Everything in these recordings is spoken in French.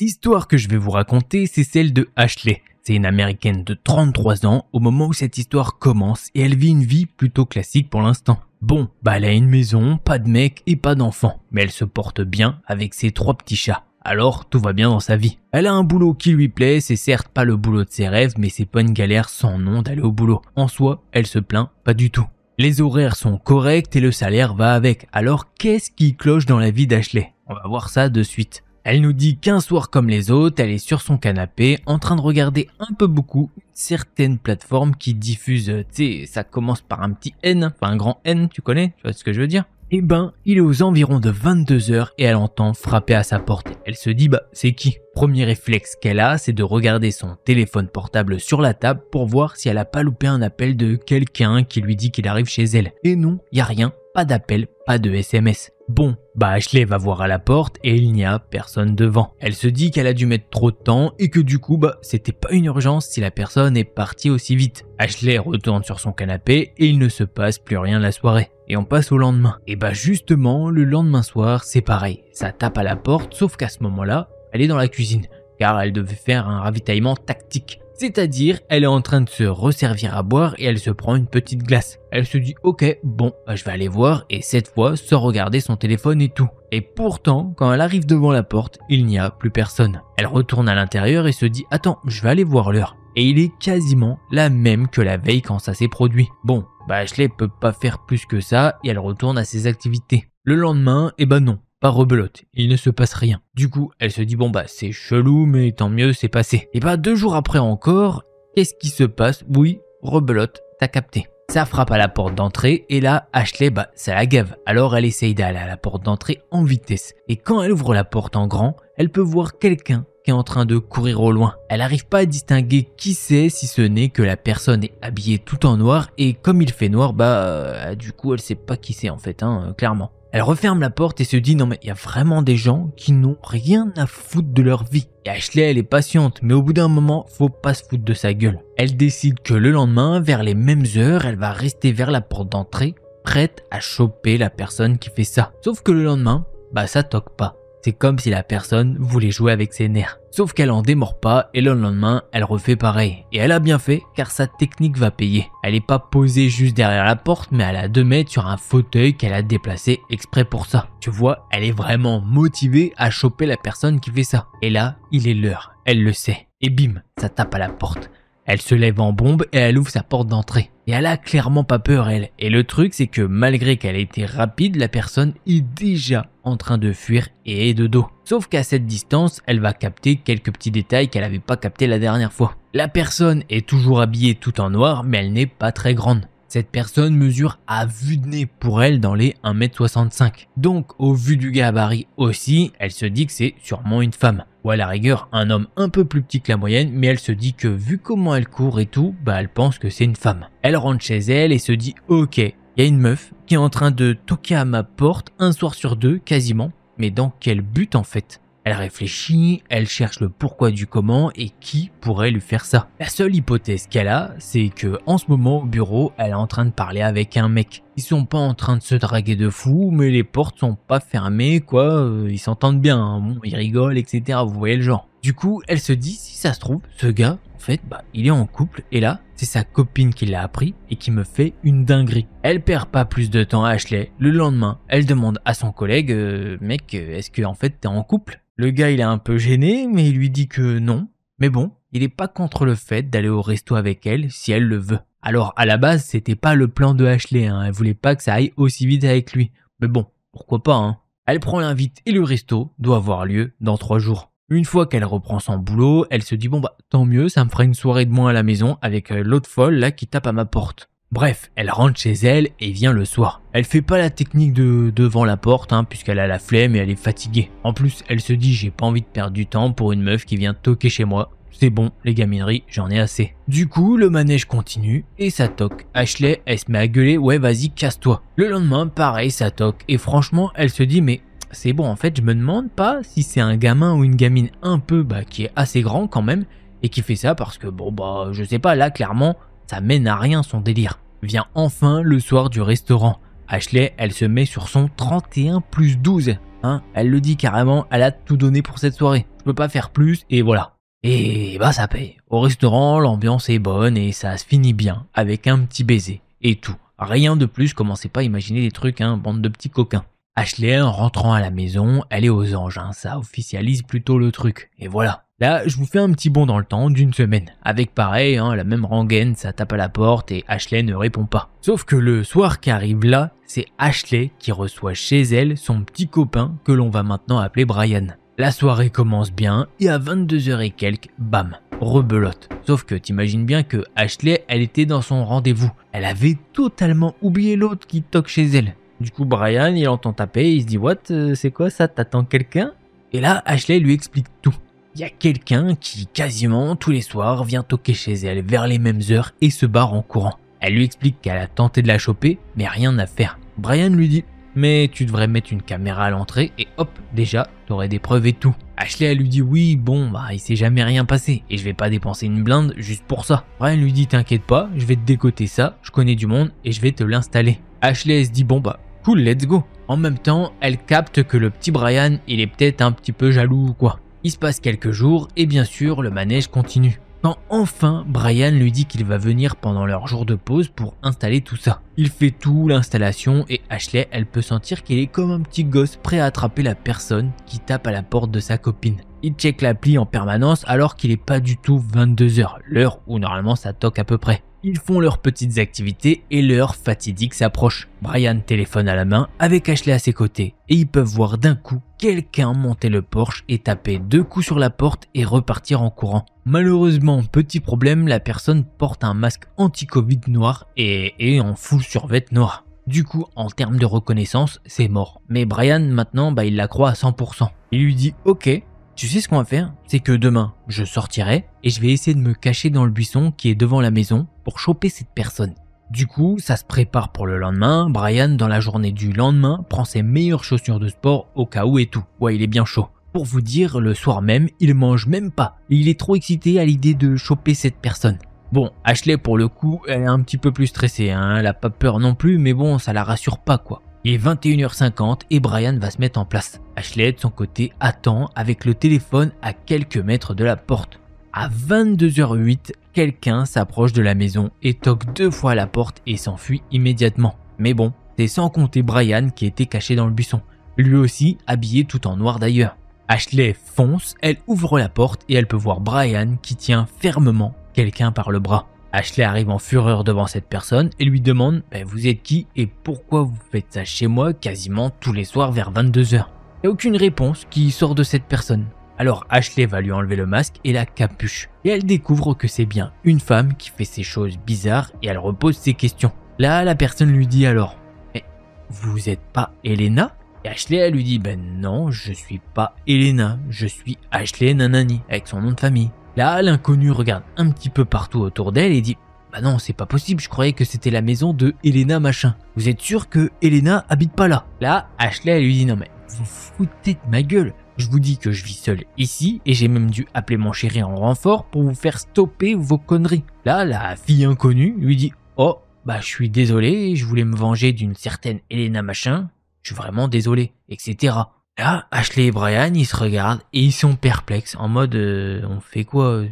L'histoire que je vais vous raconter, c'est celle de Ashley. C'est une américaine de 33 ans au moment où cette histoire commence et elle vit une vie plutôt classique pour l'instant. Bon, bah elle a une maison, pas de mec et pas d'enfant, mais elle se porte bien avec ses trois petits chats. Alors tout va bien dans sa vie. Elle a un boulot qui lui plaît, c'est certes pas le boulot de ses rêves, mais c'est pas une galère sans nom d'aller au boulot. En soi, elle se plaint pas du tout. Les horaires sont corrects et le salaire va avec. Alors qu'est-ce qui cloche dans la vie d'Ashley On va voir ça de suite. Elle nous dit qu'un soir comme les autres, elle est sur son canapé en train de regarder un peu beaucoup certaines plateformes qui diffusent, euh, tu sais, ça commence par un petit N, hein, enfin un grand N, tu connais, tu vois ce que je veux dire Eh ben, il est aux environs de 22h et elle entend frapper à sa porte. Elle se dit, bah, c'est qui Premier réflexe qu'elle a, c'est de regarder son téléphone portable sur la table pour voir si elle a pas loupé un appel de quelqu'un qui lui dit qu'il arrive chez elle. Et non, y a rien, pas d'appel, pas de SMS. Bon, bah Ashley va voir à la porte et il n'y a personne devant. Elle se dit qu'elle a dû mettre trop de temps et que du coup, bah, c'était pas une urgence si la personne est partie aussi vite. Ashley retourne sur son canapé et il ne se passe plus rien la soirée. Et on passe au lendemain. Et bah justement, le lendemain soir, c'est pareil. Ça tape à la porte, sauf qu'à ce moment-là, elle est dans la cuisine, car elle devait faire un ravitaillement tactique. C'est-à-dire, elle est en train de se resservir à boire et elle se prend une petite glace. Elle se dit ok, bon, bah, je vais aller voir et cette fois, sans regarder son téléphone et tout. Et pourtant, quand elle arrive devant la porte, il n'y a plus personne. Elle retourne à l'intérieur et se dit attends, je vais aller voir l'heure. Et il est quasiment la même que la veille quand ça s'est produit. Bon, bah Ashley peut pas faire plus que ça et elle retourne à ses activités. Le lendemain, eh ben non, pas rebelote, il ne se passe rien. Du coup, elle se dit bon bah c'est chelou, mais tant mieux, c'est passé. Et bah deux jours après encore, qu'est-ce qui se passe Oui, rebelote, t'as capté. Ça frappe à la porte d'entrée et là, Ashley, bah, ça la gave. Alors elle essaye d'aller à la porte d'entrée en vitesse. Et quand elle ouvre la porte en grand, elle peut voir quelqu'un qui est en train de courir au loin. Elle n'arrive pas à distinguer qui c'est si ce n'est que la personne est habillée tout en noir et comme il fait noir, bah, euh, du coup, elle sait pas qui c'est en fait, hein, euh, clairement. Elle referme la porte et se dit non mais il y a vraiment des gens qui n'ont rien à foutre de leur vie. Et Ashley elle est patiente mais au bout d'un moment faut pas se foutre de sa gueule. Elle décide que le lendemain vers les mêmes heures elle va rester vers la porte d'entrée prête à choper la personne qui fait ça. Sauf que le lendemain bah ça toque pas. C'est comme si la personne voulait jouer avec ses nerfs. Sauf qu'elle en démord pas et le lendemain, elle refait pareil. Et elle a bien fait car sa technique va payer. Elle n'est pas posée juste derrière la porte mais elle a deux mètres sur un fauteuil qu'elle a déplacé exprès pour ça. Tu vois, elle est vraiment motivée à choper la personne qui fait ça. Et là, il est l'heure. Elle le sait. Et bim, ça tape à la porte. Elle se lève en bombe et elle ouvre sa porte d'entrée. Et elle a clairement pas peur, elle. Et le truc, c'est que malgré qu'elle ait été rapide, la personne est déjà en train de fuir et est de dos. Sauf qu'à cette distance, elle va capter quelques petits détails qu'elle n'avait pas captés la dernière fois. La personne est toujours habillée tout en noir, mais elle n'est pas très grande. Cette personne mesure à vue de nez pour elle dans les 1m65. Donc au vu du gabarit aussi, elle se dit que c'est sûrement une femme. Ou à la rigueur, un homme un peu plus petit que la moyenne, mais elle se dit que vu comment elle court et tout, bah elle pense que c'est une femme. Elle rentre chez elle et se dit ok, il y a une meuf qui est en train de toquer à ma porte un soir sur deux quasiment, mais dans quel but en fait elle réfléchit, elle cherche le pourquoi du comment et qui pourrait lui faire ça. La seule hypothèse qu'elle a, c'est que en ce moment au bureau, elle est en train de parler avec un mec ils sont pas en train de se draguer de fou, mais les portes sont pas fermées, quoi, euh, ils s'entendent bien, hein. ils rigolent, etc. Vous voyez le genre. Du coup, elle se dit, si ça se trouve, ce gars, en fait, bah, il est en couple, et là, c'est sa copine qui l'a appris et qui me fait une dinguerie. Elle perd pas plus de temps à Ashley. Le lendemain, elle demande à son collègue, euh, mec, euh, est-ce que en fait t'es en couple Le gars, il est un peu gêné, mais il lui dit que non. Mais bon, il est pas contre le fait d'aller au resto avec elle si elle le veut. Alors à la base, c'était pas le plan de Ashley, hein. elle voulait pas que ça aille aussi vite avec lui. Mais bon, pourquoi pas, hein. Elle prend l'invite et le resto doit avoir lieu dans trois jours. Une fois qu'elle reprend son boulot, elle se dit bon bah tant mieux, ça me fera une soirée de moins à la maison avec euh, l'autre folle là qui tape à ma porte. Bref, elle rentre chez elle et vient le soir. Elle fait pas la technique de devant la porte, hein, puisqu'elle a la flemme et elle est fatiguée. En plus, elle se dit j'ai pas envie de perdre du temps pour une meuf qui vient toquer chez moi. C'est bon, les gamineries, j'en ai assez. Du coup, le manège continue et ça toque. Ashley, elle se met à gueuler, ouais vas-y, casse-toi. Le lendemain, pareil, ça toque. Et franchement, elle se dit, mais c'est bon, en fait, je me demande pas si c'est un gamin ou une gamine un peu, bah, qui est assez grand quand même, et qui fait ça parce que, bon, bah, je sais pas, là, clairement, ça mène à rien son délire. Vient enfin le soir du restaurant. Ashley, elle se met sur son 31 plus 12. Hein, elle le dit carrément, elle a tout donné pour cette soirée. Je peux pas faire plus, et voilà. Et bah ça paye. Au restaurant, l'ambiance est bonne et ça se finit bien, avec un petit baiser, et tout. Rien de plus, commencez pas à imaginer des trucs, hein, bande de petits coquins. Ashley, en rentrant à la maison, elle est aux anges, hein, ça officialise plutôt le truc, et voilà. Là, je vous fais un petit bond dans le temps d'une semaine, avec pareil, hein, la même rengaine, ça tape à la porte et Ashley ne répond pas. Sauf que le soir qui arrive là, c'est Ashley qui reçoit chez elle son petit copain que l'on va maintenant appeler Brian. La soirée commence bien et à 22h et quelques, bam, rebelote. Sauf que t'imagines bien que Ashley, elle était dans son rendez-vous. Elle avait totalement oublié l'autre qui toque chez elle. Du coup, Brian, il entend taper il se dit What, euh, c'est quoi ça T'attends quelqu'un Et là, Ashley lui explique tout. Il y a quelqu'un qui, quasiment tous les soirs, vient toquer chez elle vers les mêmes heures et se barre en courant. Elle lui explique qu'elle a tenté de la choper, mais rien à faire. Brian lui dit mais tu devrais mettre une caméra à l'entrée et hop, déjà, t'aurais des preuves et tout. Ashley, elle lui dit oui, bon, bah, il s'est jamais rien passé et je vais pas dépenser une blinde juste pour ça. Brian lui dit t'inquiète pas, je vais te décoter ça, je connais du monde et je vais te l'installer. Ashley, se dit bon, bah, cool, let's go. En même temps, elle capte que le petit Brian, il est peut-être un petit peu jaloux ou quoi. Il se passe quelques jours et bien sûr, le manège continue quand enfin Brian lui dit qu'il va venir pendant leur jour de pause pour installer tout ça. Il fait tout l'installation et Ashley, elle peut sentir qu'il est comme un petit gosse prêt à attraper la personne qui tape à la porte de sa copine. Il check l'appli en permanence alors qu'il n'est pas du tout 22h, l'heure où normalement ça toque à peu près. Ils font leurs petites activités et l'heure fatidique s'approche. Brian téléphone à la main avec Ashley à ses côtés et ils peuvent voir d'un coup quelqu'un monter le Porsche et taper deux coups sur la porte et repartir en courant. Malheureusement, petit problème, la personne porte un masque anti-Covid noir et est en full survêt noir. Du coup, en termes de reconnaissance, c'est mort. Mais Brian, maintenant, bah, il la croit à 100%. Il lui dit Ok, tu sais ce qu'on va faire C'est que demain, je sortirai et je vais essayer de me cacher dans le buisson qui est devant la maison pour choper cette personne. Du coup, ça se prépare pour le lendemain. Brian, dans la journée du lendemain, prend ses meilleures chaussures de sport au cas où et tout. Ouais, il est bien chaud. Pour vous dire, le soir même, il mange même pas. Il est trop excité à l'idée de choper cette personne. Bon, Ashley, pour le coup, elle est un petit peu plus stressée. Hein. Elle a pas peur non plus, mais bon, ça la rassure pas, quoi. Il est 21h50 et Brian va se mettre en place. Ashley, de son côté, attend avec le téléphone à quelques mètres de la porte. À 22h08, quelqu'un s'approche de la maison et toque deux fois la porte et s'enfuit immédiatement. Mais bon, c'est sans compter Brian qui était caché dans le buisson, lui aussi habillé tout en noir d'ailleurs. Ashley fonce, elle ouvre la porte et elle peut voir Brian qui tient fermement quelqu'un par le bras. Ashley arrive en fureur devant cette personne et lui demande ben, Vous êtes qui et pourquoi vous faites ça chez moi quasiment tous les soirs vers 22h Et aucune réponse qui sort de cette personne. Alors Ashley va lui enlever le masque et la capuche. Et elle découvre que c'est bien une femme qui fait ces choses bizarres et elle repose ses questions. Là, la personne lui dit alors Mais vous n'êtes pas Elena Et Ashley, elle lui dit Ben non, je suis pas Elena, je suis Ashley Nanani avec son nom de famille. Là, l'inconnue regarde un petit peu partout autour d'elle et dit Bah non, c'est pas possible, je croyais que c'était la maison de Elena machin. Vous êtes sûr que Elena habite pas là Là, Ashley lui dit Non mais vous foutez de ma gueule, je vous dis que je vis seul ici et j'ai même dû appeler mon chéri en renfort pour vous faire stopper vos conneries. Là, la fille inconnue lui dit Oh, bah je suis désolé, je voulais me venger d'une certaine Elena machin, je suis vraiment désolé, etc. Là, ah, Ashley et Brian, ils se regardent et ils sont perplexes, en mode euh, on fait quoi euh,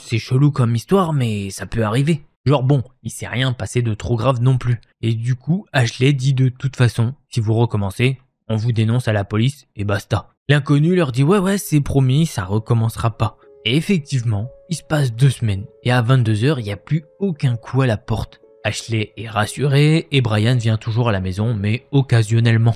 C'est chelou comme histoire, mais ça peut arriver. Genre bon, il s'est rien passé de trop grave non plus. Et du coup, Ashley dit de toute façon, si vous recommencez, on vous dénonce à la police et basta. L'inconnu leur dit ouais ouais c'est promis, ça recommencera pas. Et effectivement, il se passe deux semaines et à 22h, il n'y a plus aucun coup à la porte. Ashley est rassuré et Brian vient toujours à la maison mais occasionnellement.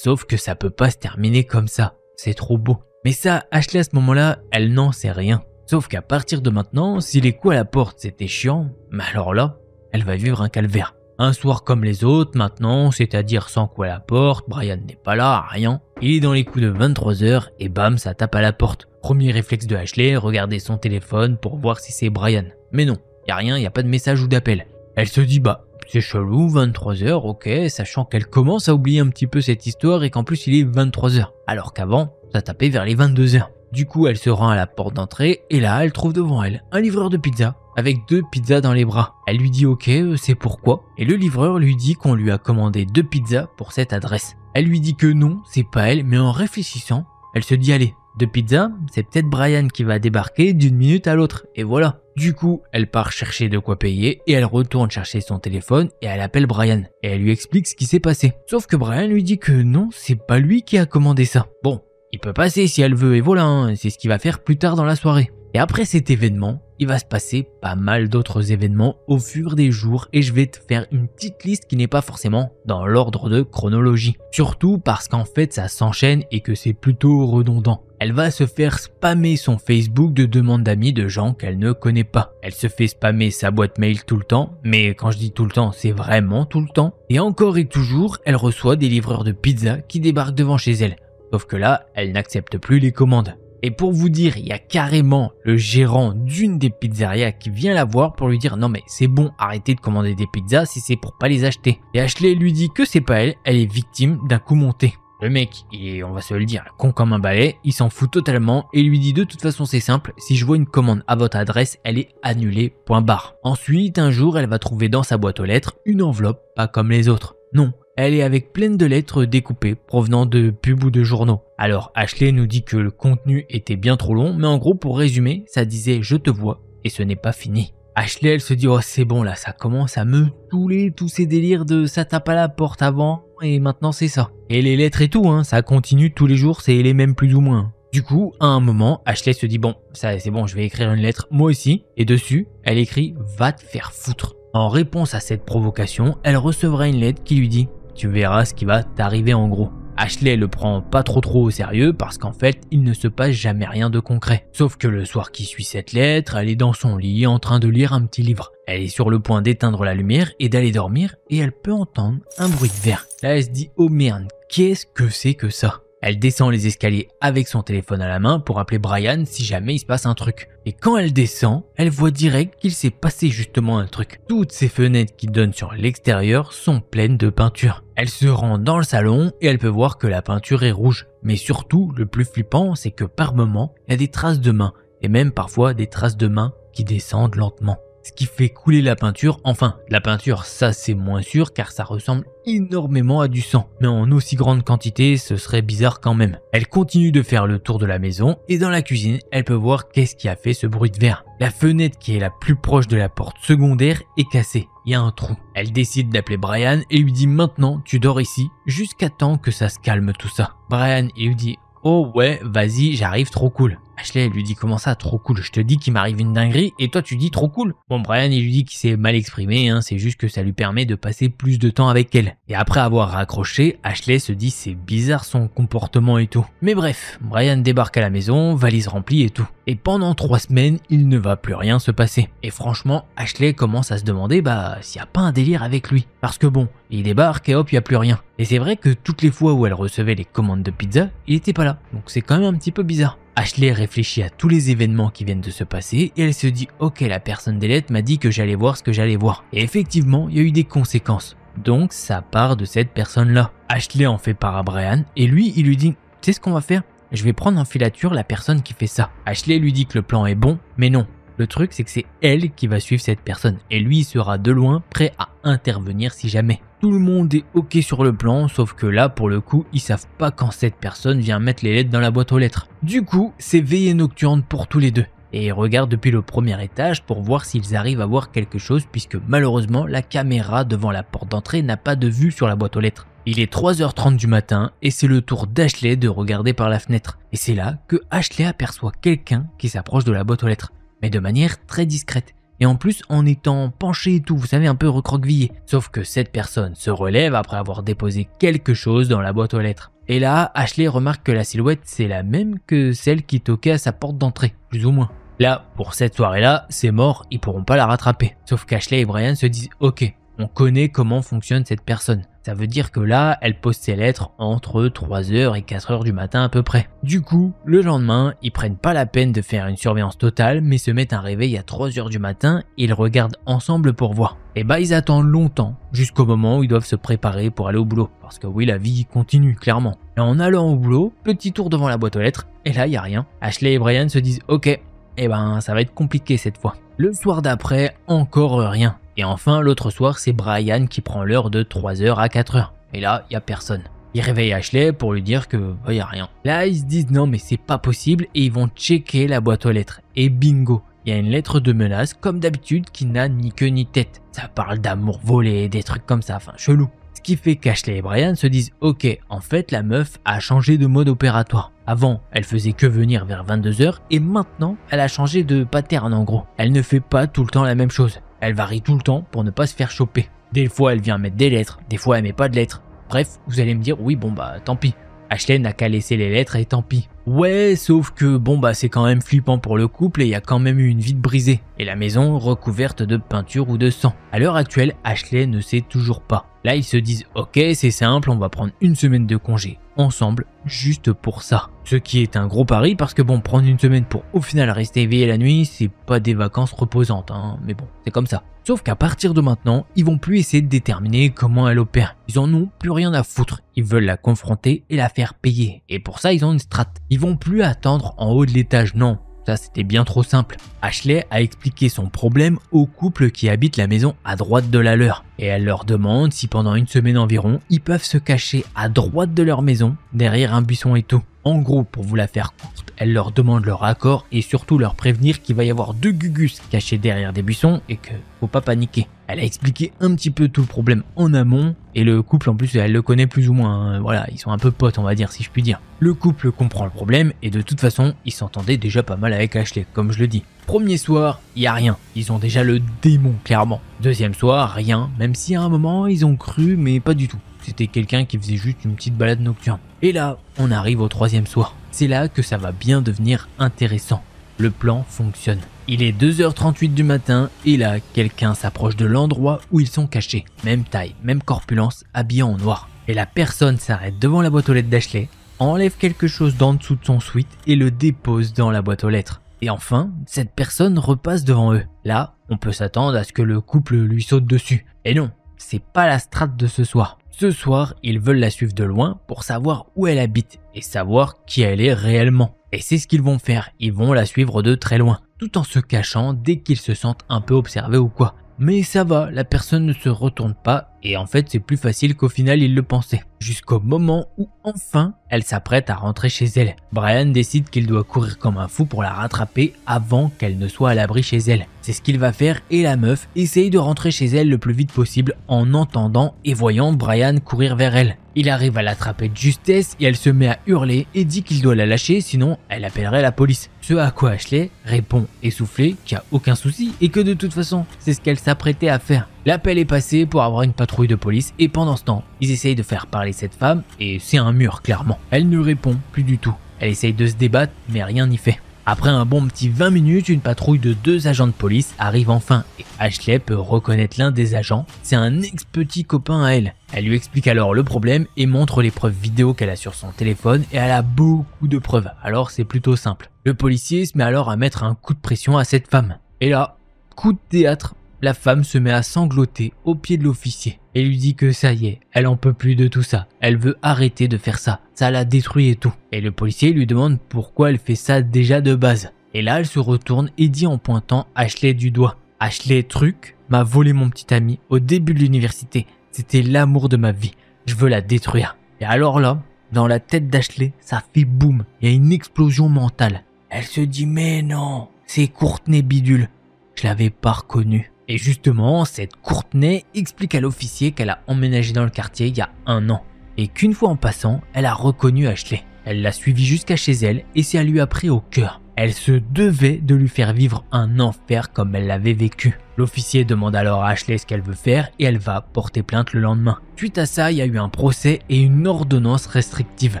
Sauf que ça peut pas se terminer comme ça. C'est trop beau. Mais ça, Ashley à ce moment-là, elle n'en sait rien. Sauf qu'à partir de maintenant, si les coups à la porte c'était chiant, mais alors là, elle va vivre un calvaire. Un soir comme les autres maintenant, c'est-à-dire sans coups à la porte, Brian n'est pas là, rien. Il est dans les coups de 23h et bam, ça tape à la porte. Premier réflexe de Ashley, regarder son téléphone pour voir si c'est Brian. Mais non, y a rien, y a pas de message ou d'appel. Elle se dit bah, c'est chelou, 23h, ok, sachant qu'elle commence à oublier un petit peu cette histoire et qu'en plus il est 23h, alors qu'avant, ça tapait vers les 22h. Du coup, elle se rend à la porte d'entrée et là, elle trouve devant elle un livreur de pizza avec deux pizzas dans les bras. Elle lui dit ok, euh, c'est pourquoi, et le livreur lui dit qu'on lui a commandé deux pizzas pour cette adresse. Elle lui dit que non, c'est pas elle, mais en réfléchissant, elle se dit allez, de pizza, c'est peut-être Brian qui va débarquer d'une minute à l'autre, et voilà. Du coup, elle part chercher de quoi payer et elle retourne chercher son téléphone et elle appelle Brian et elle lui explique ce qui s'est passé. Sauf que Brian lui dit que non, c'est pas lui qui a commandé ça. Bon, il peut passer si elle veut et voilà, hein, c'est ce qu'il va faire plus tard dans la soirée. Et après cet événement, il va se passer pas mal d'autres événements au fur des jours et je vais te faire une petite liste qui n'est pas forcément dans l'ordre de chronologie. Surtout parce qu'en fait ça s'enchaîne et que c'est plutôt redondant. Elle va se faire spammer son Facebook de demandes d'amis de gens qu'elle ne connaît pas. Elle se fait spammer sa boîte mail tout le temps, mais quand je dis tout le temps, c'est vraiment tout le temps. Et encore et toujours, elle reçoit des livreurs de pizza qui débarquent devant chez elle. Sauf que là, elle n'accepte plus les commandes. Et pour vous dire, il y a carrément le gérant d'une des pizzerias qui vient la voir pour lui dire non mais c'est bon, arrêtez de commander des pizzas si c'est pour pas les acheter. Et Ashley lui dit que c'est pas elle, elle est victime d'un coup monté. Le mec, et on va se le dire, con comme un balai, il s'en fout totalement et lui dit de toute façon c'est simple, si je vois une commande à votre adresse, elle est annulée, point barre. Ensuite, un jour, elle va trouver dans sa boîte aux lettres une enveloppe pas comme les autres. Non, elle est avec pleine de lettres découpées provenant de pubs ou de journaux. Alors Ashley nous dit que le contenu était bien trop long, mais en gros pour résumer, ça disait je te vois et ce n'est pas fini. Ashley elle se dit oh c'est bon là ça commence à me touler tous ces délires de ça tape à la porte avant et maintenant c'est ça. Et les lettres et tout hein, ça continue tous les jours, c'est les mêmes plus ou moins. Du coup, à un moment, Ashley se dit bon, ça c'est bon, je vais écrire une lettre moi aussi et dessus, elle écrit va te faire foutre. En réponse à cette provocation, elle recevra une lettre qui lui dit tu verras ce qui va t'arriver en gros. Ashley le prend pas trop trop au sérieux parce qu'en fait, il ne se passe jamais rien de concret. Sauf que le soir qui suit cette lettre, elle est dans son lit en train de lire un petit livre. Elle est sur le point d'éteindre la lumière et d'aller dormir et elle peut entendre un bruit de verre. Là, elle se dit "Oh merde, qu'est-ce que c'est que ça elle descend les escaliers avec son téléphone à la main pour appeler Brian si jamais il se passe un truc. Et quand elle descend, elle voit direct qu'il s'est passé justement un truc. Toutes ces fenêtres qui donnent sur l'extérieur sont pleines de peinture. Elle se rend dans le salon et elle peut voir que la peinture est rouge. Mais surtout, le plus flippant, c'est que par moments, il y a des traces de mains, et même parfois des traces de mains qui descendent lentement ce qui fait couler la peinture. Enfin, la peinture, ça c'est moins sûr car ça ressemble énormément à du sang, mais en aussi grande quantité, ce serait bizarre quand même. Elle continue de faire le tour de la maison et dans la cuisine, elle peut voir qu'est-ce qui a fait ce bruit de verre. La fenêtre qui est la plus proche de la porte secondaire est cassée. Il y a un trou. Elle décide d'appeler Brian et lui dit maintenant tu dors ici jusqu'à temps que ça se calme tout ça. Brian il lui dit oh ouais vas-y j'arrive trop cool. Ashley lui dit comment ça, trop cool, je te dis qu'il m'arrive une dinguerie, et toi tu dis trop cool. Bon, Brian, il lui dit qu'il s'est mal exprimé, hein, c'est juste que ça lui permet de passer plus de temps avec elle. Et après avoir raccroché, Ashley se dit c'est bizarre son comportement et tout. Mais bref, Brian débarque à la maison, valise remplie et tout. Et pendant trois semaines, il ne va plus rien se passer. Et franchement, Ashley commence à se demander bah s'il n'y a pas un délire avec lui. Parce que bon, il débarque et hop, il n'y a plus rien. Et c'est vrai que toutes les fois où elle recevait les commandes de pizza, il n'était pas là. Donc c'est quand même un petit peu bizarre. Ashley réfléchit à tous les événements qui viennent de se passer et elle se dit ok la personne des lettres m'a dit que j'allais voir ce que j'allais voir. Et effectivement il y a eu des conséquences. Donc ça part de cette personne là. Ashley en fait part à Brian et lui il lui dit tu sais ce qu'on va faire je vais prendre en filature la personne qui fait ça. Ashley lui dit que le plan est bon, mais non, le truc, c'est que c'est elle qui va suivre cette personne et lui sera de loin prêt à intervenir si jamais. Tout le monde est ok sur le plan, sauf que là, pour le coup, ils savent pas quand cette personne vient mettre les lettres dans la boîte aux lettres. Du coup, c'est veillée nocturne pour tous les deux. Et ils regardent depuis le premier étage pour voir s'ils arrivent à voir quelque chose, puisque malheureusement, la caméra devant la porte d'entrée n'a pas de vue sur la boîte aux lettres. Il est 3h30 du matin et c'est le tour d'Ashley de regarder par la fenêtre. Et c'est là que Ashley aperçoit quelqu'un qui s'approche de la boîte aux lettres mais de manière très discrète. Et en plus en étant penché et tout, vous savez, un peu recroquevillé. Sauf que cette personne se relève après avoir déposé quelque chose dans la boîte aux lettres. Et là, Ashley remarque que la silhouette c'est la même que celle qui toquait à sa porte d'entrée, plus ou moins. Là, pour cette soirée-là, c'est mort, ils pourront pas la rattraper. Sauf qu'Ashley et Brian se disent ok, on connaît comment fonctionne cette personne. Ça veut dire que là, elle poste ses lettres entre 3h et 4h du matin à peu près. Du coup, le lendemain, ils prennent pas la peine de faire une surveillance totale, mais se mettent un réveil à 3h du matin et ils regardent ensemble pour voir. Et eh bah ben, ils attendent longtemps, jusqu'au moment où ils doivent se préparer pour aller au boulot. Parce que oui, la vie continue, clairement. Et en allant au boulot, petit tour devant la boîte aux lettres, et là, y a rien. Ashley et Brian se disent, ok, et eh ben ça va être compliqué cette fois. Le soir d'après, encore rien. Et enfin, l'autre soir, c'est Brian qui prend l'heure de 3h à 4h. Et là, il y a personne. Il réveille Ashley pour lui dire que bah, a rien. Là, ils se disent non mais c'est pas possible et ils vont checker la boîte aux lettres. Et bingo, il y a une lettre de menace comme d'habitude qui n'a ni queue ni tête. Ça parle d'amour volé, des trucs comme ça, enfin chelou. Ce qui fait qu'Ashley et Brian se disent ok, en fait la meuf a changé de mode opératoire. Avant, elle faisait que venir vers 22h et maintenant, elle a changé de pattern en gros. Elle ne fait pas tout le temps la même chose. Elle varie tout le temps pour ne pas se faire choper. Des fois, elle vient mettre des lettres, des fois, elle met pas de lettres. Bref, vous allez me dire, oui, bon bah, tant pis. Ashley n'a qu'à laisser les lettres et tant pis. Ouais, sauf que bon bah c'est quand même flippant pour le couple et il y a quand même eu une vitre brisée, et la maison recouverte de peinture ou de sang. À l'heure actuelle, Ashley ne sait toujours pas. Là, ils se disent ok, c'est simple, on va prendre une semaine de congé ensemble juste pour ça. Ce qui est un gros pari parce que bon, prendre une semaine pour au final rester éveillé la nuit, c'est pas des vacances reposantes, hein, mais bon, c'est comme ça. Sauf qu'à partir de maintenant, ils vont plus essayer de déterminer comment elle opère. Ils en ont plus rien à foutre. Ils veulent la confronter et la faire payer. Et pour ça, ils ont une strate. Ils vont plus attendre en haut de l'étage, non. Ça, c'était bien trop simple. Ashley a expliqué son problème au couple qui habite la maison à droite de la leur. Et elle leur demande si pendant une semaine environ, ils peuvent se cacher à droite de leur maison, derrière un buisson et tout. En gros, pour vous la faire courte, elle leur demande leur accord et surtout leur prévenir qu'il va y avoir deux Gugus cachés derrière des buissons et que faut pas paniquer. Elle a expliqué un petit peu tout le problème en amont et le couple en plus elle le connaît plus ou moins, hein. voilà, ils sont un peu potes on va dire si je puis dire. Le couple comprend le problème et de toute façon ils s'entendaient déjà pas mal avec Ashley comme je le dis. Premier soir, il y a rien, ils ont déjà le démon clairement. Deuxième soir, rien, même si à un moment ils ont cru mais pas du tout. C'était quelqu'un qui faisait juste une petite balade nocturne. Et là, on arrive au troisième soir. C'est là que ça va bien devenir intéressant. Le plan fonctionne. Il est 2h38 du matin et là, quelqu'un s'approche de l'endroit où ils sont cachés. Même taille, même corpulence, habillé en noir. Et la personne s'arrête devant la boîte aux lettres d'Ashley, enlève quelque chose d'en dessous de son suite et le dépose dans la boîte aux lettres. Et enfin, cette personne repasse devant eux. Là, on peut s'attendre à ce que le couple lui saute dessus. Et non, c'est pas la strate de ce soir. Ce soir, ils veulent la suivre de loin pour savoir où elle habite et savoir qui elle est réellement. Et c'est ce qu'ils vont faire, ils vont la suivre de très loin, tout en se cachant dès qu'ils se sentent un peu observés ou quoi. Mais ça va, la personne ne se retourne pas et en fait c'est plus facile qu'au final il le pensait. Jusqu'au moment où enfin elle s'apprête à rentrer chez elle. Brian décide qu'il doit courir comme un fou pour la rattraper avant qu'elle ne soit à l'abri chez elle. C'est ce qu'il va faire et la meuf essaye de rentrer chez elle le plus vite possible en entendant et voyant Brian courir vers elle. Il arrive à l'attraper de justesse et elle se met à hurler et dit qu'il doit la lâcher sinon elle appellerait la police. Ce à quoi Ashley répond essoufflé qu'il n'y a aucun souci et que de toute façon, c'est ce qu'elle s'apprêtait à faire. L'appel est passé pour avoir une patrouille de police et pendant ce temps, ils essayent de faire parler cette femme et c'est un mur clairement. Elle ne répond plus du tout. Elle essaye de se débattre mais rien n'y fait. Après un bon petit 20 minutes, une patrouille de deux agents de police arrive enfin et Ashley peut reconnaître l'un des agents. C'est un ex-petit copain à elle. Elle lui explique alors le problème et montre les preuves vidéo qu'elle a sur son téléphone et elle a beaucoup de preuves, alors c'est plutôt simple. Le policier se met alors à mettre un coup de pression à cette femme. Et là, coup de théâtre la femme se met à sangloter au pied de l'officier et lui dit que ça y est, elle en peut plus de tout ça, elle veut arrêter de faire ça, ça la détruit et tout. Et le policier lui demande pourquoi elle fait ça déjà de base. Et là, elle se retourne et dit en pointant Ashley du doigt. Ashley Truc m'a volé mon petit ami au début de l'université, c'était l'amour de ma vie, je veux la détruire. Et alors là, dans la tête d'Ashley, ça fait boum, il y a une explosion mentale. Elle se dit mais non, c'est Courtenay Bidule, je l'avais pas reconnue. Et justement, cette Courtenay explique à l'officier qu'elle a emménagé dans le quartier il y a un an, et qu'une fois en passant, elle a reconnu Ashley. Elle l'a suivi jusqu'à chez elle et ça lui a pris au cœur. Elle se devait de lui faire vivre un enfer comme elle l'avait vécu. L'officier demande alors à Ashley ce qu'elle veut faire et elle va porter plainte le lendemain. Suite à ça, il y a eu un procès et une ordonnance restrictive.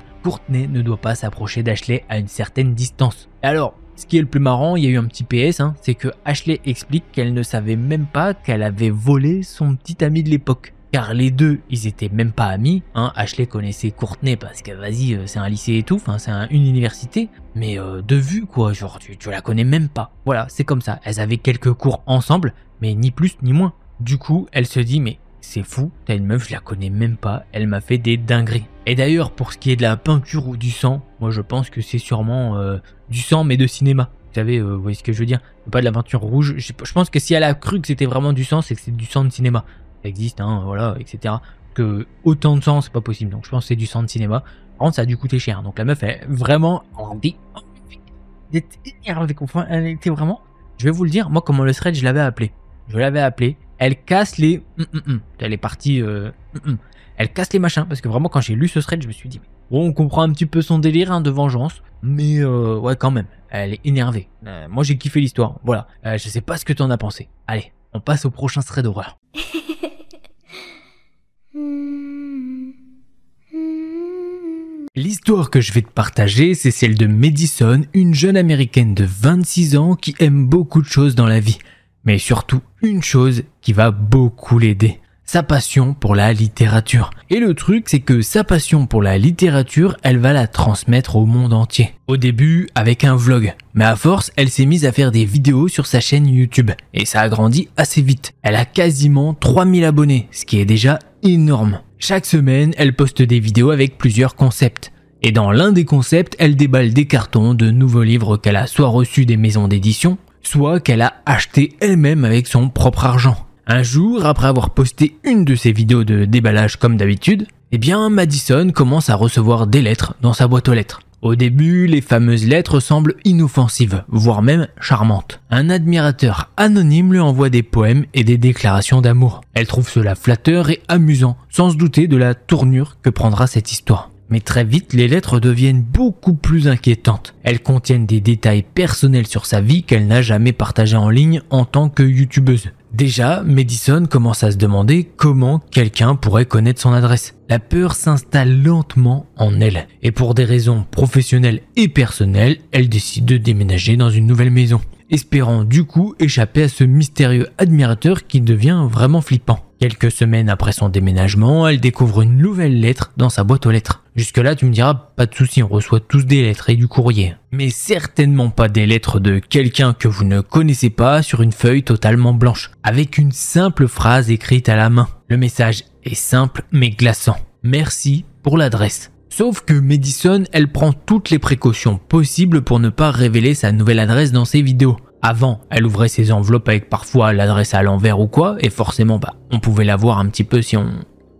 Courtenay ne doit pas s'approcher d'Ashley à une certaine distance. Alors, ce qui est le plus marrant, il y a eu un petit PS, hein, c'est que Ashley explique qu'elle ne savait même pas qu'elle avait volé son petit ami de l'époque. Car les deux, ils étaient même pas amis. Hein, Ashley connaissait Courtenay parce que vas-y, euh, c'est un lycée et tout, c'est une université. Mais euh, de vue quoi, genre tu, la connais même pas. Voilà, c'est comme ça. Elles avaient quelques cours ensemble, mais ni plus ni moins. Du coup, elle se dit mais c'est fou, t'as une meuf, je la connais même pas, elle m'a fait des dingueries. Et d'ailleurs, pour ce qui est de la peinture ou du sang, moi je pense que c'est sûrement euh, du sang, mais de cinéma. Vous savez, euh, vous voyez ce que je veux dire Pas de l'aventure rouge. Je, pense que si elle a cru que c'était vraiment du sang, c'est que c'est du sang de cinéma. Ça existe, hein, voilà, etc. Que autant de sang, c'est pas possible. Donc je pense que c'est du sang de cinéma. en ça a dû coûter cher. Donc la meuf, elle est vraiment Des Elle était vraiment. Je vais vous le dire, moi, comment le thread, je l'avais appelé. Je l'avais appelé. Elle casse les. Mm, mm, mm. Elle est partie. Euh, elle casse les machins. Parce que vraiment, quand j'ai lu ce thread, je me suis dit, Bon, on comprend un petit peu son délire hein, de vengeance, mais euh, ouais, quand même, elle est énervée. Euh, moi, j'ai kiffé l'histoire, voilà. Euh, je sais pas ce que t'en as pensé. Allez, on passe au prochain thread d'horreur. L'histoire que je vais te partager, c'est celle de Madison, une jeune américaine de 26 ans qui aime beaucoup de choses dans la vie, mais surtout une chose qui va beaucoup l'aider sa passion pour la littérature. Et le truc, c'est que sa passion pour la littérature, elle va la transmettre au monde entier. Au début, avec un vlog. Mais à force, elle s'est mise à faire des vidéos sur sa chaîne YouTube. Et ça a grandi assez vite. Elle a quasiment 3000 abonnés, ce qui est déjà énorme. Chaque semaine, elle poste des vidéos avec plusieurs concepts. Et dans l'un des concepts, elle déballe des cartons de nouveaux livres qu'elle a soit reçus des maisons d'édition, soit qu'elle a acheté elle-même avec son propre argent. Un jour, après avoir posté une de ses vidéos de déballage comme d'habitude, eh bien Madison commence à recevoir des lettres dans sa boîte aux lettres. Au début, les fameuses lettres semblent inoffensives, voire même charmantes. Un admirateur anonyme lui envoie des poèmes et des déclarations d'amour. Elle trouve cela flatteur et amusant, sans se douter de la tournure que prendra cette histoire. Mais très vite, les lettres deviennent beaucoup plus inquiétantes. Elles contiennent des détails personnels sur sa vie qu'elle n'a jamais partagé en ligne en tant que youtubeuse. Déjà, Madison commence à se demander comment quelqu'un pourrait connaître son adresse. La peur s'installe lentement en elle, et pour des raisons professionnelles et personnelles, elle décide de déménager dans une nouvelle maison, espérant du coup échapper à ce mystérieux admirateur qui devient vraiment flippant. Quelques semaines après son déménagement, elle découvre une nouvelle lettre dans sa boîte aux lettres. Jusque-là, tu me diras, pas de souci, on reçoit tous des lettres et du courrier. Mais certainement pas des lettres de quelqu'un que vous ne connaissez pas sur une feuille totalement blanche, avec une simple phrase écrite à la main. Le message est simple mais glaçant. Merci pour l'adresse. Sauf que Madison, elle prend toutes les précautions possibles pour ne pas révéler sa nouvelle adresse dans ses vidéos. Avant, elle ouvrait ses enveloppes avec parfois l'adresse à l'envers ou quoi, et forcément, bah, on pouvait la voir un petit peu si on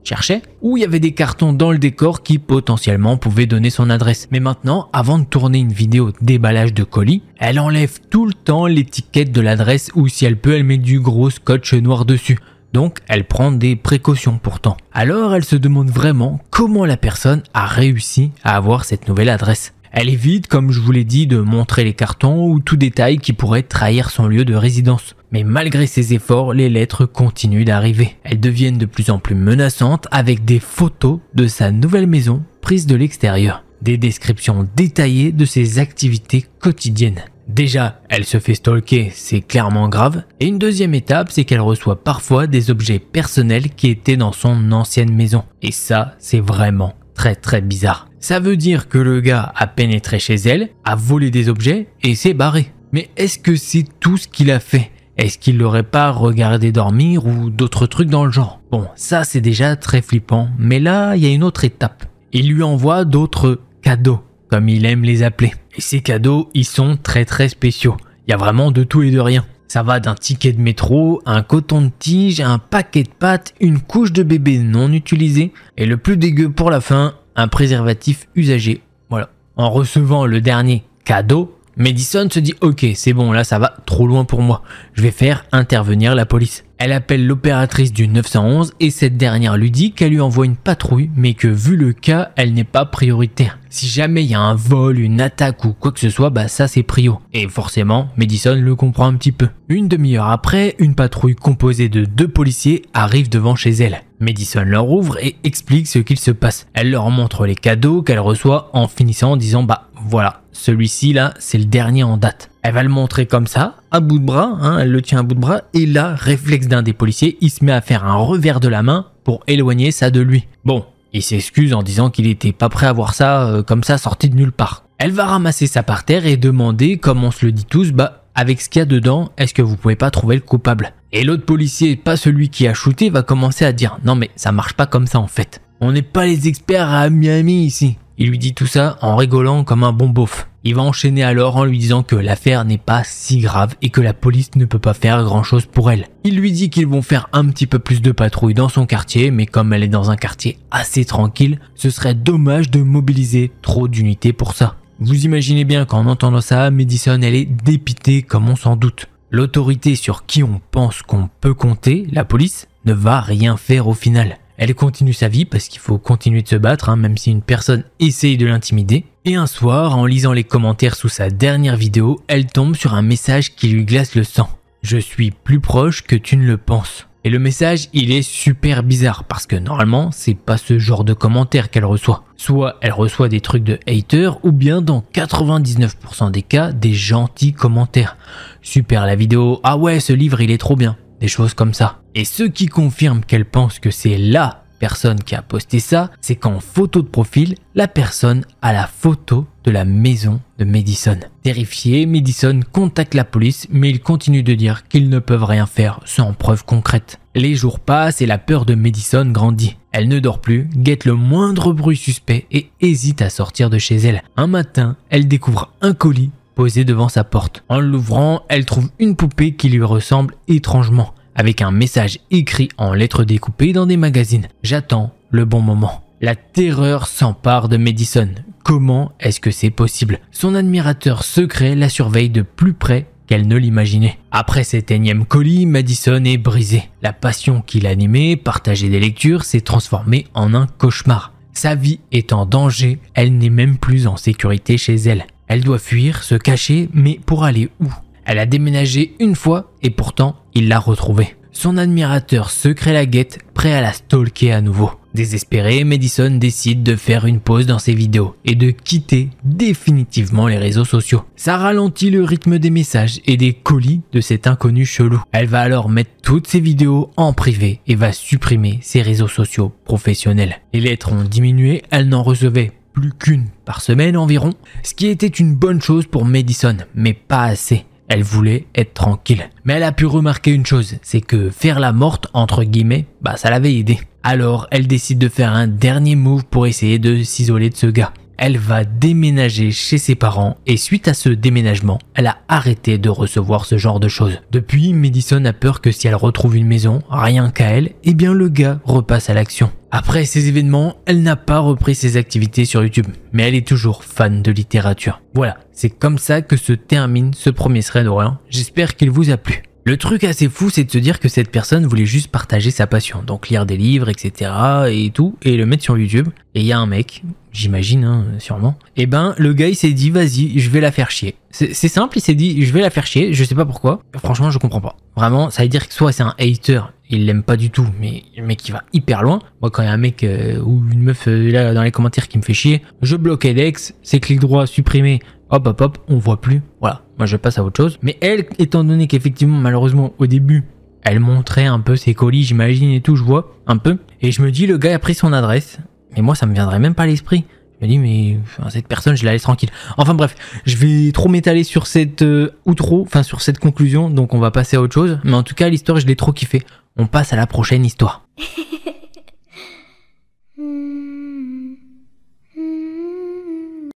cherchait, ou il y avait des cartons dans le décor qui potentiellement pouvaient donner son adresse. Mais maintenant, avant de tourner une vidéo déballage de colis, elle enlève tout le temps l'étiquette de l'adresse ou si elle peut, elle met du gros scotch noir dessus. Donc elle prend des précautions pourtant. Alors elle se demande vraiment comment la personne a réussi à avoir cette nouvelle adresse. Elle évite, comme je vous l'ai dit, de montrer les cartons ou tout détail qui pourrait trahir son lieu de résidence. Mais malgré ses efforts, les lettres continuent d'arriver. Elles deviennent de plus en plus menaçantes avec des photos de sa nouvelle maison prises de l'extérieur. Des descriptions détaillées de ses activités quotidiennes. Déjà, elle se fait stalker, c'est clairement grave. Et une deuxième étape, c'est qu'elle reçoit parfois des objets personnels qui étaient dans son ancienne maison. Et ça, c'est vraiment très très bizarre ça veut dire que le gars a pénétré chez elle, a volé des objets et s'est barré. Mais est-ce que c'est tout ce qu'il a fait Est-ce qu'il l'aurait pas regardé dormir ou d'autres trucs dans le genre Bon, ça c'est déjà très flippant, mais là il y a une autre étape. Il lui envoie d'autres cadeaux, comme il aime les appeler. Et ces cadeaux, ils sont très très spéciaux. Il y a vraiment de tout et de rien. Ça va d'un ticket de métro, un coton de tige, un paquet de pâtes, une couche de bébé non utilisée, et le plus dégueu pour la fin, un préservatif usagé. Voilà. En recevant le dernier cadeau, Madison se dit ok, c'est bon, là ça va trop loin pour moi. Je vais faire intervenir la police. Elle appelle l'opératrice du 911 et cette dernière lui dit qu'elle lui envoie une patrouille mais que vu le cas, elle n'est pas prioritaire. Si jamais il y a un vol, une attaque ou quoi que ce soit, bah ça c'est prio. Et forcément, Madison le comprend un petit peu. Une demi-heure après, une patrouille composée de deux policiers arrive devant chez elle. Madison leur ouvre et explique ce qu'il se passe. Elle leur montre les cadeaux qu'elle reçoit en finissant en disant bah voilà, celui-ci là, c'est le dernier en date. Elle va le montrer comme ça, à bout de bras, hein, elle le tient à bout de bras, et là, réflexe d'un des policiers, il se met à faire un revers de la main pour éloigner ça de lui. Bon, il s'excuse en disant qu'il était pas prêt à voir ça euh, comme ça sorti de nulle part. Elle va ramasser ça par terre et demander, comme on se le dit tous, bah avec ce qu'il y a dedans, est-ce que vous pouvez pas trouver le coupable Et l'autre policier, pas celui qui a shooté, va commencer à dire non mais ça marche pas comme ça en fait. On n'est pas les experts à Miami ici. Il lui dit tout ça en rigolant comme un bon beauf. Il va enchaîner alors en lui disant que l'affaire n'est pas si grave et que la police ne peut pas faire grand chose pour elle. Il lui dit qu'ils vont faire un petit peu plus de patrouilles dans son quartier, mais comme elle est dans un quartier assez tranquille, ce serait dommage de mobiliser trop d'unités pour ça. Vous imaginez bien qu'en entendant ça, Madison elle est dépitée comme on s'en doute. L'autorité sur qui on pense qu'on peut compter, la police, ne va rien faire au final. Elle continue sa vie parce qu'il faut continuer de se battre, hein, même si une personne essaye de l'intimider. Et un soir, en lisant les commentaires sous sa dernière vidéo, elle tombe sur un message qui lui glace le sang. Je suis plus proche que tu ne le penses. Et le message, il est super bizarre parce que normalement, c'est pas ce genre de commentaires qu'elle reçoit. Soit elle reçoit des trucs de haters ou bien dans 99% des cas, des gentils commentaires. Super la vidéo, ah ouais, ce livre il est trop bien. Des choses comme ça. Et ce qui confirme qu'elle pense que c'est là personne qui a posté ça, c'est qu'en photo de profil, la personne a la photo de la maison de Madison. Terrifié, Madison contacte la police, mais il continue de dire qu'ils ne peuvent rien faire sans preuve concrète. Les jours passent et la peur de Madison grandit. Elle ne dort plus, guette le moindre bruit suspect et hésite à sortir de chez elle. Un matin, elle découvre un colis posé devant sa porte. En l'ouvrant, elle trouve une poupée qui lui ressemble étrangement avec un message écrit en lettres découpées dans des magazines. J'attends le bon moment. La terreur s'empare de Madison. Comment est-ce que c'est possible Son admirateur secret la surveille de plus près qu'elle ne l'imaginait. Après cet énième colis, Madison est brisée. La passion qui l'animait, partager des lectures, s'est transformée en un cauchemar. Sa vie est en danger, elle n'est même plus en sécurité chez elle. Elle doit fuir, se cacher, mais pour aller où elle a déménagé une fois et pourtant il l'a retrouvée. Son admirateur secret la guette, prêt à la stalker à nouveau. Désespéré, Madison décide de faire une pause dans ses vidéos et de quitter définitivement les réseaux sociaux. Ça ralentit le rythme des messages et des colis de cet inconnu chelou. Elle va alors mettre toutes ses vidéos en privé et va supprimer ses réseaux sociaux professionnels. Les lettres ont diminué, elle n'en recevait plus qu'une par semaine environ, ce qui était une bonne chose pour Madison, mais pas assez. Elle voulait être tranquille. Mais elle a pu remarquer une chose, c'est que faire la morte, entre guillemets, bah ça l'avait aidé. Alors elle décide de faire un dernier move pour essayer de s'isoler de ce gars elle va déménager chez ses parents et suite à ce déménagement, elle a arrêté de recevoir ce genre de choses. Depuis, Madison a peur que si elle retrouve une maison, rien qu'à elle, eh bien le gars repasse à l'action. Après ces événements, elle n'a pas repris ses activités sur YouTube, mais elle est toujours fan de littérature. Voilà, c'est comme ça que se termine ce premier thread d'Orient. J'espère qu'il vous a plu. Le truc assez fou, c'est de se dire que cette personne voulait juste partager sa passion, donc lire des livres, etc. et tout, et le mettre sur YouTube. Et il y a un mec, j'imagine, hein, sûrement. Et eh ben, le gars, il s'est dit, vas-y, je vais la faire chier. C'est simple, il s'est dit, je vais la faire chier, je sais pas pourquoi. Franchement, je comprends pas. Vraiment, ça veut dire que soit c'est un hater, il l'aime pas du tout, mais le mec, il va hyper loin. Moi, quand il y a un mec euh, ou une meuf euh, là dans les commentaires qui me fait chier, je bloque Edex, c'est clic droit, supprimer, hop, hop, hop, on voit plus. Voilà, moi, je passe à autre chose. Mais elle, étant donné qu'effectivement, malheureusement, au début, elle montrait un peu ses colis, j'imagine, et tout, je vois, un peu. Et je me dis, le gars a pris son adresse, mais moi, ça me viendrait même pas à l'esprit. Je me dis, mais cette personne, je la laisse tranquille. Enfin bref, je vais trop m'étaler sur cette euh, outro, enfin sur cette conclusion, donc on va passer à autre chose. Mais en tout cas, l'histoire, je l'ai trop kiffée. On passe à la prochaine histoire.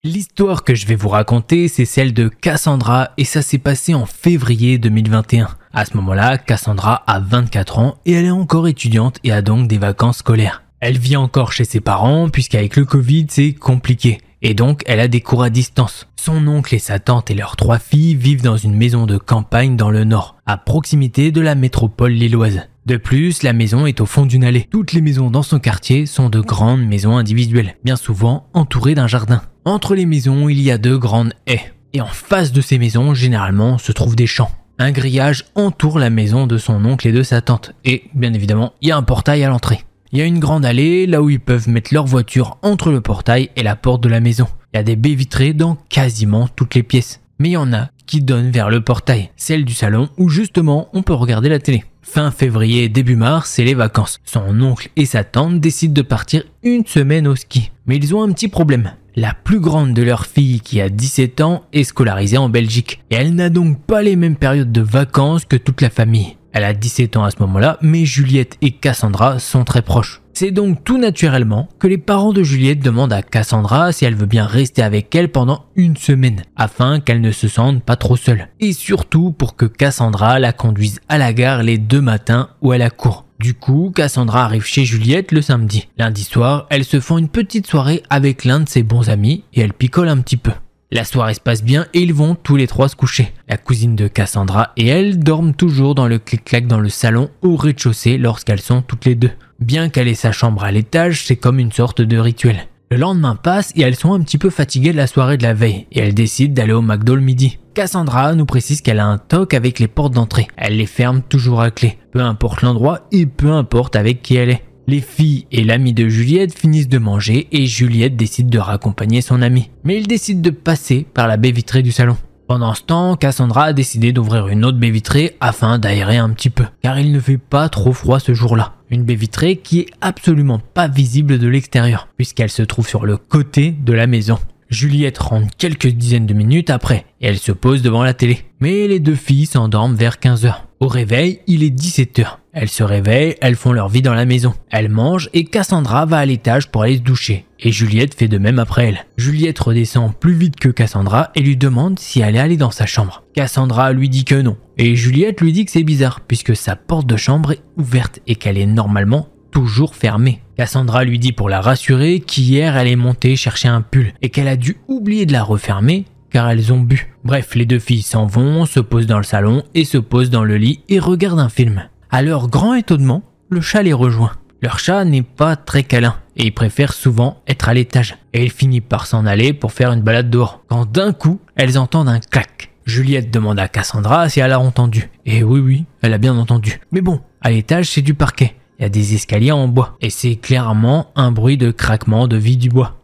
L'histoire que je vais vous raconter, c'est celle de Cassandra et ça s'est passé en février 2021. À ce moment-là, Cassandra a 24 ans et elle est encore étudiante et a donc des vacances scolaires. Elle vit encore chez ses parents, puisqu'avec le Covid, c'est compliqué. Et donc, elle a des cours à distance. Son oncle et sa tante et leurs trois filles vivent dans une maison de campagne dans le nord, à proximité de la métropole lilloise. De plus, la maison est au fond d'une allée. Toutes les maisons dans son quartier sont de grandes maisons individuelles, bien souvent entourées d'un jardin. Entre les maisons, il y a deux grandes haies. Et en face de ces maisons, généralement, se trouvent des champs. Un grillage entoure la maison de son oncle et de sa tante. Et, bien évidemment, il y a un portail à l'entrée. Il y a une grande allée, là où ils peuvent mettre leur voiture entre le portail et la porte de la maison. Il y a des baies vitrées dans quasiment toutes les pièces. Mais il y en a qui donnent vers le portail, celle du salon où justement on peut regarder la télé. Fin février, début mars, c'est les vacances. Son oncle et sa tante décident de partir une semaine au ski. Mais ils ont un petit problème. La plus grande de leurs filles, qui a 17 ans, est scolarisée en Belgique. Et elle n'a donc pas les mêmes périodes de vacances que toute la famille. Elle a 17 ans à ce moment-là, mais Juliette et Cassandra sont très proches. C'est donc tout naturellement que les parents de Juliette demandent à Cassandra si elle veut bien rester avec elle pendant une semaine, afin qu'elle ne se sente pas trop seule. Et surtout pour que Cassandra la conduise à la gare les deux matins où elle la cour. Du coup, Cassandra arrive chez Juliette le samedi. Lundi soir, elle se font une petite soirée avec l'un de ses bons amis et elle picole un petit peu. La soirée se passe bien et ils vont tous les trois se coucher. La cousine de Cassandra et elle dorment toujours dans le clic-clac dans le salon au rez-de-chaussée lorsqu'elles sont toutes les deux. Bien qu'elle ait sa chambre à l'étage, c'est comme une sorte de rituel. Le lendemain passe et elles sont un petit peu fatiguées de la soirée de la veille et elles décident d'aller au McDo le midi. Cassandra nous précise qu'elle a un toc avec les portes d'entrée. Elle les ferme toujours à clé, peu importe l'endroit et peu importe avec qui elle est. Les filles et l'ami de Juliette finissent de manger et Juliette décide de raccompagner son ami. Mais il décide de passer par la baie vitrée du salon. Pendant ce temps, Cassandra a décidé d'ouvrir une autre baie vitrée afin d'aérer un petit peu, car il ne fait pas trop froid ce jour-là. Une baie vitrée qui est absolument pas visible de l'extérieur, puisqu'elle se trouve sur le côté de la maison. Juliette rentre quelques dizaines de minutes après et elle se pose devant la télé. Mais les deux filles s'endorment vers 15h. Au réveil, il est 17h. Elles se réveillent, elles font leur vie dans la maison. Elles mangent et Cassandra va à l'étage pour aller se doucher. Et Juliette fait de même après elle. Juliette redescend plus vite que Cassandra et lui demande si elle est allée dans sa chambre. Cassandra lui dit que non. Et Juliette lui dit que c'est bizarre puisque sa porte de chambre est ouverte et qu'elle est normalement toujours fermée. Cassandra lui dit pour la rassurer qu'hier elle est montée chercher un pull et qu'elle a dû oublier de la refermer car elles ont bu. Bref, les deux filles s'en vont, se posent dans le salon et se posent dans le lit et regardent un film. À leur grand étonnement, le chat les rejoint. Leur chat n'est pas très câlin et il préfère souvent être à l'étage. Et il finit par s'en aller pour faire une balade dehors. Quand d'un coup, elles entendent un clac. Juliette demande à Cassandra si elle a entendu. Et oui, oui, elle a bien entendu. Mais bon, à l'étage, c'est du parquet. Il y a des escaliers en bois. Et c'est clairement un bruit de craquement de vie du bois.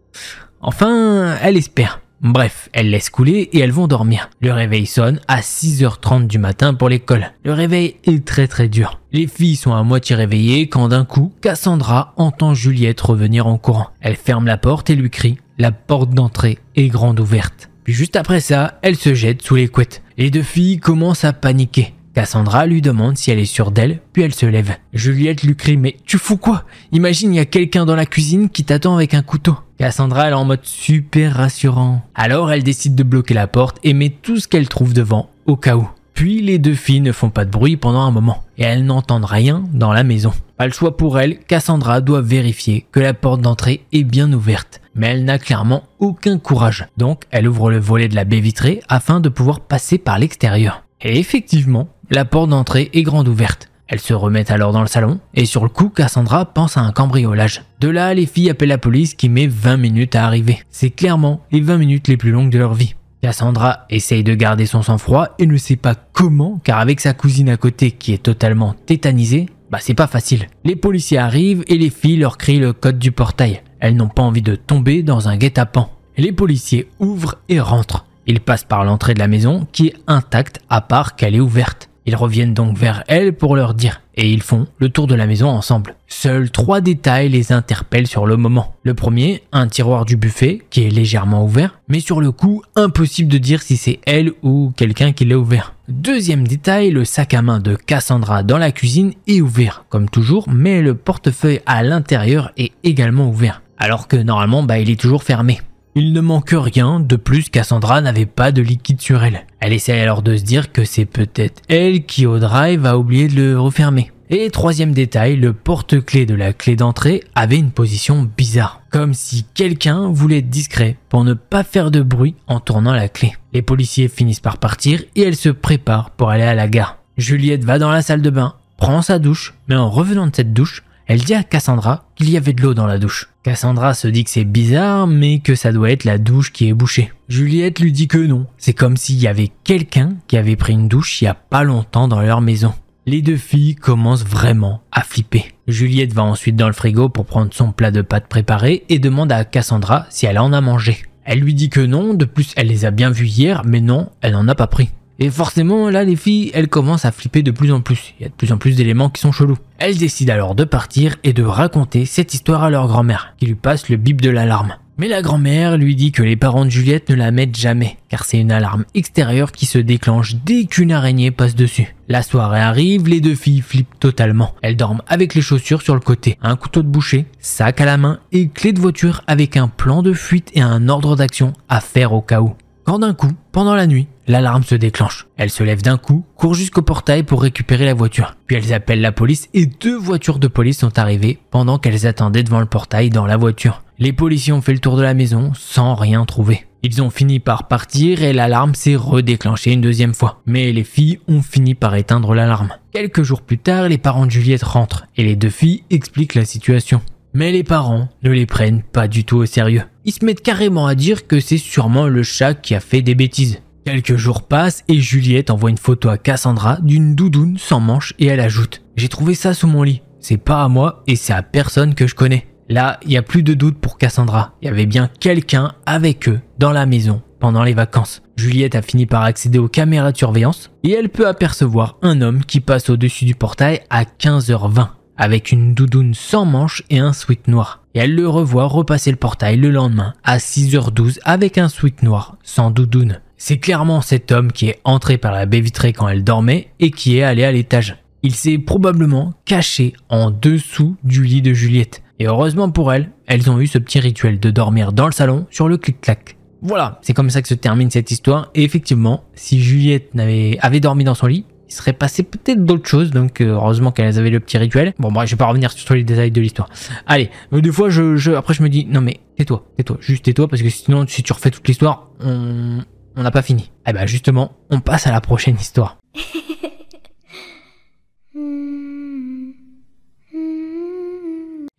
Enfin, elle espère. Bref, elles laissent couler et elles vont dormir. Le réveil sonne à 6h30 du matin pour l'école. Le réveil est très très dur. Les filles sont à moitié réveillées quand d'un coup, Cassandra entend Juliette revenir en courant. Elle ferme la porte et lui crie. La porte d'entrée est grande ouverte. Puis juste après ça, elle se jette sous les couettes. Les deux filles commencent à paniquer. Cassandra lui demande si elle est sûre d'elle, puis elle se lève. Juliette lui crie Mais tu fous quoi Imagine il y a quelqu'un dans la cuisine qui t'attend avec un couteau. Cassandra est en mode super rassurant. Alors elle décide de bloquer la porte et met tout ce qu'elle trouve devant au cas où. Puis les deux filles ne font pas de bruit pendant un moment et elles n'entendent rien dans la maison. Pas le choix pour elles, Cassandra doit vérifier que la porte d'entrée est bien ouverte, mais elle n'a clairement aucun courage. Donc elle ouvre le volet de la baie vitrée afin de pouvoir passer par l'extérieur. Et effectivement, la porte d'entrée est grande ouverte. Elles se remettent alors dans le salon et sur le coup, Cassandra pense à un cambriolage. De là, les filles appellent la police qui met 20 minutes à arriver. C'est clairement les 20 minutes les plus longues de leur vie. Cassandra essaye de garder son sang-froid et ne sait pas comment, car avec sa cousine à côté qui est totalement tétanisée, bah c'est pas facile. Les policiers arrivent et les filles leur crient le code du portail. Elles n'ont pas envie de tomber dans un guet-apens. Les policiers ouvrent et rentrent. Ils passent par l'entrée de la maison qui est intacte à part qu'elle est ouverte. Ils reviennent donc vers elle pour leur dire, et ils font le tour de la maison ensemble. Seuls trois détails les interpellent sur le moment. Le premier, un tiroir du buffet qui est légèrement ouvert, mais sur le coup, impossible de dire si c'est elle ou quelqu'un qui l'a ouvert. Deuxième détail, le sac à main de Cassandra dans la cuisine est ouvert, comme toujours, mais le portefeuille à l'intérieur est également ouvert, alors que normalement bah, il est toujours fermé. Il ne manque rien, de plus Cassandra n'avait pas de liquide sur elle. Elle essaie alors de se dire que c'est peut-être elle qui au drive a oublié de le refermer. Et troisième détail, le porte-clé de la clé d'entrée avait une position bizarre, comme si quelqu'un voulait être discret pour ne pas faire de bruit en tournant la clé. Les policiers finissent par partir et elle se prépare pour aller à la gare. Juliette va dans la salle de bain, prend sa douche, mais en revenant de cette douche, elle dit à Cassandra qu'il y avait de l'eau dans la douche. Cassandra se dit que c'est bizarre, mais que ça doit être la douche qui est bouchée. Juliette lui dit que non. C'est comme s'il y avait quelqu'un qui avait pris une douche il y a pas longtemps dans leur maison. Les deux filles commencent vraiment à flipper. Juliette va ensuite dans le frigo pour prendre son plat de pâtes préparé et demande à Cassandra si elle en a mangé. Elle lui dit que non, de plus elle les a bien vus hier, mais non, elle n'en a pas pris. Et forcément, là, les filles, elles commencent à flipper de plus en plus. Il y a de plus en plus d'éléments qui sont chelous. Elles décident alors de partir et de raconter cette histoire à leur grand-mère, qui lui passe le bip de l'alarme. Mais la grand-mère lui dit que les parents de Juliette ne la mettent jamais, car c'est une alarme extérieure qui se déclenche dès qu'une araignée passe dessus. La soirée arrive, les deux filles flippent totalement. Elles dorment avec les chaussures sur le côté, un couteau de boucher, sac à la main et clé de voiture avec un plan de fuite et un ordre d'action à faire au cas où d'un coup, pendant la nuit, l'alarme se déclenche. Elle se lève d'un coup, court jusqu'au portail pour récupérer la voiture. Puis elles appellent la police et deux voitures de police sont arrivées pendant qu'elles attendaient devant le portail dans la voiture. Les policiers ont fait le tour de la maison sans rien trouver. Ils ont fini par partir et l'alarme s'est redéclenchée une deuxième fois. Mais les filles ont fini par éteindre l'alarme. Quelques jours plus tard, les parents de Juliette rentrent et les deux filles expliquent la situation. Mais les parents ne les prennent pas du tout au sérieux. Ils se mettent carrément à dire que c'est sûrement le chat qui a fait des bêtises. Quelques jours passent et Juliette envoie une photo à Cassandra d'une doudoune sans manche et elle ajoute J'ai trouvé ça sous mon lit. C'est pas à moi et c'est à personne que je connais. Là, il n'y a plus de doute pour Cassandra. Il y avait bien quelqu'un avec eux dans la maison pendant les vacances. Juliette a fini par accéder aux caméras de surveillance et elle peut apercevoir un homme qui passe au-dessus du portail à 15h20 avec une doudoune sans manche et un sweat noir. Et elle le revoit repasser le portail le lendemain à 6h12 avec un sweat noir, sans doudoune. C'est clairement cet homme qui est entré par la baie vitrée quand elle dormait et qui est allé à l'étage. Il s'est probablement caché en dessous du lit de Juliette. Et heureusement pour elle, elles ont eu ce petit rituel de dormir dans le salon sur le clic-clac. Voilà, c'est comme ça que se termine cette histoire. Et effectivement, si Juliette avait dormi dans son lit, il serait passé peut-être d'autres choses. Donc, euh, heureusement qu'elles avaient le petit rituel. Bon, moi, je vais pas revenir sur tous les détails de l'histoire. Allez, mais euh, des fois, je, je, après, je me dis, non, mais tais-toi, tais-toi, juste tais-toi, parce que sinon, si tu refais toute l'histoire, on n'a pas fini. Et eh ben, justement, on passe à la prochaine histoire.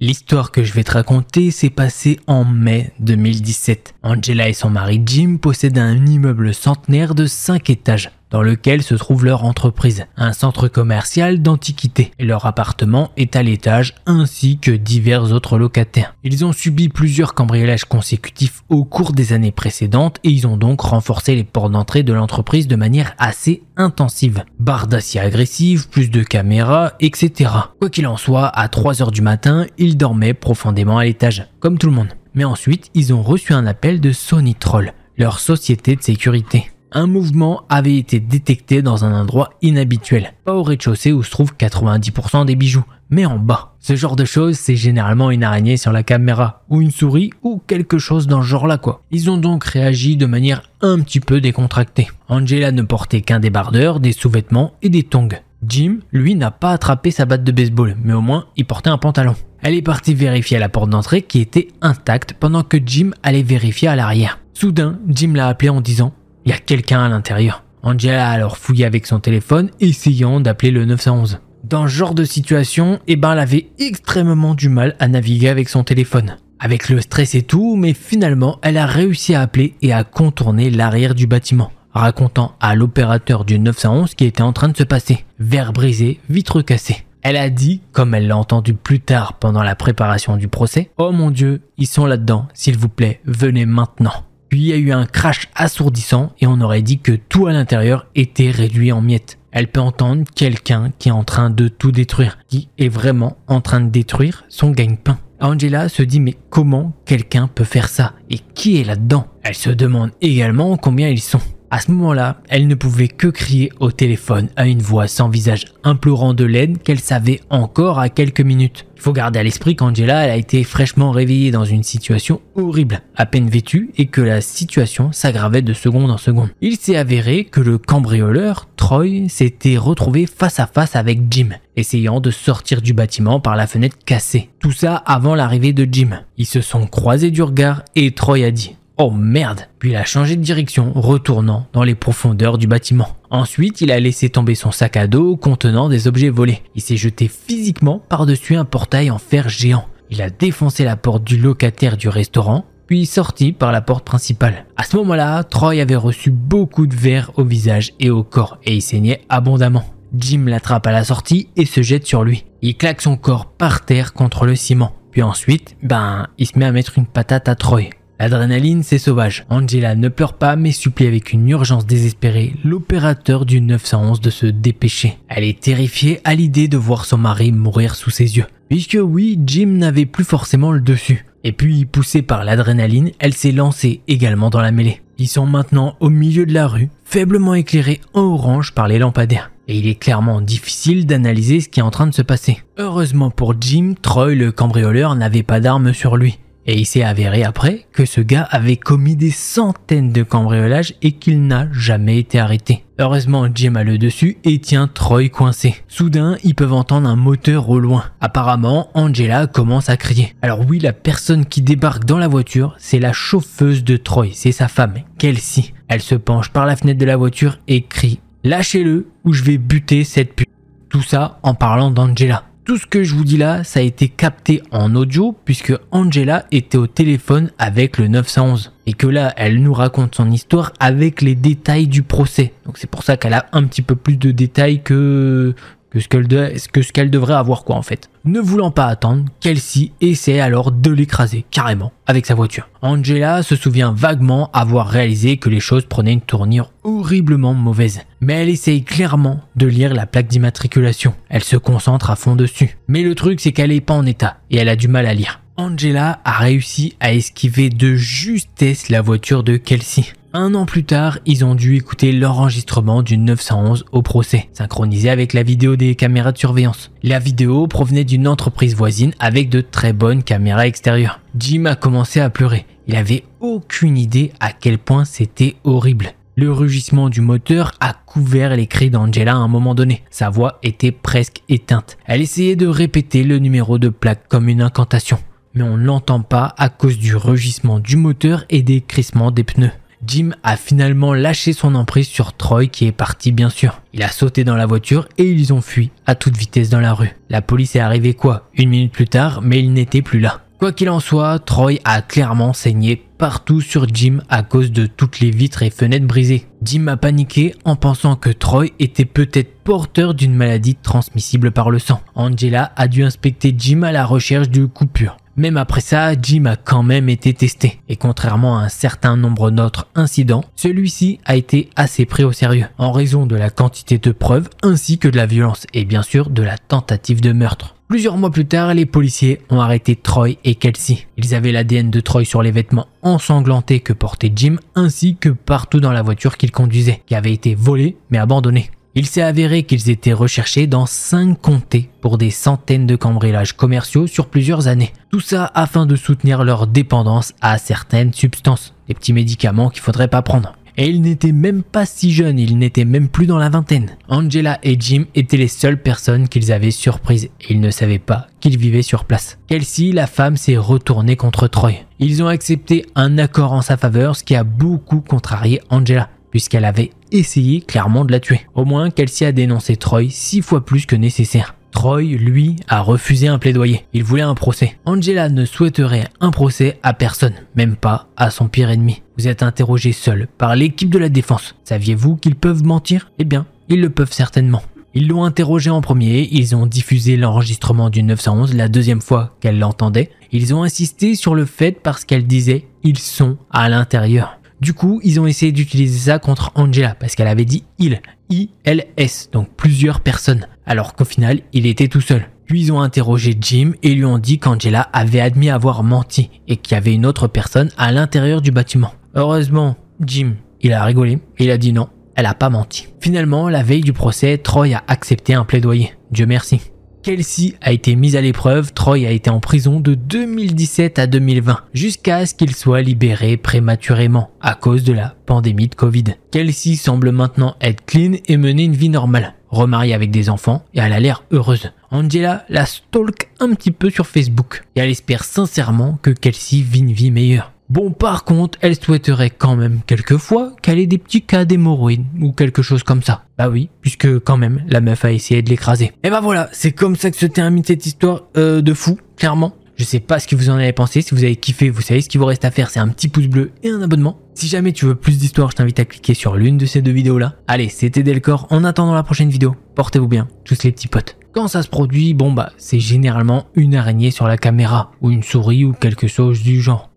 L'histoire que je vais te raconter s'est passée en mai 2017. Angela et son mari Jim possèdent un immeuble centenaire de 5 étages dans lequel se trouve leur entreprise, un centre commercial d'antiquité. Leur appartement est à l'étage ainsi que divers autres locataires. Ils ont subi plusieurs cambriolages consécutifs au cours des années précédentes et ils ont donc renforcé les portes d'entrée de l'entreprise de manière assez intensive. Barre d'acier agressive, plus de caméras, etc. Quoi qu'il en soit, à 3h du matin, ils dormaient profondément à l'étage, comme tout le monde. Mais ensuite, ils ont reçu un appel de Sony Troll, leur société de sécurité un mouvement avait été détecté dans un endroit inhabituel, pas au rez-de-chaussée où se trouvent 90% des bijoux, mais en bas. Ce genre de choses, c'est généralement une araignée sur la caméra, ou une souris, ou quelque chose dans ce genre-là quoi. Ils ont donc réagi de manière un petit peu décontractée. Angela ne portait qu'un débardeur, des sous-vêtements et des tongs. Jim, lui, n'a pas attrapé sa batte de baseball, mais au moins, il portait un pantalon. Elle est partie vérifier à la porte d'entrée qui était intacte pendant que Jim allait vérifier à l'arrière. Soudain, Jim l'a appelé en disant il y a quelqu'un à l'intérieur. Angela a alors fouillé avec son téléphone, essayant d'appeler le 911. Dans ce genre de situation, eh ben, elle avait extrêmement du mal à naviguer avec son téléphone. Avec le stress et tout, mais finalement, elle a réussi à appeler et à contourner l'arrière du bâtiment, racontant à l'opérateur du 911 ce qui était en train de se passer. Verre brisé, vitre cassée. Elle a dit, comme elle l'a entendu plus tard pendant la préparation du procès, Oh mon Dieu, ils sont là-dedans, s'il vous plaît, venez maintenant. Puis il y a eu un crash assourdissant et on aurait dit que tout à l'intérieur était réduit en miettes. Elle peut entendre quelqu'un qui est en train de tout détruire, qui est vraiment en train de détruire son gagne-pain. Angela se dit mais comment quelqu'un peut faire ça Et qui est là-dedans Elle se demande également combien ils sont. À ce moment-là, elle ne pouvait que crier au téléphone à une voix sans visage implorant de l'aide qu'elle savait encore à quelques minutes. Il faut garder à l'esprit qu'Angela a été fraîchement réveillée dans une situation horrible, à peine vêtue, et que la situation s'aggravait de seconde en seconde. Il s'est avéré que le cambrioleur, Troy, s'était retrouvé face à face avec Jim, essayant de sortir du bâtiment par la fenêtre cassée. Tout ça avant l'arrivée de Jim. Ils se sont croisés du regard et Troy a dit Oh merde Puis il a changé de direction, retournant dans les profondeurs du bâtiment. Ensuite, il a laissé tomber son sac à dos contenant des objets volés. Il s'est jeté physiquement par-dessus un portail en fer géant. Il a défoncé la porte du locataire du restaurant, puis sorti par la porte principale. À ce moment-là, Troy avait reçu beaucoup de verre au visage et au corps, et il saignait abondamment. Jim l'attrape à la sortie et se jette sur lui. Il claque son corps par terre contre le ciment. Puis ensuite, ben, il se met à mettre une patate à Troy, L'adrénaline, c'est sauvage. Angela ne pleure pas mais supplie avec une urgence désespérée l'opérateur du 911 de se dépêcher. Elle est terrifiée à l'idée de voir son mari mourir sous ses yeux. Puisque oui, Jim n'avait plus forcément le dessus. Et puis, poussée par l'adrénaline, elle s'est lancée également dans la mêlée. Ils sont maintenant au milieu de la rue, faiblement éclairés en orange par les lampadaires. Et il est clairement difficile d'analyser ce qui est en train de se passer. Heureusement pour Jim, Troy le cambrioleur n'avait pas d'arme sur lui. Et il s'est avéré après que ce gars avait commis des centaines de cambriolages et qu'il n'a jamais été arrêté. Heureusement, Jim a le dessus et tient Troy coincé. Soudain, ils peuvent entendre un moteur au loin. Apparemment, Angela commence à crier. Alors oui, la personne qui débarque dans la voiture, c'est la chauffeuse de Troy, c'est sa femme, Kelsey. Elle se penche par la fenêtre de la voiture et crie ⁇ Lâchez-le ou je vais buter cette pute !⁇ Tout ça en parlant d'Angela. Tout ce que je vous dis là, ça a été capté en audio puisque Angela était au téléphone avec le 911 et que là, elle nous raconte son histoire avec les détails du procès. Donc c'est pour ça qu'elle a un petit peu plus de détails que que ce qu'elle devrait avoir quoi en fait. Ne voulant pas attendre, Kelsey essaie alors de l'écraser carrément avec sa voiture. Angela se souvient vaguement avoir réalisé que les choses prenaient une tournure horriblement mauvaise, mais elle essaye clairement de lire la plaque d'immatriculation. Elle se concentre à fond dessus. Mais le truc c'est qu'elle n'est pas en état et elle a du mal à lire. Angela a réussi à esquiver de justesse la voiture de Kelsey. Un an plus tard, ils ont dû écouter l'enregistrement du 911 au procès, synchronisé avec la vidéo des caméras de surveillance. La vidéo provenait d'une entreprise voisine avec de très bonnes caméras extérieures. Jim a commencé à pleurer. Il avait aucune idée à quel point c'était horrible. Le rugissement du moteur a couvert les cris d'Angela à un moment donné. Sa voix était presque éteinte. Elle essayait de répéter le numéro de plaque comme une incantation mais on ne l'entend pas à cause du rugissement du moteur et des crissements des pneus. Jim a finalement lâché son emprise sur Troy qui est parti bien sûr. Il a sauté dans la voiture et ils ont fui à toute vitesse dans la rue. La police est arrivée quoi Une minute plus tard, mais il n'était plus là. Quoi qu'il en soit, Troy a clairement saigné partout sur Jim à cause de toutes les vitres et fenêtres brisées. Jim a paniqué en pensant que Troy était peut-être porteur d'une maladie transmissible par le sang. Angela a dû inspecter Jim à la recherche de coupure. Même après ça, Jim a quand même été testé, et contrairement à un certain nombre d'autres incidents, celui-ci a été assez pris au sérieux, en raison de la quantité de preuves ainsi que de la violence, et bien sûr de la tentative de meurtre. Plusieurs mois plus tard, les policiers ont arrêté Troy et Kelsey. Ils avaient l'ADN de Troy sur les vêtements ensanglantés que portait Jim ainsi que partout dans la voiture qu'il conduisait, qui avait été volée mais abandonnée. Il s'est avéré qu'ils étaient recherchés dans 5 comtés pour des centaines de cambriolages commerciaux sur plusieurs années. Tout ça afin de soutenir leur dépendance à certaines substances, des petits médicaments qu'il faudrait pas prendre. Et ils n'étaient même pas si jeunes, ils n'étaient même plus dans la vingtaine. Angela et Jim étaient les seules personnes qu'ils avaient surprises et ils ne savaient pas qu'ils vivaient sur place. Kelsey, la femme, s'est retournée contre Troy. Ils ont accepté un accord en sa faveur, ce qui a beaucoup contrarié Angela puisqu'elle avait essayé clairement de la tuer. Au moins, Kelsey a dénoncé Troy six fois plus que nécessaire. Troy, lui, a refusé un plaidoyer. Il voulait un procès. Angela ne souhaiterait un procès à personne, même pas à son pire ennemi. Vous êtes interrogé seul par l'équipe de la défense. Saviez-vous qu'ils peuvent mentir Eh bien, ils le peuvent certainement. Ils l'ont interrogé en premier, ils ont diffusé l'enregistrement du 911 la deuxième fois qu'elle l'entendait. Ils ont insisté sur le fait parce qu'elle disait ils sont à l'intérieur. Du coup, ils ont essayé d'utiliser ça contre Angela parce qu'elle avait dit il, I-L-S, donc plusieurs personnes, alors qu'au final, il était tout seul. Puis ils ont interrogé Jim et lui ont dit qu'Angela avait admis avoir menti et qu'il y avait une autre personne à l'intérieur du bâtiment. Heureusement, Jim, il a rigolé et il a dit non, elle n'a pas menti. Finalement, la veille du procès, Troy a accepté un plaidoyer. Dieu merci. Kelsey a été mise à l'épreuve, Troy a été en prison de 2017 à 2020, jusqu'à ce qu'il soit libéré prématurément à cause de la pandémie de Covid. Kelsey semble maintenant être clean et mener une vie normale, remariée avec des enfants et elle a l'air heureuse. Angela la stalk un petit peu sur Facebook et elle espère sincèrement que Kelsey vit une vie meilleure. Bon, par contre, elle souhaiterait quand même quelquefois qu'elle ait des petits cas d'hémorroïdes ou quelque chose comme ça. Bah oui, puisque quand même, la meuf a essayé de l'écraser. Et eh bah ben voilà, c'est comme ça que se termine cette histoire euh, de fou, clairement. Je sais pas ce que vous en avez pensé, si vous avez kiffé, vous savez ce qu'il vous reste à faire, c'est un petit pouce bleu et un abonnement. Si jamais tu veux plus d'histoires, je t'invite à cliquer sur l'une de ces deux vidéos là. Allez, c'était Delcor, en attendant la prochaine vidéo, portez-vous bien, tous les petits potes. Quand ça se produit, bon bah, c'est généralement une araignée sur la caméra, ou une souris, ou quelque chose du genre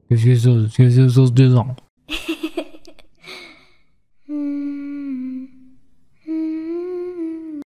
ans.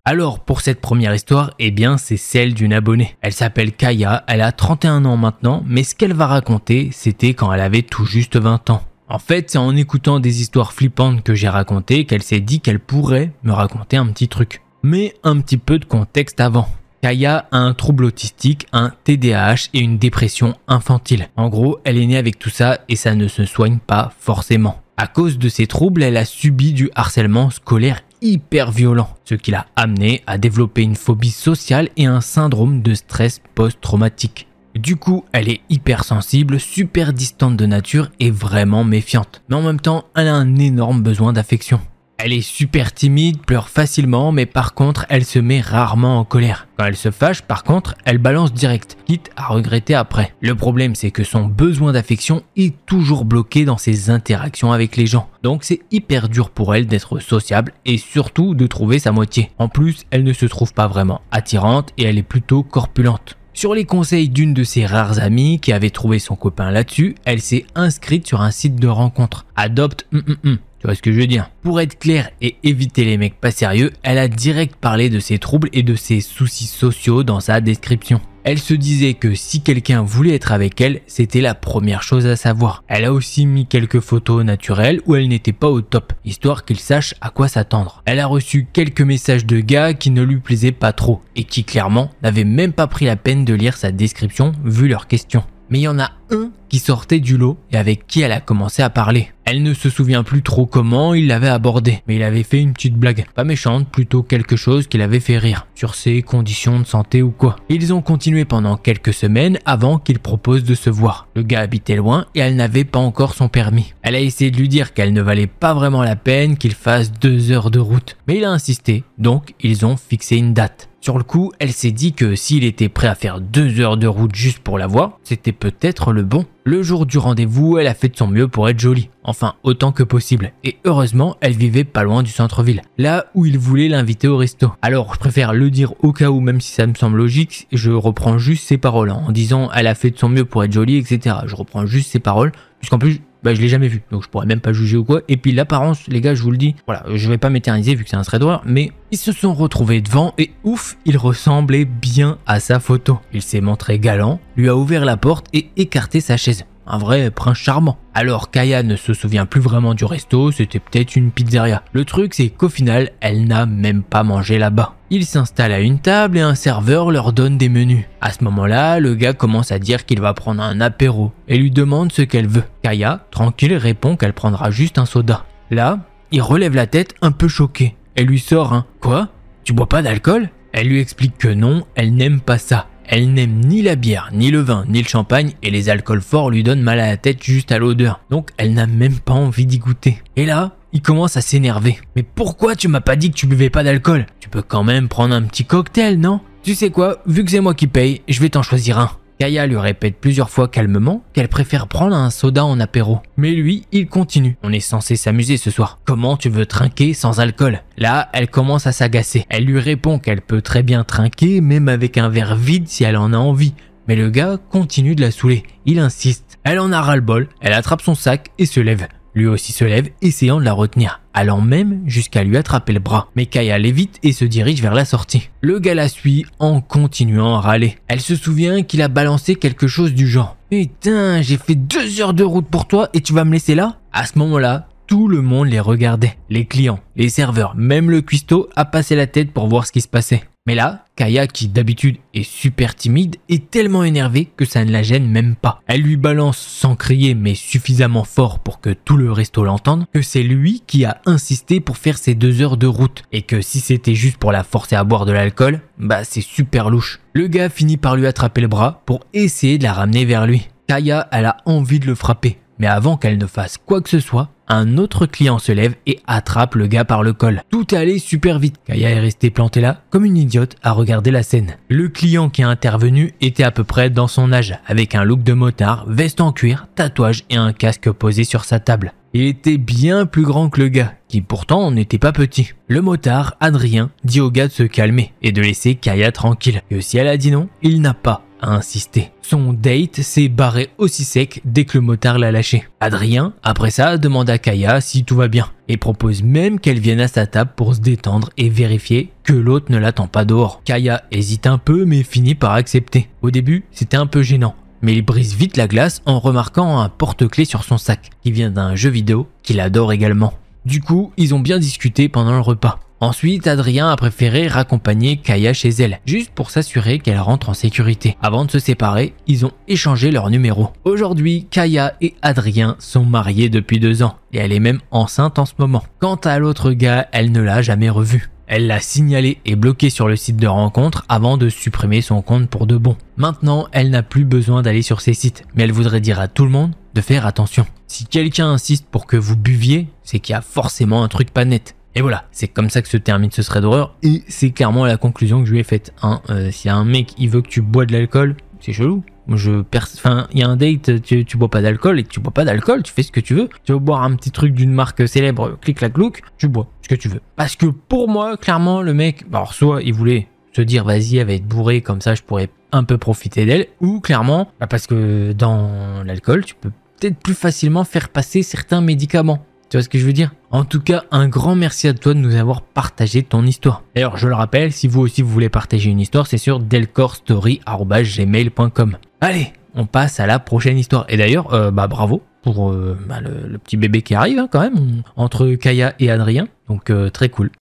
Alors, pour cette première histoire, eh bien, c'est celle d'une abonnée. Elle s'appelle Kaya, elle a 31 ans maintenant, mais ce qu'elle va raconter, c'était quand elle avait tout juste 20 ans. En fait, c'est en écoutant des histoires flippantes que j'ai racontées qu'elle s'est dit qu'elle pourrait me raconter un petit truc. Mais un petit peu de contexte avant. Kaya a un trouble autistique, un TDAH et une dépression infantile. En gros, elle est née avec tout ça et ça ne se soigne pas forcément. À cause de ces troubles, elle a subi du harcèlement scolaire hyper violent, ce qui l'a amené à développer une phobie sociale et un syndrome de stress post-traumatique. Du coup, elle est hypersensible, super distante de nature et vraiment méfiante. Mais en même temps, elle a un énorme besoin d'affection. Elle est super timide, pleure facilement, mais par contre, elle se met rarement en colère. Quand elle se fâche, par contre, elle balance direct, quitte à regretter après. Le problème, c'est que son besoin d'affection est toujours bloqué dans ses interactions avec les gens. Donc c'est hyper dur pour elle d'être sociable et surtout de trouver sa moitié. En plus, elle ne se trouve pas vraiment attirante et elle est plutôt corpulente. Sur les conseils d'une de ses rares amies qui avait trouvé son copain là-dessus, elle s'est inscrite sur un site de rencontre. Adopte mm, mm, mm. Tu vois ce que je veux dire Pour être clair et éviter les mecs pas sérieux, elle a direct parlé de ses troubles et de ses soucis sociaux dans sa description. Elle se disait que si quelqu'un voulait être avec elle, c'était la première chose à savoir. Elle a aussi mis quelques photos naturelles où elle n'était pas au top, histoire qu'il sache à quoi s'attendre. Elle a reçu quelques messages de gars qui ne lui plaisaient pas trop et qui clairement n'avaient même pas pris la peine de lire sa description vu leurs questions mais il y en a un qui sortait du lot et avec qui elle a commencé à parler. Elle ne se souvient plus trop comment il l'avait abordé, mais il avait fait une petite blague, pas méchante, plutôt quelque chose qui l'avait fait rire, sur ses conditions de santé ou quoi. Ils ont continué pendant quelques semaines avant qu'il propose de se voir. Le gars habitait loin et elle n'avait pas encore son permis. Elle a essayé de lui dire qu'elle ne valait pas vraiment la peine qu'il fasse deux heures de route, mais il a insisté, donc ils ont fixé une date. Sur le coup, elle s'est dit que s'il était prêt à faire deux heures de route juste pour la voir, c'était peut-être le bon. Le jour du rendez-vous, elle a fait de son mieux pour être jolie, enfin autant que possible, et heureusement, elle vivait pas loin du centre-ville, là où il voulait l'inviter au resto. Alors, je préfère le dire au cas où, même si ça me semble logique, je reprends juste ses paroles, hein, en disant elle a fait de son mieux pour être jolie, etc. Je reprends juste ses paroles, puisqu'en plus, bah je l'ai jamais vu, donc je pourrais même pas juger ou quoi. Et puis l'apparence, les gars, je vous le dis, voilà, je vais pas m'éterniser vu que c'est un Shredder, mais ils se sont retrouvés devant et ouf, il ressemblait bien à sa photo. Il s'est montré galant, lui a ouvert la porte et écarté sa chaise un vrai prince charmant. Alors Kaya ne se souvient plus vraiment du resto, c'était peut-être une pizzeria. Le truc c'est qu'au final, elle n'a même pas mangé là-bas. Ils s'installent à une table et un serveur leur donne des menus. À ce moment-là, le gars commence à dire qu'il va prendre un apéro et lui demande ce qu'elle veut. Kaya, tranquille, répond qu'elle prendra juste un soda. Là, il relève la tête un peu choqué. Elle lui sort un Quoi Tu bois pas d'alcool Elle lui explique que non, elle n'aime pas ça. Elle n'aime ni la bière, ni le vin, ni le champagne, et les alcools forts lui donnent mal à la tête juste à l'odeur. Donc elle n'a même pas envie d'y goûter. Et là, il commence à s'énerver. Mais pourquoi tu m'as pas dit que tu buvais pas d'alcool Tu peux quand même prendre un petit cocktail, non Tu sais quoi, vu que c'est moi qui paye, je vais t'en choisir un. Kaya lui répète plusieurs fois calmement qu'elle préfère prendre un soda en apéro. Mais lui, il continue. On est censé s'amuser ce soir. Comment tu veux trinquer sans alcool Là, elle commence à s'agacer. Elle lui répond qu'elle peut très bien trinquer, même avec un verre vide si elle en a envie. Mais le gars continue de la saouler. Il insiste. Elle en a ras-le-bol, elle attrape son sac et se lève. Lui aussi se lève, essayant de la retenir, allant même jusqu'à lui attraper le bras. Mais Kaya l'évite et se dirige vers la sortie. Le gars la suit en continuant à râler. Elle se souvient qu'il a balancé quelque chose du genre. Putain, j'ai fait deux heures de route pour toi et tu vas me laisser là À ce moment-là, tout le monde les regardait, les clients, les serveurs, même le cuistot a passé la tête pour voir ce qui se passait. Mais là, Kaya, qui d'habitude est super timide, est tellement énervée que ça ne la gêne même pas. Elle lui balance sans crier mais suffisamment fort pour que tout le resto l'entende que c'est lui qui a insisté pour faire ces deux heures de route et que si c'était juste pour la forcer à boire de l'alcool, bah c'est super louche. Le gars finit par lui attraper le bras pour essayer de la ramener vers lui. Kaya, elle a envie de le frapper. Mais avant qu'elle ne fasse quoi que ce soit, un autre client se lève et attrape le gars par le col. Tout allait super vite. Kaya est restée plantée là, comme une idiote, à regarder la scène. Le client qui est intervenu était à peu près dans son âge, avec un look de motard, veste en cuir, tatouage et un casque posé sur sa table. Il était bien plus grand que le gars, qui pourtant n'était pas petit. Le motard, Adrien, dit au gars de se calmer et de laisser Kaya tranquille. Et si elle a dit non, il n'a pas a insisté. Son date s'est barré aussi sec dès que le motard l'a lâché. Adrien, après ça, demande à Kaya si tout va bien et propose même qu'elle vienne à sa table pour se détendre et vérifier que l'autre ne l'attend pas dehors. Kaya hésite un peu mais finit par accepter. Au début, c'était un peu gênant, mais il brise vite la glace en remarquant un porte-clés sur son sac qui vient d'un jeu vidéo qu'il adore également. Du coup, ils ont bien discuté pendant le repas. Ensuite, Adrien a préféré raccompagner Kaya chez elle, juste pour s'assurer qu'elle rentre en sécurité. Avant de se séparer, ils ont échangé leurs numéros. Aujourd'hui, Kaya et Adrien sont mariés depuis deux ans, et elle est même enceinte en ce moment. Quant à l'autre gars, elle ne l'a jamais revu. Elle l'a signalé et bloqué sur le site de rencontre avant de supprimer son compte pour de bon. Maintenant, elle n'a plus besoin d'aller sur ces sites, mais elle voudrait dire à tout le monde de faire attention. Si quelqu'un insiste pour que vous buviez, c'est qu'il y a forcément un truc pas net. Et voilà, c'est comme ça que se termine ce serait d'horreur. Et c'est clairement la conclusion que je lui ai faite. Hein. un euh, si y a un mec, il veut que tu bois de l'alcool, c'est chelou. Je enfin, il y a un date, tu, bois pas d'alcool et tu bois pas d'alcool, tu fais ce que tu veux. Tu veux boire un petit truc d'une marque célèbre, clic la clouc, tu bois ce que tu veux. Parce que pour moi, clairement, le mec, alors soit il voulait se dire vas-y, elle va être bourrée, comme ça je pourrais un peu profiter d'elle, ou clairement, bah, parce que dans l'alcool, tu peux peut-être plus facilement faire passer certains médicaments. Tu vois ce que je veux dire en tout cas, un grand merci à toi de nous avoir partagé ton histoire. D'ailleurs, je le rappelle, si vous aussi vous voulez partager une histoire, c'est sur delcorstory.gmail.com. Allez, on passe à la prochaine histoire. Et d'ailleurs, euh, bah bravo pour euh, bah, le, petit bébé qui arrive hein, quand même, entre Kaya et Adrien. Donc euh, très cool.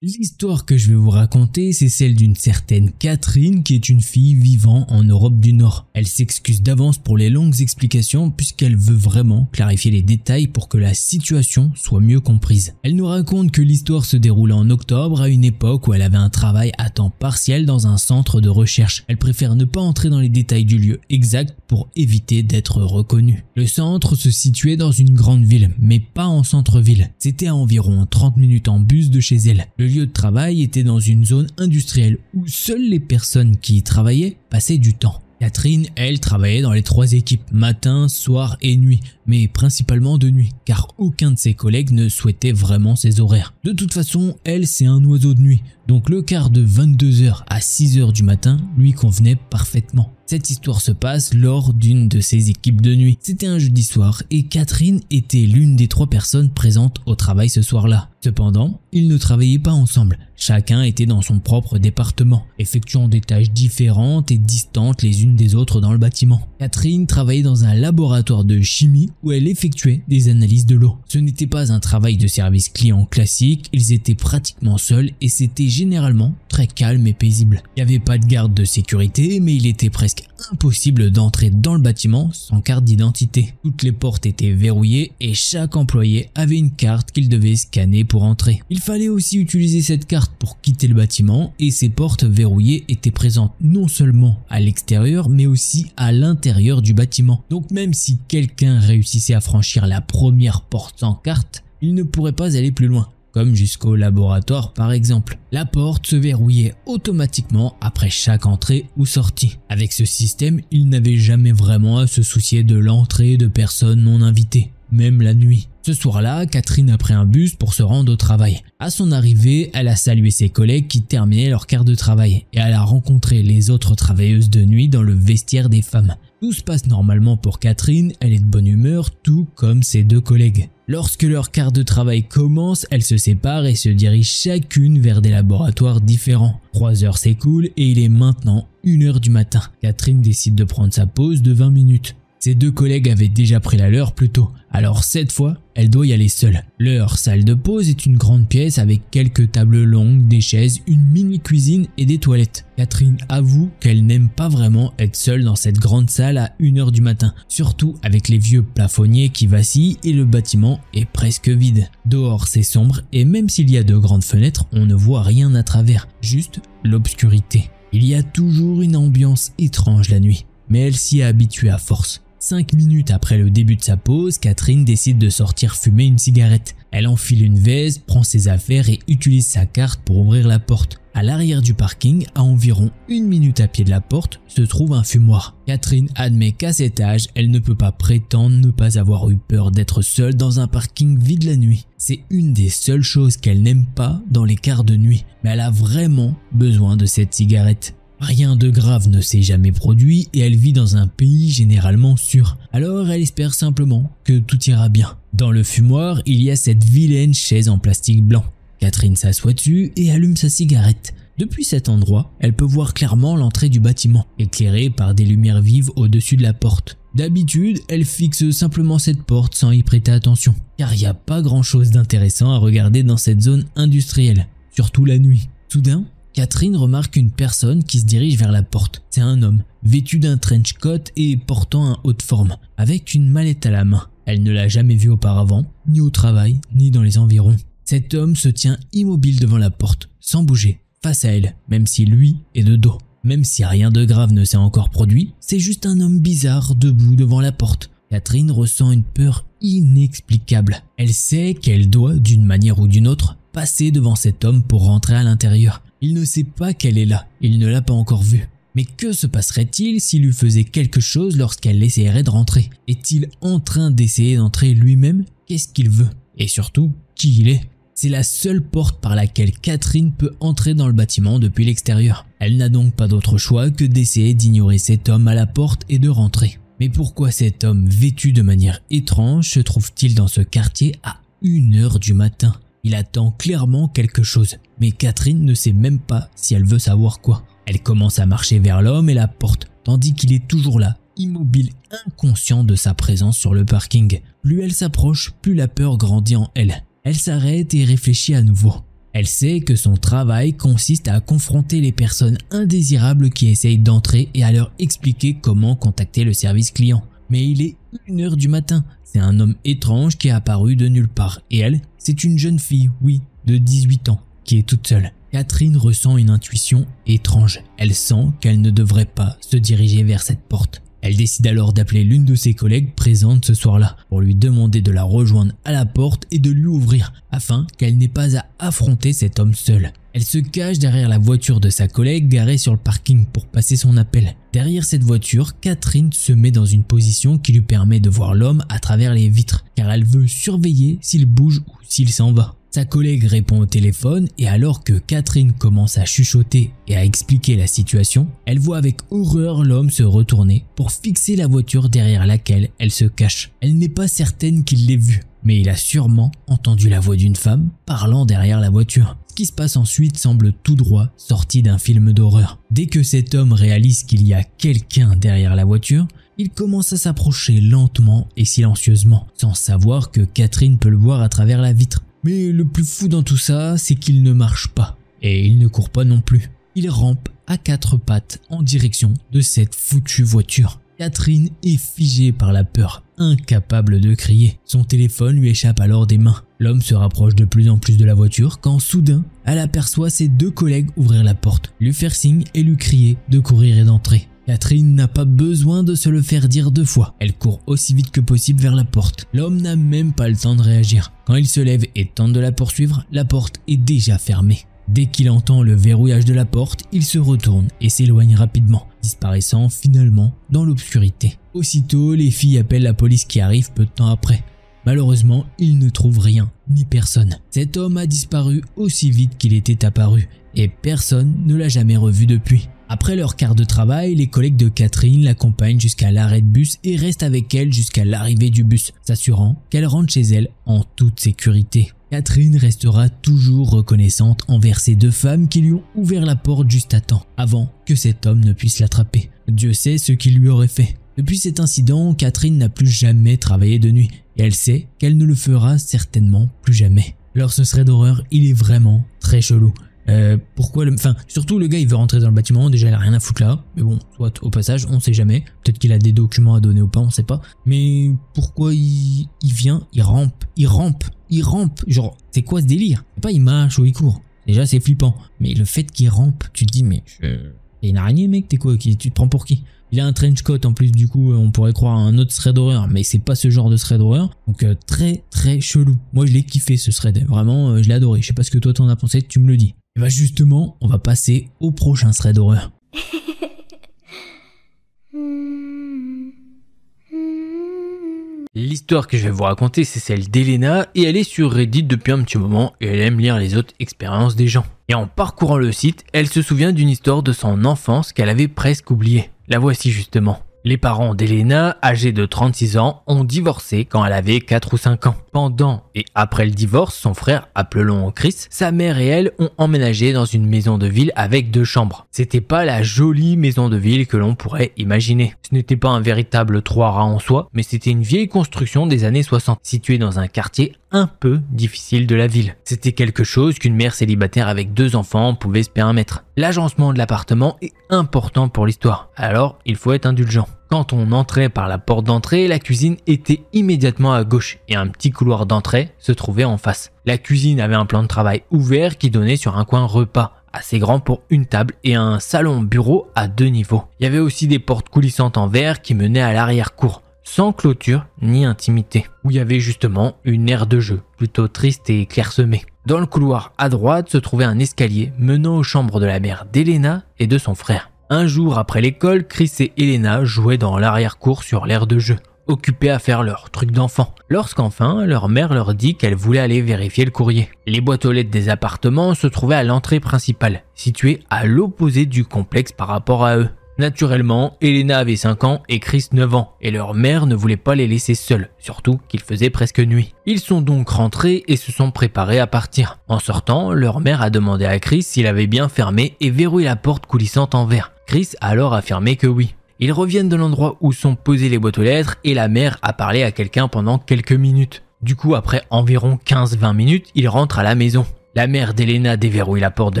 L'histoire que je vais vous raconter, c'est celle d'une certaine Catherine qui est une fille vivant en Europe du Nord. Elle s'excuse d'avance pour les longues explications puisqu'elle veut vraiment clarifier les détails pour que la situation soit mieux comprise. Elle nous raconte que l'histoire se déroule en octobre à une époque où elle avait un travail à temps partiel dans un centre de recherche. Elle préfère ne pas entrer dans les détails du lieu exact pour éviter d'être reconnue. Le centre se situait dans une grande ville, mais pas en centre-ville. C'était à environ 30 minutes en bus de chez elle. Le lieu de travail était dans une zone industrielle où seules les personnes qui y travaillaient passaient du temps. Catherine, elle, travaillait dans les trois équipes, matin, soir et nuit, mais principalement de nuit, car aucun de ses collègues ne souhaitait vraiment ses horaires. De toute façon, elle, c'est un oiseau de nuit, donc le quart de 22h à 6h du matin lui convenait parfaitement. Cette histoire se passe lors d'une de ses équipes de nuit. C'était un jeudi soir et Catherine était l'une des trois personnes présentes au travail ce soir-là. Cependant, ils ne travaillaient pas ensemble. Chacun était dans son propre département, effectuant des tâches différentes et distantes les unes des autres dans le bâtiment. Catherine travaillait dans un laboratoire de chimie où elle effectuait des analyses de l'eau. Ce n'était pas un travail de service client classique, ils étaient pratiquement seuls et c'était généralement très calme et paisible. Il n'y avait pas de garde de sécurité, mais il était presque impossible d'entrer dans le bâtiment sans carte d'identité. Toutes les portes étaient verrouillées et chaque employé avait une carte qu'il devait scanner pour entrer. Il fallait aussi utiliser cette carte pour quitter le bâtiment et ces portes verrouillées étaient présentes non seulement à l'extérieur mais aussi à l'intérieur du bâtiment. Donc même si quelqu'un réussit à franchir la première porte en carte, il ne pourrait pas aller plus loin, comme jusqu'au laboratoire par exemple. La porte se verrouillait automatiquement après chaque entrée ou sortie. Avec ce système, il n'avait jamais vraiment à se soucier de l'entrée de personnes non invitées, même la nuit. Ce soir-là, Catherine a pris un bus pour se rendre au travail. À son arrivée, elle a salué ses collègues qui terminaient leur quart de travail et elle a rencontré les autres travailleuses de nuit dans le vestiaire des femmes. Tout se passe normalement pour Catherine, elle est de bonne humeur, tout comme ses deux collègues. Lorsque leur quart de travail commence, elles se séparent et se dirigent chacune vers des laboratoires différents. Trois heures s'écoulent et il est maintenant une heure du matin. Catherine décide de prendre sa pause de 20 minutes. Ses deux collègues avaient déjà pris la leur plus tôt, alors cette fois, elle doit y aller seule. Leur salle de pause est une grande pièce avec quelques tables longues, des chaises, une mini cuisine et des toilettes. Catherine avoue qu'elle n'aime pas vraiment être seule dans cette grande salle à 1h du matin, surtout avec les vieux plafonniers qui vacillent et le bâtiment est presque vide. Dehors c'est sombre et même s'il y a de grandes fenêtres, on ne voit rien à travers, juste l'obscurité. Il y a toujours une ambiance étrange la nuit, mais elle s'y est habituée à force. Cinq minutes après le début de sa pause, Catherine décide de sortir fumer une cigarette. Elle enfile une veste, prend ses affaires et utilise sa carte pour ouvrir la porte. À l'arrière du parking, à environ une minute à pied de la porte, se trouve un fumoir. Catherine admet qu'à cet âge, elle ne peut pas prétendre ne pas avoir eu peur d'être seule dans un parking vide la nuit. C'est une des seules choses qu'elle n'aime pas dans les quarts de nuit, mais elle a vraiment besoin de cette cigarette. Rien de grave ne s'est jamais produit et elle vit dans un pays généralement sûr. Alors elle espère simplement que tout ira bien. Dans le fumoir, il y a cette vilaine chaise en plastique blanc. Catherine s'assoit dessus et allume sa cigarette. Depuis cet endroit, elle peut voir clairement l'entrée du bâtiment, éclairée par des lumières vives au-dessus de la porte. D'habitude, elle fixe simplement cette porte sans y prêter attention, car il n'y a pas grand chose d'intéressant à regarder dans cette zone industrielle, surtout la nuit. Soudain, Catherine remarque une personne qui se dirige vers la porte. C'est un homme, vêtu d'un trench coat et portant un haut de forme, avec une mallette à la main. Elle ne l'a jamais vu auparavant, ni au travail, ni dans les environs. Cet homme se tient immobile devant la porte, sans bouger, face à elle, même si lui est de dos. Même si rien de grave ne s'est encore produit, c'est juste un homme bizarre debout devant la porte. Catherine ressent une peur inexplicable. Elle sait qu'elle doit, d'une manière ou d'une autre, passer devant cet homme pour rentrer à l'intérieur. Il ne sait pas qu'elle est là, il ne l'a pas encore vue. Mais que se passerait-il s'il lui faisait quelque chose lorsqu'elle essaierait de rentrer Est-il en train d'essayer d'entrer lui-même Qu'est-ce qu'il veut Et surtout, qui il est C'est la seule porte par laquelle Catherine peut entrer dans le bâtiment depuis l'extérieur. Elle n'a donc pas d'autre choix que d'essayer d'ignorer cet homme à la porte et de rentrer. Mais pourquoi cet homme vêtu de manière étrange se trouve-t-il dans ce quartier à 1h du matin Il attend clairement quelque chose. Mais Catherine ne sait même pas si elle veut savoir quoi. Elle commence à marcher vers l'homme et la porte, tandis qu'il est toujours là, immobile, inconscient de sa présence sur le parking. Plus elle s'approche, plus la peur grandit en elle. Elle s'arrête et réfléchit à nouveau. Elle sait que son travail consiste à confronter les personnes indésirables qui essayent d'entrer et à leur expliquer comment contacter le service client. Mais il est 1h du matin, c'est un homme étrange qui est apparu de nulle part et elle, c'est une jeune fille, oui, de 18 ans qui est toute seule. Catherine ressent une intuition étrange. Elle sent qu'elle ne devrait pas se diriger vers cette porte. Elle décide alors d'appeler l'une de ses collègues présentes ce soir-là pour lui demander de la rejoindre à la porte et de lui ouvrir afin qu'elle n'ait pas à affronter cet homme seul. Elle se cache derrière la voiture de sa collègue garée sur le parking pour passer son appel. Derrière cette voiture, Catherine se met dans une position qui lui permet de voir l'homme à travers les vitres car elle veut surveiller s'il bouge ou s'il s'en va. Sa collègue répond au téléphone et alors que Catherine commence à chuchoter et à expliquer la situation, elle voit avec horreur l'homme se retourner pour fixer la voiture derrière laquelle elle se cache. Elle n'est pas certaine qu'il l'ait vue, mais il a sûrement entendu la voix d'une femme parlant derrière la voiture. Ce qui se passe ensuite semble tout droit sorti d'un film d'horreur. Dès que cet homme réalise qu'il y a quelqu'un derrière la voiture, il commence à s'approcher lentement et silencieusement, sans savoir que Catherine peut le voir à travers la vitre. Mais le plus fou dans tout ça, c'est qu'il ne marche pas. Et il ne court pas non plus. Il rampe à quatre pattes en direction de cette foutue voiture. Catherine est figée par la peur, incapable de crier. Son téléphone lui échappe alors des mains. L'homme se rapproche de plus en plus de la voiture quand soudain, elle aperçoit ses deux collègues ouvrir la porte, lui faire signe et lui crier de courir et d'entrer. Catherine n'a pas besoin de se le faire dire deux fois. Elle court aussi vite que possible vers la porte. L'homme n'a même pas le temps de réagir. Quand il se lève et tente de la poursuivre, la porte est déjà fermée. Dès qu'il entend le verrouillage de la porte, il se retourne et s'éloigne rapidement, disparaissant finalement dans l'obscurité. Aussitôt, les filles appellent la police qui arrive peu de temps après. Malheureusement, ils ne trouvent rien, ni personne. Cet homme a disparu aussi vite qu'il était apparu, et personne ne l'a jamais revu depuis. Après leur quart de travail, les collègues de Catherine l'accompagnent jusqu'à l'arrêt de bus et restent avec elle jusqu'à l'arrivée du bus, s'assurant qu'elle rentre chez elle en toute sécurité. Catherine restera toujours reconnaissante envers ces deux femmes qui lui ont ouvert la porte juste à temps, avant que cet homme ne puisse l'attraper. Dieu sait ce qu'il lui aurait fait. Depuis cet incident, Catherine n'a plus jamais travaillé de nuit, et elle sait qu'elle ne le fera certainement plus jamais. Alors ce serait d'horreur, il est vraiment très chelou. Euh, pourquoi le... Enfin, surtout le gars, il veut rentrer dans le bâtiment. Déjà, il a rien à foutre là. Mais bon, soit au passage, on sait jamais. Peut-être qu'il a des documents à donner ou pas, on sait pas. Mais pourquoi il, il vient, il rampe, il rampe, il rampe. Genre, c'est quoi ce délire Pas, il marche ou il court. Déjà, c'est flippant. Mais le fait qu'il rampe, tu te dis, mais... il T'es une araignée, mec, t'es quoi Tu te prends pour qui il a un trench coat en plus, du coup, euh, on pourrait croire à un autre thread mais c'est pas ce genre de thread Donc euh, très très chelou. Moi, je l'ai kiffé ce thread. Vraiment, je l'ai adoré. Je sais pas ce que toi t'en as pensé, tu me le dis. Et eh bah ben, justement, on va passer au prochain thread d'horreur. L'histoire que je vais vous raconter, c'est celle d'Elena et elle est sur Reddit depuis un petit moment et elle aime lire les autres expériences des gens. Et en parcourant le site, elle se souvient d'une histoire de son enfance qu'elle avait presque oubliée. La voici justement. Les parents d'Elena, âgés de 36 ans, ont divorcé quand elle avait 4 ou 5 ans. Pendant et après le divorce, son frère, appelons Chris, sa mère et elle ont emménagé dans une maison de ville avec deux chambres. C'était pas la jolie maison de ville que l'on pourrait imaginer. Ce n'était pas un véritable trois rats en soi, mais c'était une vieille construction des années 60, située dans un quartier un peu difficile de la ville. C'était quelque chose qu'une mère célibataire avec deux enfants pouvait se permettre. L'agencement de l'appartement est important pour l'histoire, alors il faut être indulgent. Quand on entrait par la porte d'entrée, la cuisine était immédiatement à gauche et un petit couloir d'entrée se trouvait en face. La cuisine avait un plan de travail ouvert qui donnait sur un coin repas assez grand pour une table et un salon bureau à deux niveaux. Il y avait aussi des portes coulissantes en verre qui menaient à l'arrière-cour, sans clôture ni intimité, où il y avait justement une aire de jeu, plutôt triste et clairsemée. Dans le couloir à droite se trouvait un escalier menant aux chambres de la mère d'Elena et de son frère. Un jour après l'école, Chris et Elena jouaient dans l'arrière-cour sur l'aire de jeu, occupés à faire leur truc d'enfant, lorsqu'enfin leur mère leur dit qu'elle voulait aller vérifier le courrier. Les boîtes aux lettres des appartements se trouvaient à l'entrée principale, située à l'opposé du complexe par rapport à eux. Naturellement, Elena avait 5 ans et Chris 9 ans, et leur mère ne voulait pas les laisser seuls, surtout qu'il faisait presque nuit. Ils sont donc rentrés et se sont préparés à partir. En sortant, leur mère a demandé à Chris s'il avait bien fermé et verrouillé la porte coulissante en verre. Chris a alors affirmé que oui. Ils reviennent de l'endroit où sont posées les boîtes aux lettres et la mère a parlé à quelqu'un pendant quelques minutes. Du coup, après environ 15-20 minutes, ils rentrent à la maison. La mère d'Elena déverrouille la porte de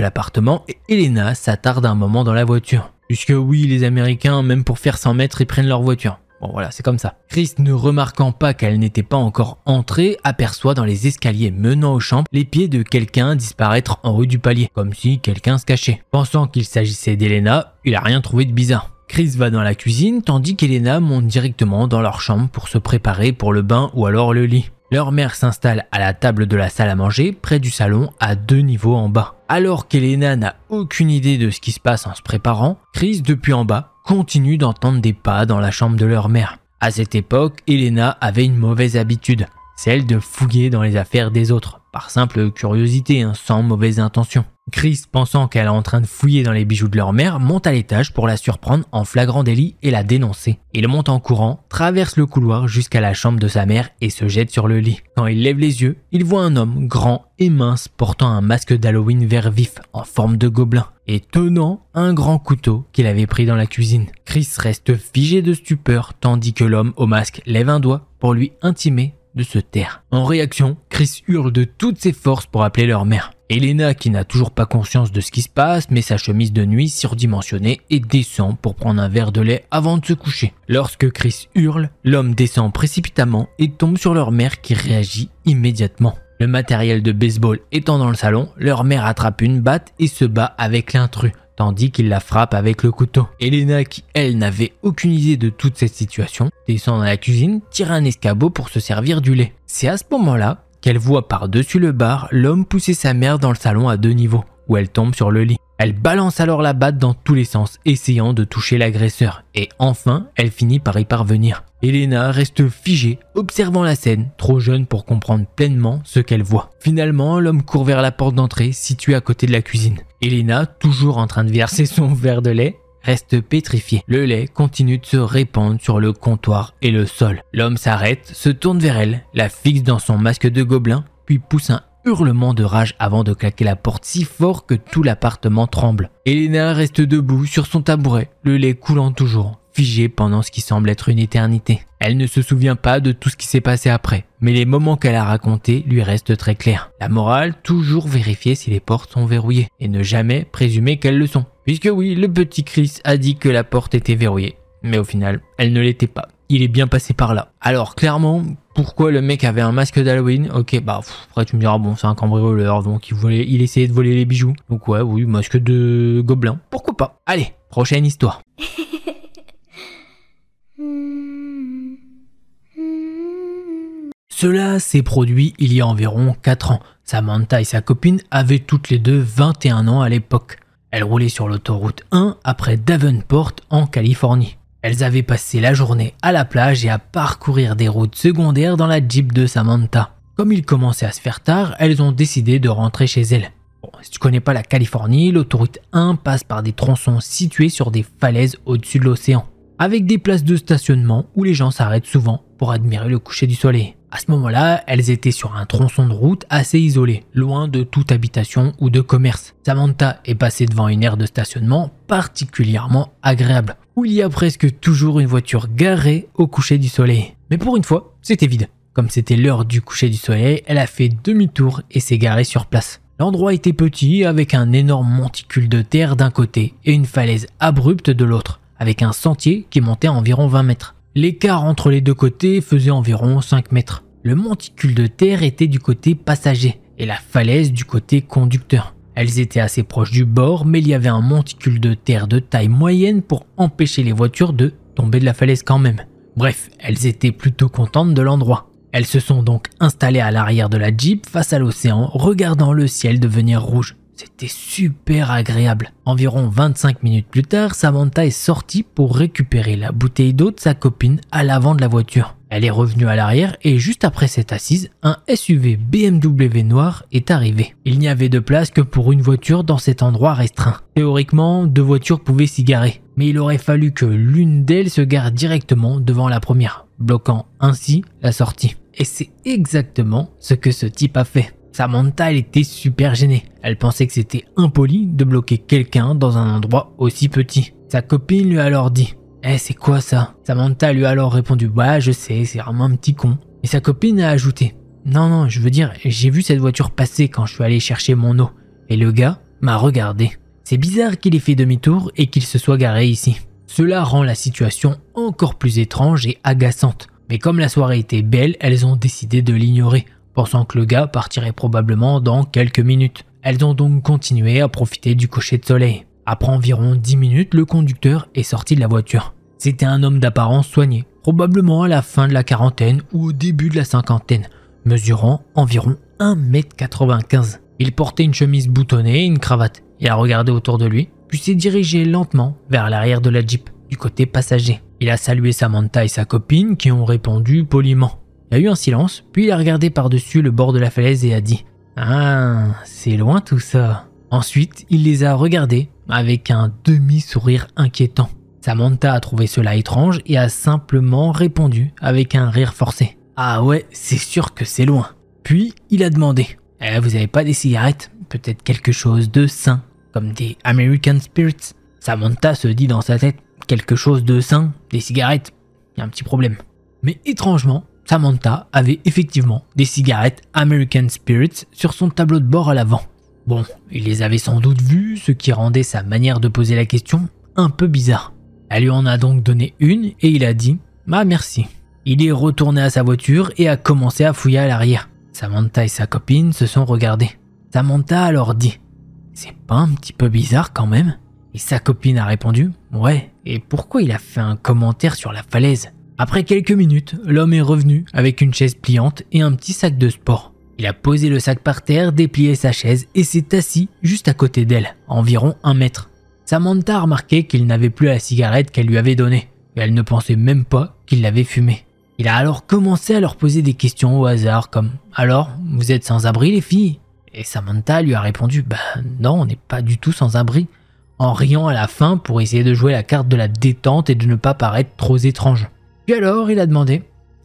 l'appartement et Elena s'attarde un moment dans la voiture. Puisque oui, les Américains, même pour faire 100 mètres, ils prennent leur voiture. Bon voilà, c'est comme ça. Chris, ne remarquant pas qu'elle n'était pas encore entrée, aperçoit dans les escaliers menant aux chambres les pieds de quelqu'un disparaître en haut du palier, comme si quelqu'un se cachait. Pensant qu'il s'agissait d'Elena, il n'a rien trouvé de bizarre. Chris va dans la cuisine tandis qu'Elena monte directement dans leur chambre pour se préparer pour le bain ou alors le lit. Leur mère s'installe à la table de la salle à manger, près du salon, à deux niveaux en bas. Alors qu'Elena n'a aucune idée de ce qui se passe en se préparant, Chris, depuis en bas, continuent d'entendre des pas dans la chambre de leur mère. À cette époque, Elena avait une mauvaise habitude, celle de fouiller dans les affaires des autres par simple curiosité, hein, sans mauvaise intention. Chris, pensant qu'elle est en train de fouiller dans les bijoux de leur mère, monte à l'étage pour la surprendre en flagrant délit et la dénoncer. Il monte en courant, traverse le couloir jusqu'à la chambre de sa mère et se jette sur le lit. Quand il lève les yeux, il voit un homme grand et mince portant un masque d'Halloween vert vif en forme de gobelin et tenant un grand couteau qu'il avait pris dans la cuisine. Chris reste figé de stupeur tandis que l'homme au masque lève un doigt pour lui intimer se taire. En réaction, Chris hurle de toutes ses forces pour appeler leur mère. Elena, qui n'a toujours pas conscience de ce qui se passe, met sa chemise de nuit surdimensionnée et descend pour prendre un verre de lait avant de se coucher. Lorsque Chris hurle, l'homme descend précipitamment et tombe sur leur mère qui réagit immédiatement. Le matériel de baseball étant dans le salon, leur mère attrape une batte et se bat avec l'intrus tandis qu'il la frappe avec le couteau. Elena, qui elle n'avait aucune idée de toute cette situation, descend dans la cuisine, tire un escabeau pour se servir du lait. C'est à ce moment-là qu'elle voit par-dessus le bar l'homme pousser sa mère dans le salon à deux niveaux, où elle tombe sur le lit. Elle balance alors la batte dans tous les sens, essayant de toucher l'agresseur, et enfin, elle finit par y parvenir. Elena reste figée, observant la scène, trop jeune pour comprendre pleinement ce qu'elle voit. Finalement, l'homme court vers la porte d'entrée située à côté de la cuisine. Elena, toujours en train de verser son verre de lait, reste pétrifiée. Le lait continue de se répandre sur le comptoir et le sol. L'homme s'arrête, se tourne vers elle, la fixe dans son masque de gobelin, puis pousse un hurlement de rage avant de claquer la porte si fort que tout l'appartement tremble. Elena reste debout sur son tabouret, le lait coulant toujours, pendant ce qui semble être une éternité. Elle ne se souvient pas de tout ce qui s'est passé après, mais les moments qu'elle a racontés lui restent très clairs. La morale, toujours vérifier si les portes sont verrouillées, et ne jamais présumer qu'elles le sont. Puisque oui, le petit Chris a dit que la porte était verrouillée, mais au final, elle ne l'était pas. Il est bien passé par là. Alors clairement, pourquoi le mec avait un masque d'Halloween Ok, bah après tu me diras bon c'est un cambrioleur donc il voulait, il essayait de voler les bijoux. Donc ouais, oui, masque de gobelin, pourquoi pas Allez, prochaine histoire. Cela s'est produit il y a environ 4 ans. Samantha et sa copine avaient toutes les deux 21 ans à l'époque. Elles roulaient sur l'autoroute 1 après Davenport en Californie. Elles avaient passé la journée à la plage et à parcourir des routes secondaires dans la Jeep de Samantha. Comme il commençait à se faire tard, elles ont décidé de rentrer chez elles. si tu connais pas la Californie, l'autoroute 1 passe par des tronçons situés sur des falaises au-dessus de l'océan, avec des places de stationnement où les gens s'arrêtent souvent pour admirer le coucher du soleil. À ce moment-là, elles étaient sur un tronçon de route assez isolé, loin de toute habitation ou de commerce. Samantha est passée devant une aire de stationnement particulièrement agréable, où il y a presque toujours une voiture garée au coucher du soleil. Mais pour une fois, c'était vide. Comme c'était l'heure du coucher du soleil, elle a fait demi-tour et s'est garée sur place. L'endroit était petit, avec un énorme monticule de terre d'un côté et une falaise abrupte de l'autre, avec un sentier qui montait à environ 20 mètres. L'écart entre les deux côtés faisait environ 5 mètres. Le monticule de terre était du côté passager et la falaise du côté conducteur. Elles étaient assez proches du bord, mais il y avait un monticule de terre de taille moyenne pour empêcher les voitures de tomber de la falaise quand même. Bref, elles étaient plutôt contentes de l'endroit. Elles se sont donc installées à l'arrière de la Jeep face à l'océan, regardant le ciel devenir rouge. C'était super agréable. Environ 25 minutes plus tard, Samantha est sortie pour récupérer la bouteille d'eau de sa copine à l'avant de la voiture. Elle est revenue à l'arrière et juste après cette assise, un SUV BMW noir est arrivé. Il n'y avait de place que pour une voiture dans cet endroit restreint. Théoriquement, deux voitures pouvaient s'y garer, mais il aurait fallu que l'une d'elles se gare directement devant la première, bloquant ainsi la sortie. Et c'est exactement ce que ce type a fait. Samantha, était super gênée. Elle pensait que c'était impoli de bloquer quelqu'un dans un endroit aussi petit. Sa copine lui a alors dit Eh, c'est quoi ça Samantha lui a alors répondu Bah, je sais, c'est vraiment un petit con. Et sa copine a ajouté Non, non, je veux dire, j'ai vu cette voiture passer quand je suis allé chercher mon eau. Et le gars m'a regardé. C'est bizarre qu'il ait fait demi-tour et qu'il se soit garé ici. Cela rend la situation encore plus étrange et agaçante. Mais comme la soirée était belle, elles ont décidé de l'ignorer pensant que le gars partirait probablement dans quelques minutes. Elles ont donc continué à profiter du cocher de soleil. Après environ 10 minutes, le conducteur est sorti de la voiture. C'était un homme d'apparence soigné, probablement à la fin de la quarantaine ou au début de la cinquantaine, mesurant environ 1m95. Il portait une chemise boutonnée et une cravate. Il a regardé autour de lui, puis s'est dirigé lentement vers l'arrière de la Jeep, du côté passager. Il a salué Samantha et sa copine qui ont répondu poliment. Il a eu un silence, puis il a regardé par-dessus le bord de la falaise et a dit Ah, c'est loin tout ça. Ensuite, il les a regardés avec un demi-sourire inquiétant. Samantha a trouvé cela étrange et a simplement répondu avec un rire forcé. Ah ouais, c'est sûr que c'est loin. Puis il a demandé eh, Vous avez pas des cigarettes Peut-être quelque chose de sain, comme des American Spirits Samantha se dit dans sa tête Quelque chose de sain, des cigarettes, il y a un petit problème. Mais étrangement, Samantha avait effectivement des cigarettes American Spirits sur son tableau de bord à l'avant. Bon, il les avait sans doute vues, ce qui rendait sa manière de poser la question un peu bizarre. Elle lui en a donc donné une et il a dit Ah merci. Il est retourné à sa voiture et a commencé à fouiller à l'arrière. Samantha et sa copine se sont regardées. Samantha a alors dit C'est pas un petit peu bizarre quand même Et sa copine a répondu Ouais, et pourquoi il a fait un commentaire sur la falaise après quelques minutes, l'homme est revenu avec une chaise pliante et un petit sac de sport. Il a posé le sac par terre, déplié sa chaise et s'est assis juste à côté d'elle, environ un mètre. Samantha a remarqué qu'il n'avait plus la cigarette qu'elle lui avait donnée, et elle ne pensait même pas qu'il l'avait fumée. Il a alors commencé à leur poser des questions au hasard, comme Alors, vous êtes sans abri les filles Et Samantha lui a répondu Bah non, on n'est pas du tout sans abri, en riant à la fin pour essayer de jouer la carte de la détente et de ne pas paraître trop étrange. Puis alors, il a demandé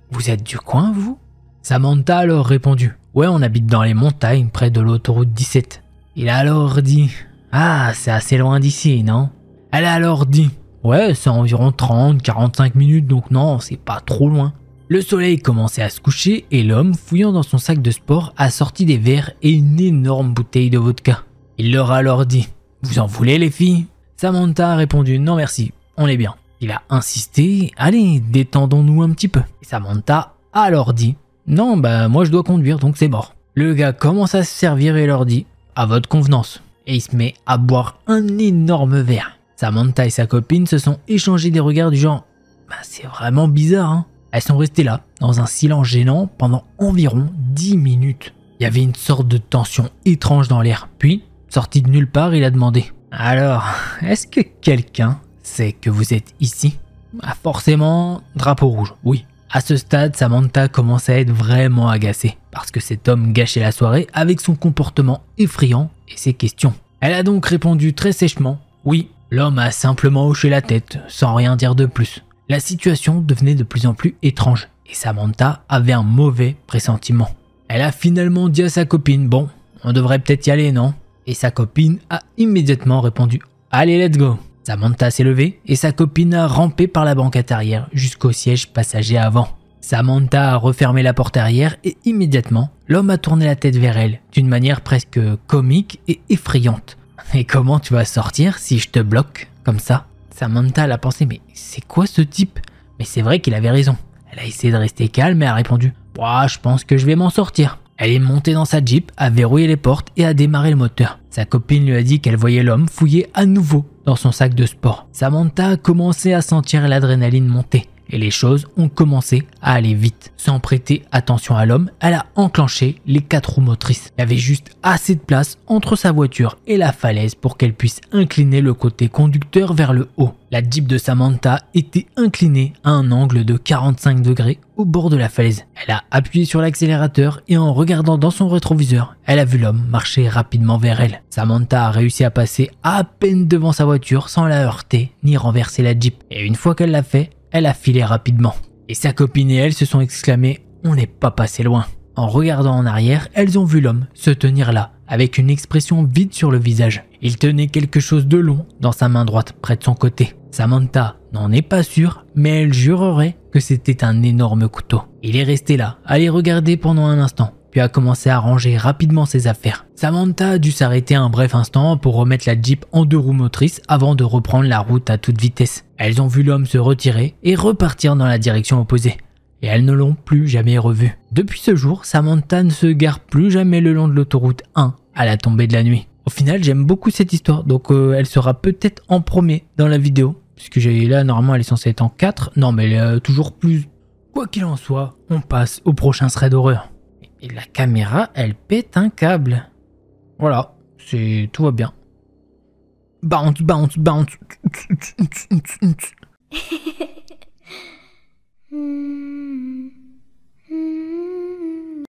Vous êtes du coin, vous Samantha a alors répondu Ouais, on habite dans les montagnes, près de l'autoroute 17. Il a alors dit Ah, c'est assez loin d'ici, non Elle a alors dit Ouais, c'est environ 30-45 minutes, donc non, c'est pas trop loin. Le soleil commençait à se coucher et l'homme, fouillant dans son sac de sport, a sorti des verres et une énorme bouteille de vodka. Il leur a alors dit Vous en voulez, les filles Samantha a répondu Non, merci, on est bien. Il a insisté, allez, détendons-nous un petit peu. Et Samantha a dit « Non, bah moi je dois conduire, donc c'est mort. Le gars commence à se servir et leur dit, à votre convenance. Et il se met à boire un énorme verre. Samantha et sa copine se sont échangés des regards du genre, bah c'est vraiment bizarre, hein. Elles sont restées là, dans un silence gênant, pendant environ 10 minutes. Il y avait une sorte de tension étrange dans l'air. Puis, sorti de nulle part, il a demandé Alors, est-ce que quelqu'un c'est que vous êtes ici, ah, forcément, drapeau rouge, oui. À ce stade, Samantha commence à être vraiment agacée, parce que cet homme gâchait la soirée avec son comportement effrayant et ses questions. Elle a donc répondu très sèchement, oui, l'homme a simplement hoché la tête, sans rien dire de plus. La situation devenait de plus en plus étrange, et Samantha avait un mauvais pressentiment. Elle a finalement dit à sa copine, bon, on devrait peut-être y aller, non Et sa copine a immédiatement répondu, allez, let's go Samantha s'est levée et sa copine a rampé par la banquette arrière jusqu'au siège passager avant. Samantha a refermé la porte arrière et immédiatement, l'homme a tourné la tête vers elle d'une manière presque comique et effrayante. Mais comment tu vas sortir si je te bloque comme ça Samantha a pensé mais c'est quoi ce type Mais c'est vrai qu'il avait raison. Elle a essayé de rester calme et a répondu Bah, je pense que je vais m'en sortir. Elle est montée dans sa Jeep, a verrouillé les portes et a démarré le moteur. Sa copine lui a dit qu'elle voyait l'homme fouiller à nouveau dans son sac de sport. Samantha a commencé à sentir l'adrénaline monter et les choses ont commencé à aller vite. Sans prêter attention à l'homme, elle a enclenché les quatre roues motrices. Il y avait juste assez de place entre sa voiture et la falaise pour qu'elle puisse incliner le côté conducteur vers le haut. La Jeep de Samantha était inclinée à un angle de 45 degrés au bord de la falaise. Elle a appuyé sur l'accélérateur et en regardant dans son rétroviseur, elle a vu l'homme marcher rapidement vers elle. Samantha a réussi à passer à peine devant sa voiture sans la heurter ni renverser la Jeep. Et une fois qu'elle l'a fait, elle a filé rapidement. Et sa copine et elle se sont exclamées On n'est pas passé loin. En regardant en arrière, elles ont vu l'homme se tenir là, avec une expression vide sur le visage. Il tenait quelque chose de long dans sa main droite près de son côté. Samantha n'en est pas sûre, mais elle jurerait que c'était un énorme couteau. Il est resté là, à les regarder pendant un instant, puis a commencé à ranger rapidement ses affaires. Samantha a dû s'arrêter un bref instant pour remettre la Jeep en deux roues motrices avant de reprendre la route à toute vitesse. Elles ont vu l'homme se retirer et repartir dans la direction opposée. Et elles ne l'ont plus jamais revu. Depuis ce jour, Samantha ne se gare plus jamais le long de l'autoroute 1 à la tombée de la nuit. Au final, j'aime beaucoup cette histoire, donc euh, elle sera peut-être en premier dans la vidéo. Puisque j'ai là, normalement, elle est censée être en 4. Non, mais elle euh, est toujours plus. Quoi qu'il en soit, on passe au prochain thread d'horreur. Et la caméra, elle pète un câble. Voilà, c'est tout va bien. Bounce, bounce, bounce.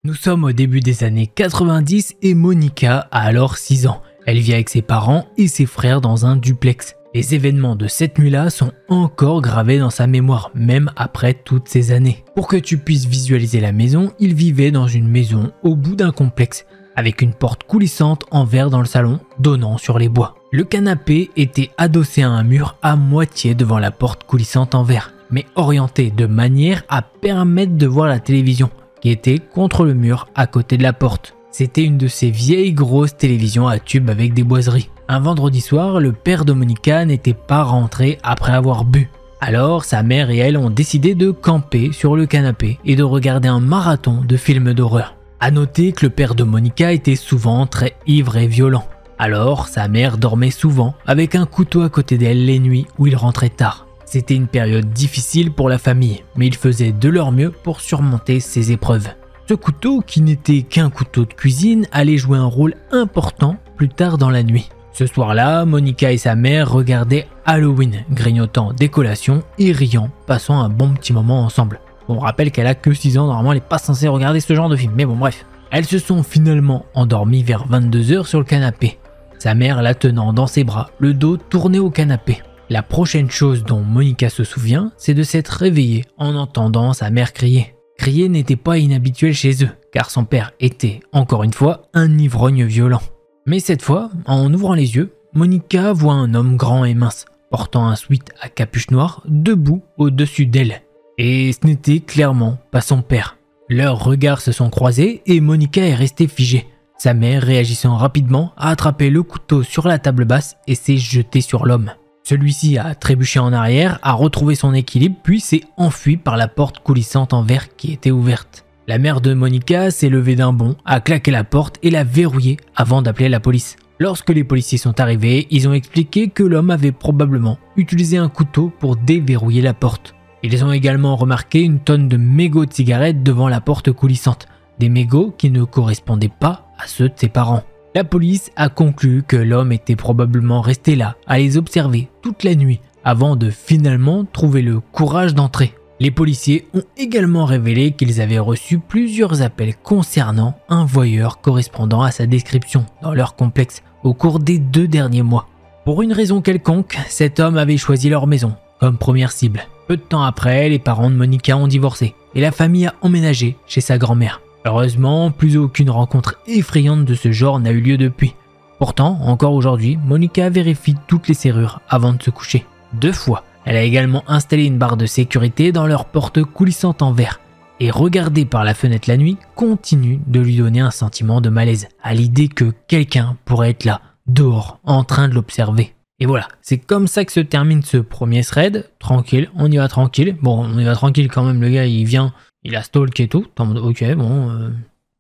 Nous sommes au début des années 90 et Monica a alors 6 ans. Elle vit avec ses parents et ses frères dans un duplex. Les événements de cette nuit-là sont encore gravés dans sa mémoire, même après toutes ces années. Pour que tu puisses visualiser la maison, il vivait dans une maison au bout d'un complexe, avec une porte coulissante en verre dans le salon, donnant sur les bois. Le canapé était adossé à un mur à moitié devant la porte coulissante en verre, mais orienté de manière à permettre de voir la télévision, qui était contre le mur à côté de la porte. C'était une de ces vieilles grosses télévisions à tubes avec des boiseries. Un vendredi soir, le père de Monica n'était pas rentré après avoir bu. Alors sa mère et elle ont décidé de camper sur le canapé et de regarder un marathon de films d'horreur. A noter que le père de Monica était souvent très ivre et violent. Alors sa mère dormait souvent avec un couteau à côté d'elle les nuits où il rentrait tard. C'était une période difficile pour la famille, mais ils faisaient de leur mieux pour surmonter ces épreuves. Ce couteau, qui n'était qu'un couteau de cuisine, allait jouer un rôle important plus tard dans la nuit. Ce soir-là, Monica et sa mère regardaient Halloween, grignotant des collations et riant, passant un bon petit moment ensemble. On rappelle qu'elle a que 6 ans, normalement elle n'est pas censée regarder ce genre de film, mais bon bref. Elles se sont finalement endormies vers 22h sur le canapé, sa mère la tenant dans ses bras, le dos tourné au canapé. La prochaine chose dont Monica se souvient, c'est de s'être réveillée en entendant sa mère crier. Crier n'était pas inhabituel chez eux, car son père était, encore une fois, un ivrogne violent. Mais cette fois, en ouvrant les yeux, Monica voit un homme grand et mince, portant un sweat à capuche noire, debout au-dessus d'elle. Et ce n'était clairement pas son père. Leurs regards se sont croisés et Monica est restée figée. Sa mère, réagissant rapidement, a attrapé le couteau sur la table basse et s'est jetée sur l'homme. Celui-ci a trébuché en arrière, a retrouvé son équilibre puis s'est enfui par la porte coulissante en verre qui était ouverte. La mère de Monica s'est levée d'un bond, a claqué la porte et l'a verrouillée avant d'appeler la police. Lorsque les policiers sont arrivés, ils ont expliqué que l'homme avait probablement utilisé un couteau pour déverrouiller la porte. Ils ont également remarqué une tonne de mégots de cigarettes devant la porte coulissante, des mégots qui ne correspondaient pas à ceux de ses parents. La police a conclu que l'homme était probablement resté là, à les observer toute la nuit, avant de finalement trouver le courage d'entrer. Les policiers ont également révélé qu'ils avaient reçu plusieurs appels concernant un voyeur correspondant à sa description dans leur complexe au cours des deux derniers mois. Pour une raison quelconque, cet homme avait choisi leur maison comme première cible. Peu de temps après, les parents de Monica ont divorcé et la famille a emménagé chez sa grand-mère. Heureusement, plus aucune rencontre effrayante de ce genre n'a eu lieu depuis. Pourtant, encore aujourd'hui, Monica vérifie toutes les serrures avant de se coucher. Deux fois, elle a également installé une barre de sécurité dans leur porte coulissante en verre et regarder par la fenêtre la nuit continue de lui donner un sentiment de malaise à l'idée que quelqu'un pourrait être là, dehors, en train de l'observer. Et voilà, c'est comme ça que se termine ce premier thread. Tranquille, on y va tranquille. Bon, on y va tranquille quand même, le gars il vient, il a stalk et tout. Ok, bon, euh,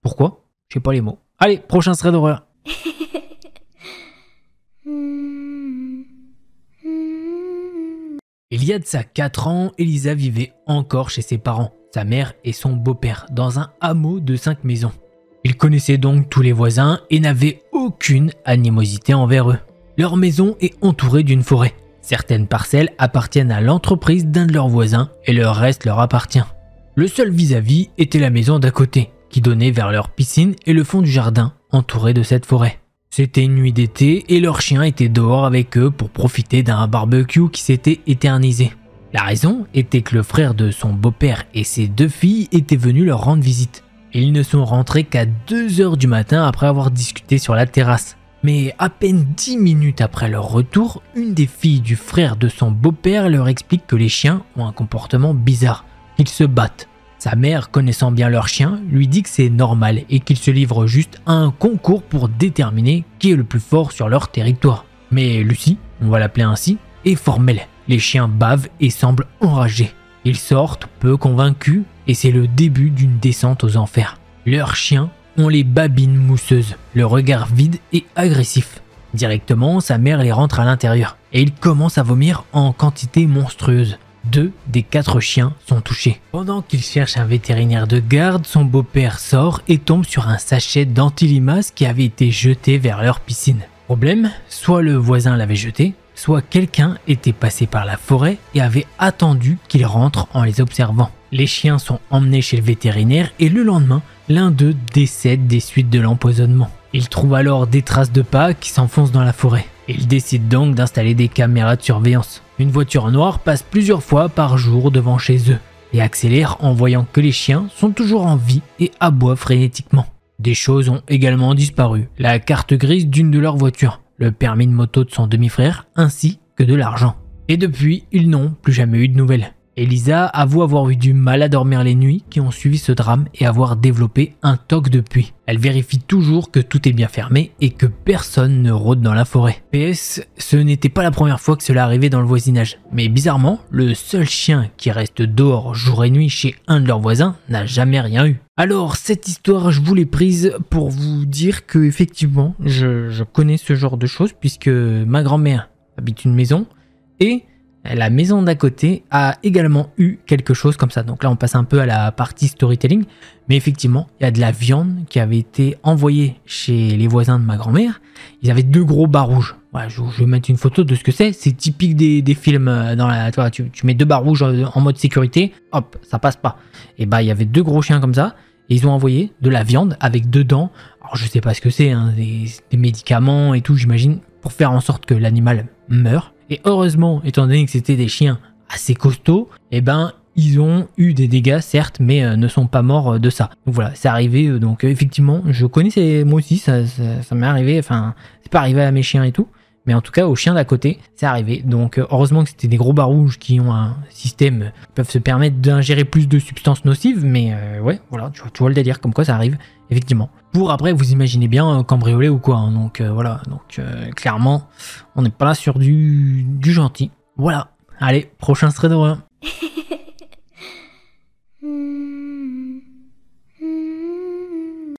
pourquoi Je sais pas les mots. Allez, prochain thread horreur. y a de ça 4 ans, Elisa vivait encore chez ses parents, sa mère et son beau-père, dans un hameau de 5 maisons. Ils connaissaient donc tous les voisins et n'avaient aucune animosité envers eux. Leur maison est entourée d'une forêt. Certaines parcelles appartiennent à l'entreprise d'un de leurs voisins et le reste leur appartient. Le seul vis à -vis était la maison d'à côté, qui donnait vers leur piscine et le fond du jardin entouré de cette forêt. C'était une nuit d'été et leur chien était dehors avec eux pour profiter d'un barbecue qui s'était éternisé. La raison était que le frère de son beau-père et ses deux filles étaient venus leur rendre visite. ils ne sont rentrés qu'à 2h du matin après avoir discuté sur la terrasse. Mais à peine 10 minutes après leur retour, une des filles du frère de son beau-père leur explique que les chiens ont un comportement bizarre. Ils se battent, sa mère, connaissant bien leur chien, lui dit que c'est normal et qu'ils se livrent juste à un concours pour déterminer qui est le plus fort sur leur territoire. Mais Lucie, on va l'appeler ainsi, est formelle. Les chiens bavent et semblent enragés. Ils sortent peu convaincus et c'est le début d'une descente aux enfers. Leurs chiens ont les babines mousseuses, le regard vide et agressif. Directement, sa mère les rentre à l'intérieur et ils commencent à vomir en quantité monstrueuse. Deux des quatre chiens sont touchés. Pendant qu'il cherche un vétérinaire de garde, son beau-père sort et tombe sur un sachet d'antilimaces qui avait été jeté vers leur piscine. Problème, soit le voisin l'avait jeté, soit quelqu'un était passé par la forêt et avait attendu qu'il rentre en les observant. Les chiens sont emmenés chez le vétérinaire et le lendemain, l'un d'eux décède des suites de l'empoisonnement. Il trouve alors des traces de pas qui s'enfoncent dans la forêt. Il décide donc d'installer des caméras de surveillance. Une voiture noire passe plusieurs fois par jour devant chez eux et accélère en voyant que les chiens sont toujours en vie et aboient frénétiquement. Des choses ont également disparu, la carte grise d'une de leurs voitures, le permis de moto de son demi-frère ainsi que de l'argent. Et depuis, ils n'ont plus jamais eu de nouvelles. Elisa avoue avoir eu du mal à dormir les nuits qui ont suivi ce drame et avoir développé un toc puits. Elle vérifie toujours que tout est bien fermé et que personne ne rôde dans la forêt. PS, ce n'était pas la première fois que cela arrivait dans le voisinage, mais bizarrement, le seul chien qui reste dehors jour et nuit chez un de leurs voisins n'a jamais rien eu. Alors cette histoire, je vous l'ai prise pour vous dire que effectivement, je, je connais ce genre de choses puisque ma grand-mère habite une maison et la maison d'à côté a également eu quelque chose comme ça. Donc là, on passe un peu à la partie storytelling. Mais effectivement, il y a de la viande qui avait été envoyée chez les voisins de ma grand-mère. Ils avaient deux gros bas rouges. je, vais mettre une photo de ce que c'est. C'est typique des, films euh, dans la. tu, mets deux bas rouges euh, en, mode sécurité, hop, ça passe pas. Et bah, il y avait deux gros chiens comme ça. Et ils ont envoyé de la viande avec dedans. Alors, je sais pas ce que c'est, hein, des, des médicaments et tout, j'imagine, pour faire en sorte que l'animal meure. Et heureusement, étant donné que c'était des chiens assez costauds, eh ben ils ont eu des dégâts certes, mais euh, ne sont pas morts euh, de ça. Donc voilà, c'est arrivé. Euh, donc effectivement, je connais ces, moi aussi, ça m'est arrivé. Enfin, c'est pas arrivé à mes chiens et tout, mais en tout cas, au chien d'à côté, c'est arrivé. Donc euh, heureusement que c'était des gros barouges qui ont un système, qui euh, peuvent se permettre d'ingérer plus de substances nocives, mais euh, ouais, voilà, tu vois, le délire, comme quoi ça arrive, effectivement. Pour après, vous imaginez bien cambrioler ou quoi, hein. donc voilà, donc clairement, on n'est pas là sur du, gentil. Voilà, allez, prochain strait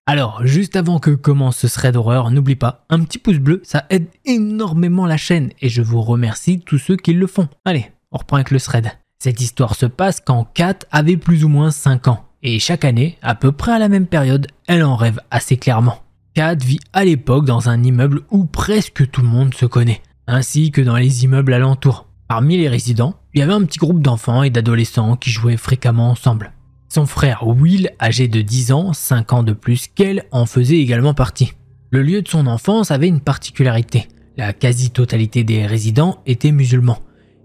Alors, juste avant que commence ce thread d'horreur, n'oublie pas, un petit pouce bleu, ça aide énormément la chaîne et je vous remercie tous ceux qui le font. Allez, on reprend avec le thread. Cette histoire se passe quand Kat avait plus ou moins 5 ans et chaque année, à peu près à la même période, elle en rêve assez clairement. Kat vit à l'époque dans un immeuble où presque tout le monde se connaît, ainsi que dans les immeubles alentours. Parmi les résidents, il y avait un petit groupe d'enfants et d'adolescents qui jouaient fréquemment ensemble. Son frère Will, âgé de 10 ans, 5 ans de plus qu'elle, en faisait également partie. Le lieu de son enfance avait une particularité. La quasi-totalité des résidents étaient musulmans,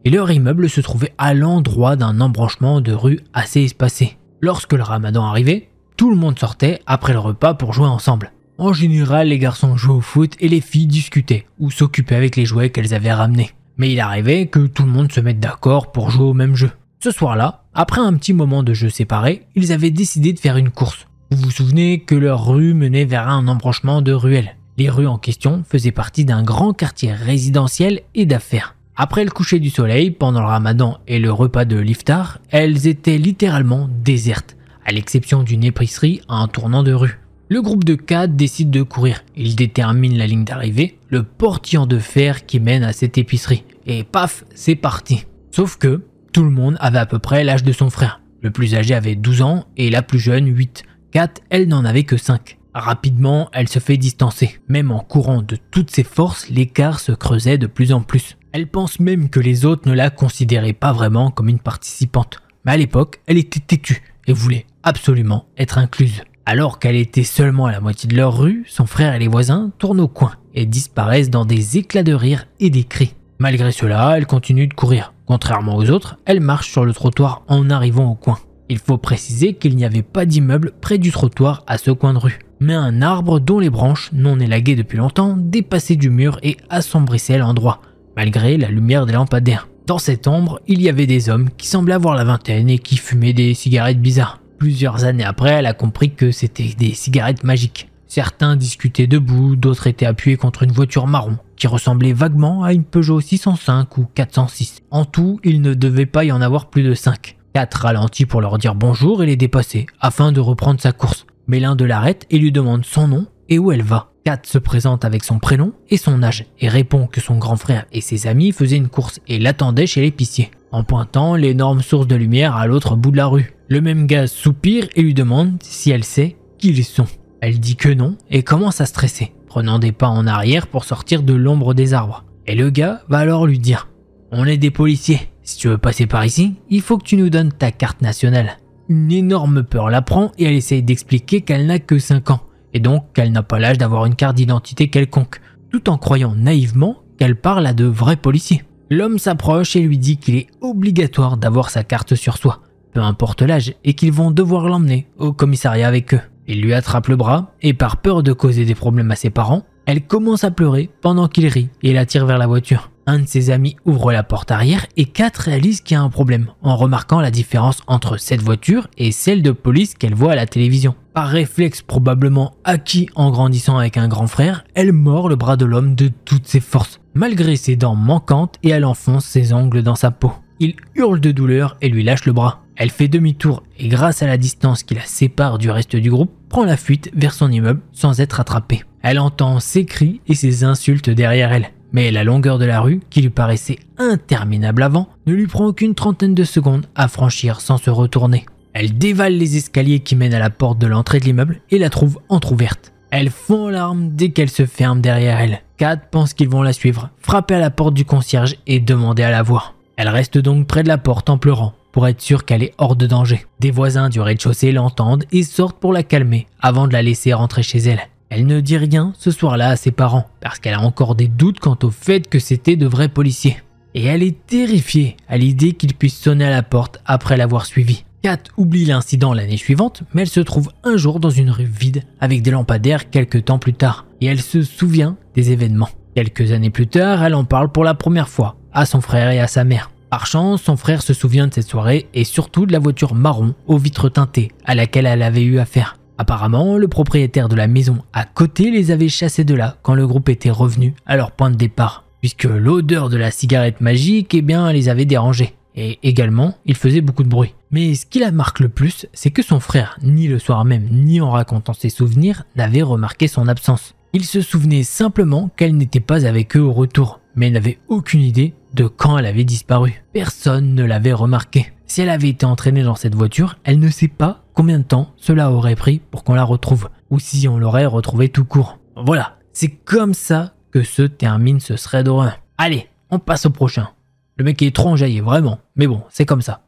et leur immeuble se trouvait à l'endroit d'un embranchement de rue assez espacé. Lorsque le ramadan arrivait, tout le monde sortait après le repas pour jouer ensemble. En général, les garçons jouaient au foot et les filles discutaient ou s'occupaient avec les jouets qu'elles avaient ramenés. Mais il arrivait que tout le monde se mette d'accord pour jouer au même jeu. Ce soir-là, après un petit moment de jeu séparé, ils avaient décidé de faire une course. Vous vous souvenez que leur rue menait vers un embranchement de ruelles. Les rues en question faisaient partie d'un grand quartier résidentiel et d'affaires. Après le coucher du soleil, pendant le ramadan et le repas de l'iftar, elles étaient littéralement désertes, à l'exception d'une épicerie à un tournant de rue. Le groupe de 4 décide de courir. Ils déterminent la ligne d'arrivée, le portillon de fer qui mène à cette épicerie. Et paf, c'est parti. Sauf que, tout le monde avait à peu près l'âge de son frère. Le plus âgé avait 12 ans et la plus jeune 8. Kat, elle n'en avait que 5. Rapidement, elle se fait distancer. Même en courant de toutes ses forces, l'écart se creusait de plus en plus. Elle pense même que les autres ne la considéraient pas vraiment comme une participante. Mais à l'époque, elle était têtue et voulait absolument être incluse. Alors qu'elle était seulement à la moitié de leur rue, son frère et les voisins tournent au coin et disparaissent dans des éclats de rire et des cris. Malgré cela, elle continue de courir. Contrairement aux autres, elle marche sur le trottoir en arrivant au coin. Il faut préciser qu'il n'y avait pas d'immeuble près du trottoir à ce coin de rue, mais un arbre dont les branches, non élaguées depuis longtemps, dépassaient du mur et assombrissaient l'endroit, malgré la lumière des lampadaires. Dans cette ombre, il y avait des hommes qui semblaient avoir la vingtaine et qui fumaient des cigarettes bizarres. Plusieurs années après, elle a compris que c'était des cigarettes magiques. Certains discutaient debout, d'autres étaient appuyés contre une voiture marron qui ressemblait vaguement à une Peugeot 605 ou 406. En tout, il ne devait pas y en avoir plus de 5. Kat ralentit pour leur dire bonjour et les dépasser, afin de reprendre sa course. Mais l'un de l'arrête et lui demande son nom et où elle va. Kat se présente avec son prénom et son âge et répond que son grand frère et ses amis faisaient une course et l'attendaient chez l'épicier, en pointant l'énorme source de lumière à l'autre bout de la rue. Le même gars soupire et lui demande si elle sait qui ils sont. Elle dit que non et commence à stresser prenant des pas en arrière pour sortir de l'ombre des arbres. Et le gars va alors lui dire On est des policiers, si tu veux passer par ici, il faut que tu nous donnes ta carte nationale. Une énorme peur la prend et elle essaye d'expliquer qu'elle n'a que 5 ans, et donc qu'elle n'a pas l'âge d'avoir une carte d'identité quelconque, tout en croyant naïvement qu'elle parle à de vrais policiers. L'homme s'approche et lui dit qu'il est obligatoire d'avoir sa carte sur soi, peu importe l'âge, et qu'ils vont devoir l'emmener au commissariat avec eux. Il lui attrape le bras et par peur de causer des problèmes à ses parents, elle commence à pleurer pendant qu'il rit et la tire vers la voiture. Un de ses amis ouvre la porte arrière et Kat réalise qu'il y a un problème en remarquant la différence entre cette voiture et celle de police qu'elle voit à la télévision. Par réflexe probablement acquis en grandissant avec un grand frère, elle mord le bras de l'homme de toutes ses forces, malgré ses dents manquantes et elle enfonce ses ongles dans sa peau il hurle de douleur et lui lâche le bras. Elle fait demi-tour et grâce à la distance qui la sépare du reste du groupe, prend la fuite vers son immeuble sans être attrapée. Elle entend ses cris et ses insultes derrière elle. Mais la longueur de la rue, qui lui paraissait interminable avant, ne lui prend qu'une trentaine de secondes à franchir sans se retourner. Elle dévale les escaliers qui mènent à la porte de l'entrée de l'immeuble et la trouve entr'ouverte. Elle fond l'arme dès qu'elle se ferme derrière elle. Kat pense qu'ils vont la suivre, frapper à la porte du concierge et demander à la voir. Elle reste donc près de la porte en pleurant pour être sûre qu'elle est hors de danger. Des voisins du rez-de-chaussée l'entendent et sortent pour la calmer avant de la laisser rentrer chez elle. Elle ne dit rien ce soir-là à ses parents parce qu'elle a encore des doutes quant au fait que c'était de vrais policiers. Et elle est terrifiée à l'idée qu'ils puissent sonner à la porte après l'avoir suivie. Kat oublie l'incident l'année suivante, mais elle se trouve un jour dans une rue vide avec des lampadaires quelques temps plus tard, et elle se souvient des événements. Quelques années plus tard, elle en parle pour la première fois, à son frère et à sa mère. Par chance, son frère se souvient de cette soirée et surtout de la voiture marron aux vitres teintées à laquelle elle avait eu affaire. Apparemment, le propriétaire de la maison à côté les avait chassés de là quand le groupe était revenu à leur point de départ, puisque l'odeur de la cigarette magique eh bien, les avait dérangés. Et également, il faisait beaucoup de bruit. Mais ce qui la marque le plus, c'est que son frère, ni le soir même, ni en racontant ses souvenirs, n'avait remarqué son absence. Ils se souvenait simplement qu'elle n'était pas avec eux au retour, mais n'avait aucune idée de quand elle avait disparu. Personne ne l'avait remarqué. Si elle avait été entraînée dans cette voiture, elle ne sait pas combien de temps cela aurait pris pour qu'on la retrouve, ou si on l'aurait retrouvée tout court. Voilà, c'est comme ça que se termine ce thread 1. Allez, on passe au prochain. Le mec est trop hein, vraiment. Mais bon, c'est comme ça.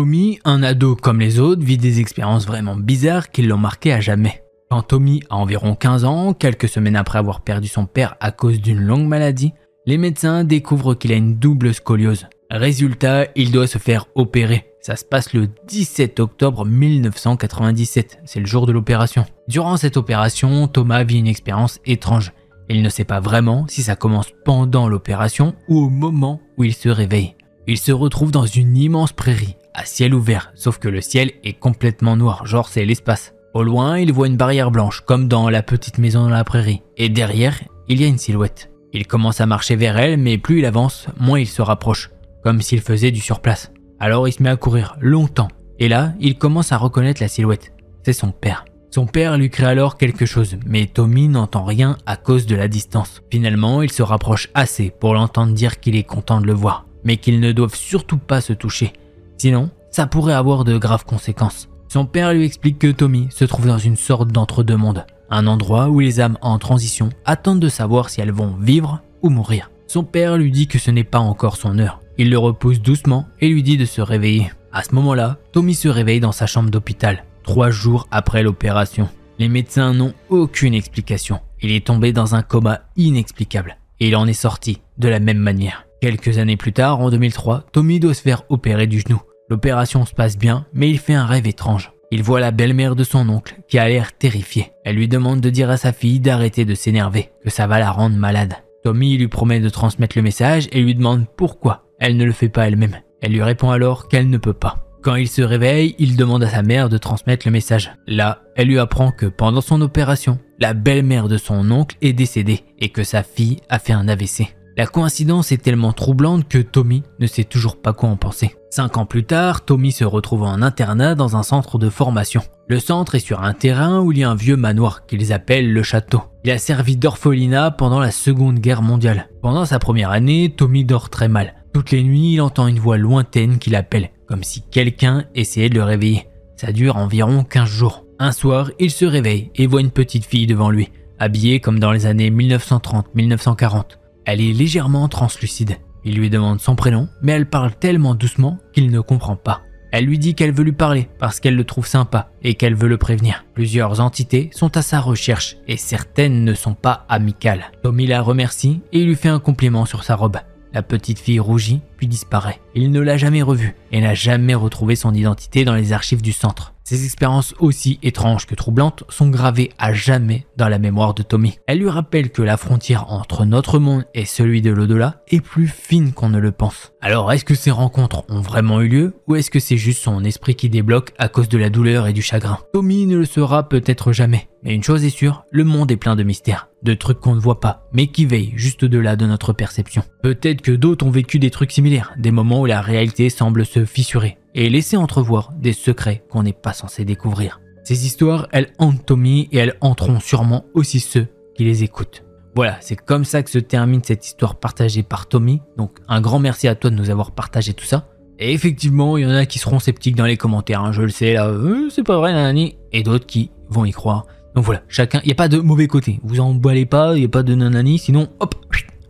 Tommy, un ado comme les autres, vit des expériences vraiment bizarres qui l'ont marqué à jamais. Quand Tommy a environ 15 ans, quelques semaines après avoir perdu son père à cause d'une longue maladie, les médecins découvrent qu'il a une double scoliose. Résultat, il doit se faire opérer. Ça se passe le 17 octobre 1997, c'est le jour de l'opération. Durant cette opération, Thomas vit une expérience étrange. Il ne sait pas vraiment si ça commence pendant l'opération ou au moment où il se réveille. Il se retrouve dans une immense prairie à ciel ouvert, sauf que le ciel est complètement noir, genre c'est l'espace. Au loin, il voit une barrière blanche, comme dans la petite maison dans la prairie, et derrière, il y a une silhouette. Il commence à marcher vers elle, mais plus il avance, moins il se rapproche, comme s'il faisait du surplace. Alors il se met à courir longtemps, et là, il commence à reconnaître la silhouette. C'est son père. Son père lui crée alors quelque chose, mais Tommy n'entend rien à cause de la distance. Finalement, il se rapproche assez pour l'entendre dire qu'il est content de le voir, mais qu'ils ne doivent surtout pas se toucher, Sinon, ça pourrait avoir de graves conséquences. Son père lui explique que Tommy se trouve dans une sorte d'entre-deux mondes, un endroit où les âmes en transition attendent de savoir si elles vont vivre ou mourir. Son père lui dit que ce n'est pas encore son heure. Il le repousse doucement et lui dit de se réveiller. À ce moment-là, Tommy se réveille dans sa chambre d'hôpital, trois jours après l'opération. Les médecins n'ont aucune explication. Il est tombé dans un coma inexplicable et il en est sorti de la même manière. Quelques années plus tard, en 2003, Tommy doit se faire opérer du genou. L'opération se passe bien, mais il fait un rêve étrange. Il voit la belle-mère de son oncle qui a l'air terrifiée. Elle lui demande de dire à sa fille d'arrêter de s'énerver, que ça va la rendre malade. Tommy lui promet de transmettre le message et lui demande pourquoi elle ne le fait pas elle-même. Elle lui répond alors qu'elle ne peut pas. Quand il se réveille, il demande à sa mère de transmettre le message. Là, elle lui apprend que pendant son opération, la belle-mère de son oncle est décédée et que sa fille a fait un AVC. La coïncidence est tellement troublante que Tommy ne sait toujours pas quoi en penser. Cinq ans plus tard, Tommy se retrouve en internat dans un centre de formation. Le centre est sur un terrain où il y a un vieux manoir qu'ils appellent le château. Il a servi d'orphelinat pendant la Seconde Guerre mondiale. Pendant sa première année, Tommy dort très mal. Toutes les nuits, il entend une voix lointaine qui l'appelle, comme si quelqu'un essayait de le réveiller. Ça dure environ 15 jours. Un soir, il se réveille et voit une petite fille devant lui, habillée comme dans les années 1930-1940. Elle est légèrement translucide. Il lui demande son prénom, mais elle parle tellement doucement qu'il ne comprend pas. Elle lui dit qu'elle veut lui parler parce qu'elle le trouve sympa et qu'elle veut le prévenir. Plusieurs entités sont à sa recherche et certaines ne sont pas amicales. Tommy la remercie et lui fait un compliment sur sa robe. La petite fille rougit disparaît. Il ne l'a jamais revu et n'a jamais retrouvé son identité dans les archives du centre. Ces expériences aussi étranges que troublantes sont gravées à jamais dans la mémoire de Tommy. Elle lui rappelle que la frontière entre notre monde et celui de l'au-delà est plus fine qu'on ne le pense. Alors est-ce que ces rencontres ont vraiment eu lieu ou est-ce que c'est juste son esprit qui débloque à cause de la douleur et du chagrin Tommy ne le saura peut-être jamais. Mais une chose est sûre, le monde est plein de mystères, de trucs qu'on ne voit pas, mais qui veillent juste au-delà de notre perception. Peut-être que d'autres ont vécu des trucs similaires des moments où la réalité semble se fissurer et laisser entrevoir des secrets qu'on n'est pas censé découvrir. Ces histoires, elles hantent Tommy et elles hanteront sûrement aussi ceux qui les écoutent. Voilà, c'est comme ça que se termine cette histoire partagée par Tommy. Donc un grand merci à toi de nous avoir partagé tout ça. Et effectivement, il y en a qui seront sceptiques dans les commentaires, hein, je le sais, là, euh, c'est pas vrai, nanani, et d'autres qui vont y croire. Donc voilà, chacun, il n'y a pas de mauvais côté, vous en pas, il n'y a pas de nanani, sinon, hop,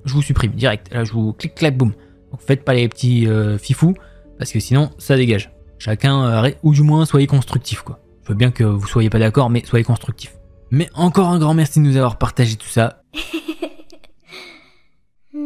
je vous supprime direct, là je vous clique, clac, boum. Donc faites pas les petits euh, fifous, parce que sinon ça dégage. Chacun, euh, ou du moins soyez constructif quoi. Je veux bien que vous soyez pas d'accord, mais soyez constructif. Mais encore un grand merci de nous avoir partagé tout ça.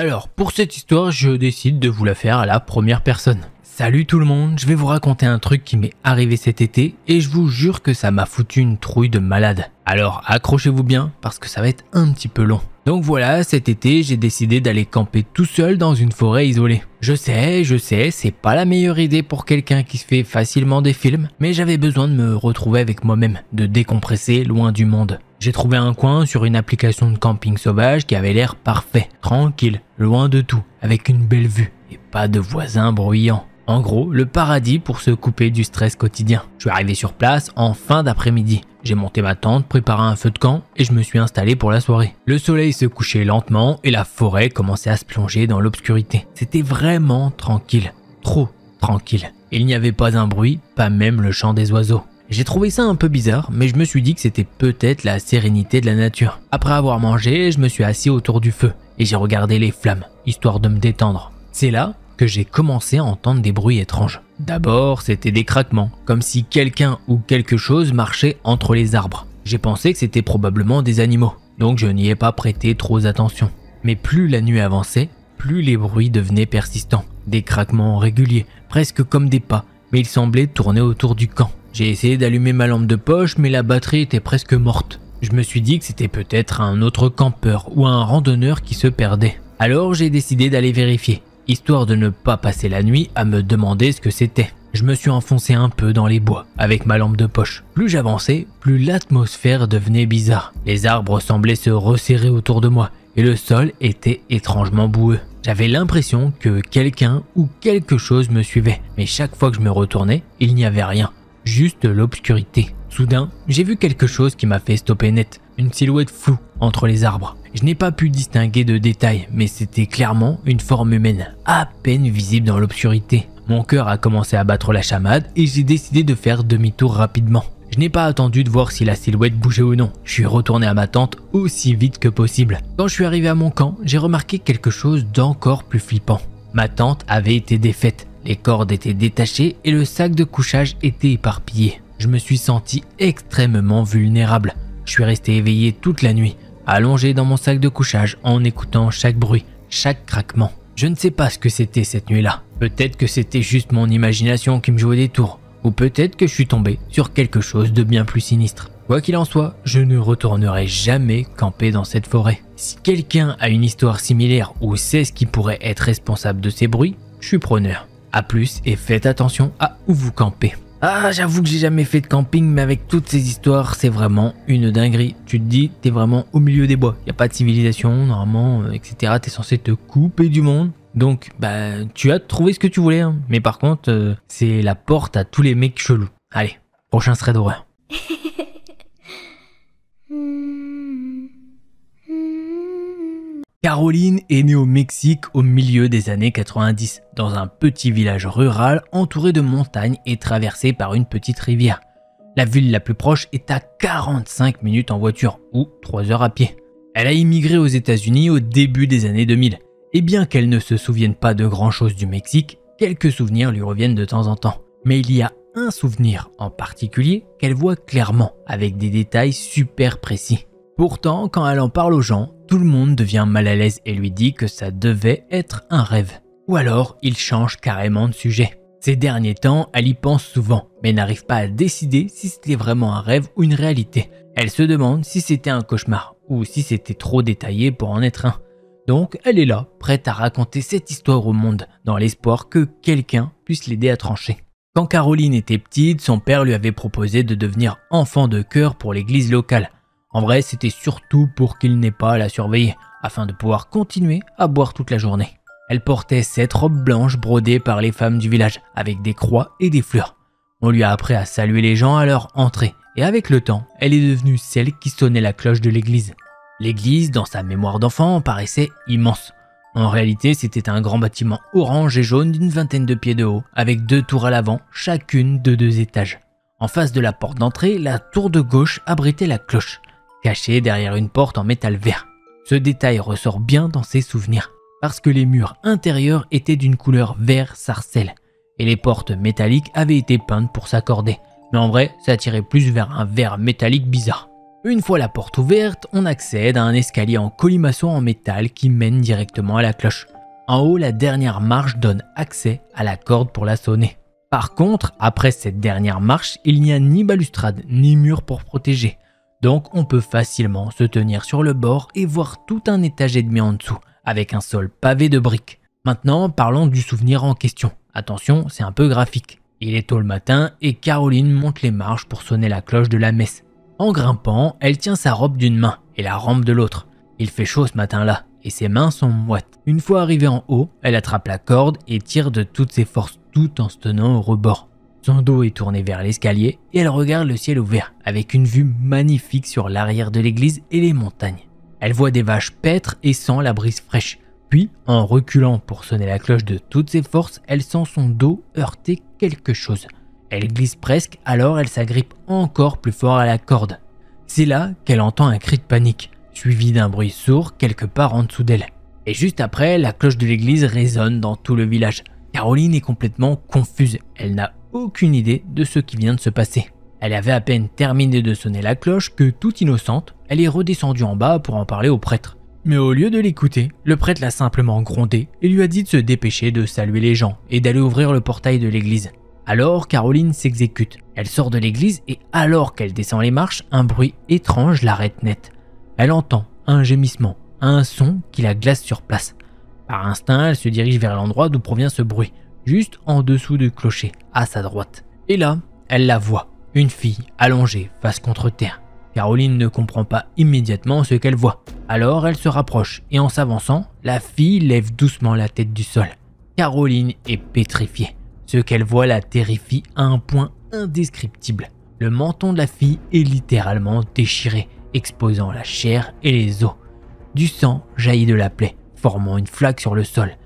Alors, pour cette histoire, je décide de vous la faire à la première personne. Salut tout le monde, je vais vous raconter un truc qui m'est arrivé cet été et je vous jure que ça m'a foutu une trouille de malade. Alors accrochez-vous bien parce que ça va être un petit peu long. Donc voilà, cet été, j'ai décidé d'aller camper tout seul dans une forêt isolée. Je sais, je sais, c'est pas la meilleure idée pour quelqu'un qui se fait facilement des films, mais j'avais besoin de me retrouver avec moi-même, de décompresser loin du monde. J'ai trouvé un coin sur une application de camping sauvage qui avait l'air parfait, tranquille, loin de tout, avec une belle vue et pas de voisins bruyants. En gros, le paradis pour se couper du stress quotidien. Je suis arrivé sur place en fin d'après-midi. J'ai monté ma tente, préparé un feu de camp et je me suis installé pour la soirée. Le soleil se couchait lentement et la forêt commençait à se plonger dans l'obscurité. C'était vraiment tranquille. Trop tranquille. Il n'y avait pas un bruit, pas même le chant des oiseaux. J'ai trouvé ça un peu bizarre, mais je me suis dit que c'était peut-être la sérénité de la nature. Après avoir mangé, je me suis assis autour du feu et j'ai regardé les flammes, histoire de me détendre. C'est là que j'ai commencé à entendre des bruits étranges. D'abord, c'était des craquements, comme si quelqu'un ou quelque chose marchait entre les arbres. J'ai pensé que c'était probablement des animaux, donc je n'y ai pas prêté trop attention. Mais plus la nuit avançait, plus les bruits devenaient persistants. Des craquements réguliers, presque comme des pas, mais ils semblaient tourner autour du camp. J'ai essayé d'allumer ma lampe de poche, mais la batterie était presque morte. Je me suis dit que c'était peut-être un autre campeur ou un randonneur qui se perdait. Alors j'ai décidé d'aller vérifier histoire de ne pas passer la nuit à me demander ce que c'était. Je me suis enfoncé un peu dans les bois, avec ma lampe de poche. Plus j'avançais, plus l'atmosphère devenait bizarre. Les arbres semblaient se resserrer autour de moi, et le sol était étrangement boueux. J'avais l'impression que quelqu'un ou quelque chose me suivait, mais chaque fois que je me retournais, il n'y avait rien, juste l'obscurité. Soudain, j'ai vu quelque chose qui m'a fait stopper net, une silhouette floue entre les arbres. Je n'ai pas pu distinguer de détails, mais c'était clairement une forme humaine, à peine visible dans l'obscurité. Mon cœur a commencé à battre la chamade et j'ai décidé de faire demi-tour rapidement. Je n'ai pas attendu de voir si la silhouette bougeait ou non. Je suis retourné à ma tente aussi vite que possible. Quand je suis arrivé à mon camp, j'ai remarqué quelque chose d'encore plus flippant. Ma tente avait été défaite, les cordes étaient détachées et le sac de couchage était éparpillé. Je me suis senti extrêmement vulnérable. Je suis resté éveillé toute la nuit allongé dans mon sac de couchage en écoutant chaque bruit, chaque craquement. Je ne sais pas ce que c'était cette nuit-là. Peut-être que c'était juste mon imagination qui me jouait des tours, ou peut-être que je suis tombé sur quelque chose de bien plus sinistre. Quoi qu'il en soit, je ne retournerai jamais camper dans cette forêt. Si quelqu'un a une histoire similaire ou sait ce qui pourrait être responsable de ces bruits, je suis preneur. A plus et faites attention à où vous campez. Ah, j'avoue que j'ai jamais fait de camping, mais avec toutes ces histoires, c'est vraiment une dinguerie. Tu te dis, t'es vraiment au milieu des bois. Y a pas de civilisation, normalement, euh, etc. T'es censé te couper du monde. Donc, bah, tu as trouvé ce que tu voulais. Hein. Mais par contre, euh, c'est la porte à tous les mecs chelous. Allez, prochain thread d'horreur. Hmm. Caroline est née au Mexique au milieu des années 90, dans un petit village rural entouré de montagnes et traversé par une petite rivière. La ville la plus proche est à 45 minutes en voiture ou 3 heures à pied. Elle a immigré aux États-Unis au début des années 2000, et bien qu'elle ne se souvienne pas de grand-chose du Mexique, quelques souvenirs lui reviennent de temps en temps. Mais il y a un souvenir en particulier qu'elle voit clairement, avec des détails super précis. Pourtant, quand elle en parle aux gens, tout le monde devient mal à l'aise et lui dit que ça devait être un rêve. Ou alors, il change carrément de sujet. Ces derniers temps, elle y pense souvent, mais n'arrive pas à décider si c'était vraiment un rêve ou une réalité. Elle se demande si c'était un cauchemar ou si c'était trop détaillé pour en être un. Donc, elle est là, prête à raconter cette histoire au monde, dans l'espoir que quelqu'un puisse l'aider à trancher. Quand Caroline était petite, son père lui avait proposé de devenir enfant de chœur pour l'église locale. En vrai, c'était surtout pour qu'il n'ait pas à la surveiller, afin de pouvoir continuer à boire toute la journée. Elle portait cette robe blanche brodée par les femmes du village, avec des croix et des fleurs. On lui a appris à saluer les gens à leur entrée, et avec le temps, elle est devenue celle qui sonnait la cloche de l'église. L'église, dans sa mémoire d'enfant, paraissait immense. En réalité, c'était un grand bâtiment orange et jaune d'une vingtaine de pieds de haut, avec deux tours à l'avant, chacune de deux étages. En face de la porte d'entrée, la tour de gauche abritait la cloche caché derrière une porte en métal vert. Ce détail ressort bien dans ses souvenirs, parce que les murs intérieurs étaient d'une couleur vert sarcelle, et les portes métalliques avaient été peintes pour s'accorder, mais en vrai, ça tirait plus vers un vert métallique bizarre. Une fois la porte ouverte, on accède à un escalier en colimaçon en métal qui mène directement à la cloche. En haut, la dernière marche donne accès à la corde pour la sonner. Par contre, après cette dernière marche, il n'y a ni balustrade ni mur pour protéger donc on peut facilement se tenir sur le bord et voir tout un étage et demi en dessous, avec un sol pavé de briques. Maintenant, parlons du souvenir en question. Attention, c'est un peu graphique. Il est tôt le matin et Caroline monte les marches pour sonner la cloche de la messe. En grimpant, elle tient sa robe d'une main et la rampe de l'autre. Il fait chaud ce matin-là et ses mains sont moites. Une fois arrivée en haut, elle attrape la corde et tire de toutes ses forces tout en se tenant au rebord. Son dos est tourné vers l'escalier et elle regarde le ciel ouvert avec une vue magnifique sur l'arrière de l'église et les montagnes. Elle voit des vaches paître et sent la brise fraîche. Puis, en reculant pour sonner la cloche de toutes ses forces, elle sent son dos heurter quelque chose. Elle glisse presque, alors elle s'agrippe encore plus fort à la corde. C'est là qu'elle entend un cri de panique, suivi d'un bruit sourd quelque part en dessous d'elle. Et juste après, la cloche de l'église résonne dans tout le village. Caroline est complètement confuse, elle n'a aucune idée de ce qui vient de se passer. Elle avait à peine terminé de sonner la cloche que, toute innocente, elle est redescendue en bas pour en parler au prêtre. Mais au lieu de l'écouter, le prêtre l'a simplement grondée et lui a dit de se dépêcher de saluer les gens et d'aller ouvrir le portail de l'église. Alors Caroline s'exécute. Elle sort de l'église et alors qu'elle descend les marches, un bruit étrange l'arrête net. Elle entend un gémissement, un son qui la glace sur place. Par instinct, elle se dirige vers l'endroit d'où provient ce bruit juste en dessous du clocher, à sa droite. Et là, elle la voit, une fille allongée, face contre terre. Caroline ne comprend pas immédiatement ce qu'elle voit. Alors elle se rapproche et en s'avançant, la fille lève doucement la tête du sol. Caroline est pétrifiée. Ce qu'elle voit la terrifie à un point indescriptible. Le menton de la fille est littéralement déchiré, exposant la chair et les os. Du sang jaillit de la plaie, formant une flaque sur le sol,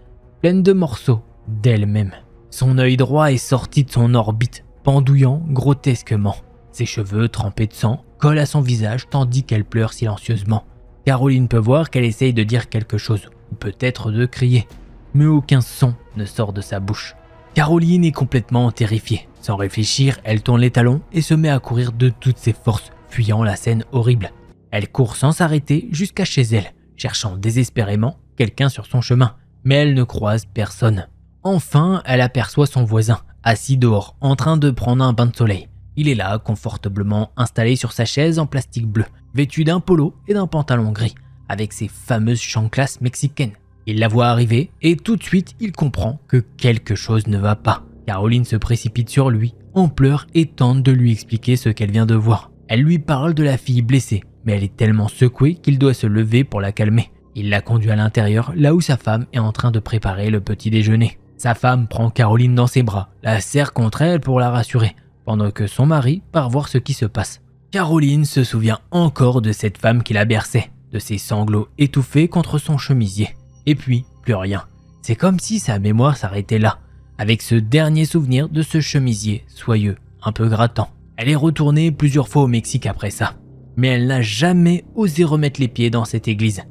pleine de morceaux d'elle-même. Son œil droit est sorti de son orbite, pendouillant grotesquement. Ses cheveux trempés de sang collent à son visage tandis qu'elle pleure silencieusement. Caroline peut voir qu'elle essaye de dire quelque chose, ou peut-être de crier, mais aucun son ne sort de sa bouche. Caroline est complètement terrifiée. Sans réfléchir, elle tourne les talons et se met à courir de toutes ses forces, fuyant la scène horrible. Elle court sans s'arrêter jusqu'à chez elle, cherchant désespérément quelqu'un sur son chemin, mais elle ne croise personne. Enfin, elle aperçoit son voisin, assis dehors, en train de prendre un bain de soleil. Il est là, confortablement installé sur sa chaise en plastique bleu, vêtu d'un polo et d'un pantalon gris, avec ses fameuses chanclas mexicaines. Il la voit arriver et tout de suite il comprend que quelque chose ne va pas. Caroline se précipite sur lui, en pleure et tente de lui expliquer ce qu'elle vient de voir. Elle lui parle de la fille blessée, mais elle est tellement secouée qu'il doit se lever pour la calmer. Il la conduit à l'intérieur, là où sa femme est en train de préparer le petit déjeuner. Sa femme prend Caroline dans ses bras, la serre contre elle pour la rassurer, pendant que son mari part voir ce qui se passe. Caroline se souvient encore de cette femme qui la berçait, de ses sanglots étouffés contre son chemisier. Et puis, plus rien. C'est comme si sa mémoire s'arrêtait là, avec ce dernier souvenir de ce chemisier soyeux, un peu grattant. Elle est retournée plusieurs fois au Mexique après ça, mais elle n'a jamais osé remettre les pieds dans cette église.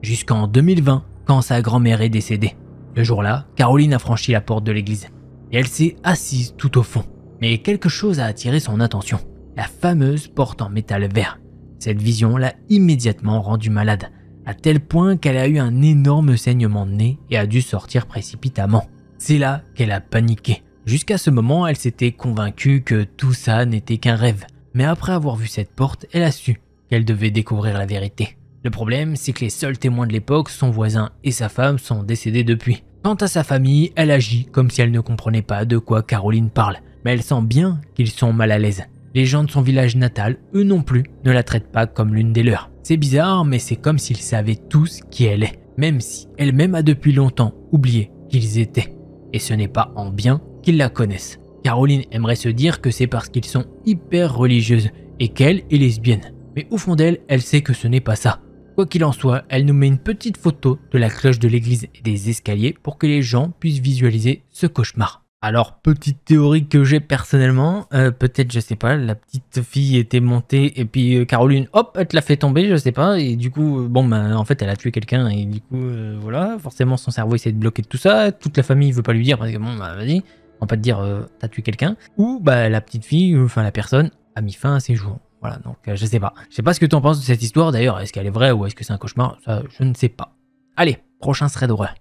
Jusqu'en 2020, quand sa grand-mère est décédée. Le jour-là, Caroline a franchi la porte de l'église et elle s'est assise tout au fond. Mais quelque chose a attiré son attention, la fameuse porte en métal vert. Cette vision l'a immédiatement rendue malade, à tel point qu'elle a eu un énorme saignement de nez et a dû sortir précipitamment. C'est là qu'elle a paniqué. Jusqu'à ce moment, elle s'était convaincue que tout ça n'était qu'un rêve. Mais après avoir vu cette porte, elle a su qu'elle devait découvrir la vérité. Le problème, c'est que les seuls témoins de l'époque, son voisin et sa femme, sont décédés depuis. Quant à sa famille, elle agit comme si elle ne comprenait pas de quoi Caroline parle, mais elle sent bien qu'ils sont mal à l'aise. Les gens de son village natal, eux non plus, ne la traitent pas comme l'une des leurs. C'est bizarre, mais c'est comme s'ils savaient tous qui elle est, même si elle-même a depuis longtemps oublié qu'ils étaient. Et ce n'est pas en bien qu'ils la connaissent. Caroline aimerait se dire que c'est parce qu'ils sont hyper religieuses et qu'elle est lesbienne. Mais au fond d'elle, elle sait que ce n'est pas ça. Quoi qu'il en soit, elle nous met une petite photo de la cloche de l'église et des escaliers pour que les gens puissent visualiser ce cauchemar. Alors, petite théorie que j'ai personnellement, euh, peut-être, je sais pas, la petite fille était montée et puis euh, Caroline, hop, elle te l'a fait tomber, je sais pas, et du coup, euh, bon, bah, en fait, elle a tué quelqu'un et du coup, voilà, forcément, son cerveau essaie de bloquer tout ça, toute la famille veut pas lui dire parce que bon, bah, vas-y, on va pas te dire, t'as tué quelqu'un, ou bah, la petite fille, enfin, la personne a mis fin à ses jours. Voilà, donc euh, je sais pas. Je sais pas ce que t'en penses de cette histoire d'ailleurs. Est-ce qu'elle est vraie ou est-ce que c'est un cauchemar Ça, je ne sais pas. Allez, prochain thread d'horreur.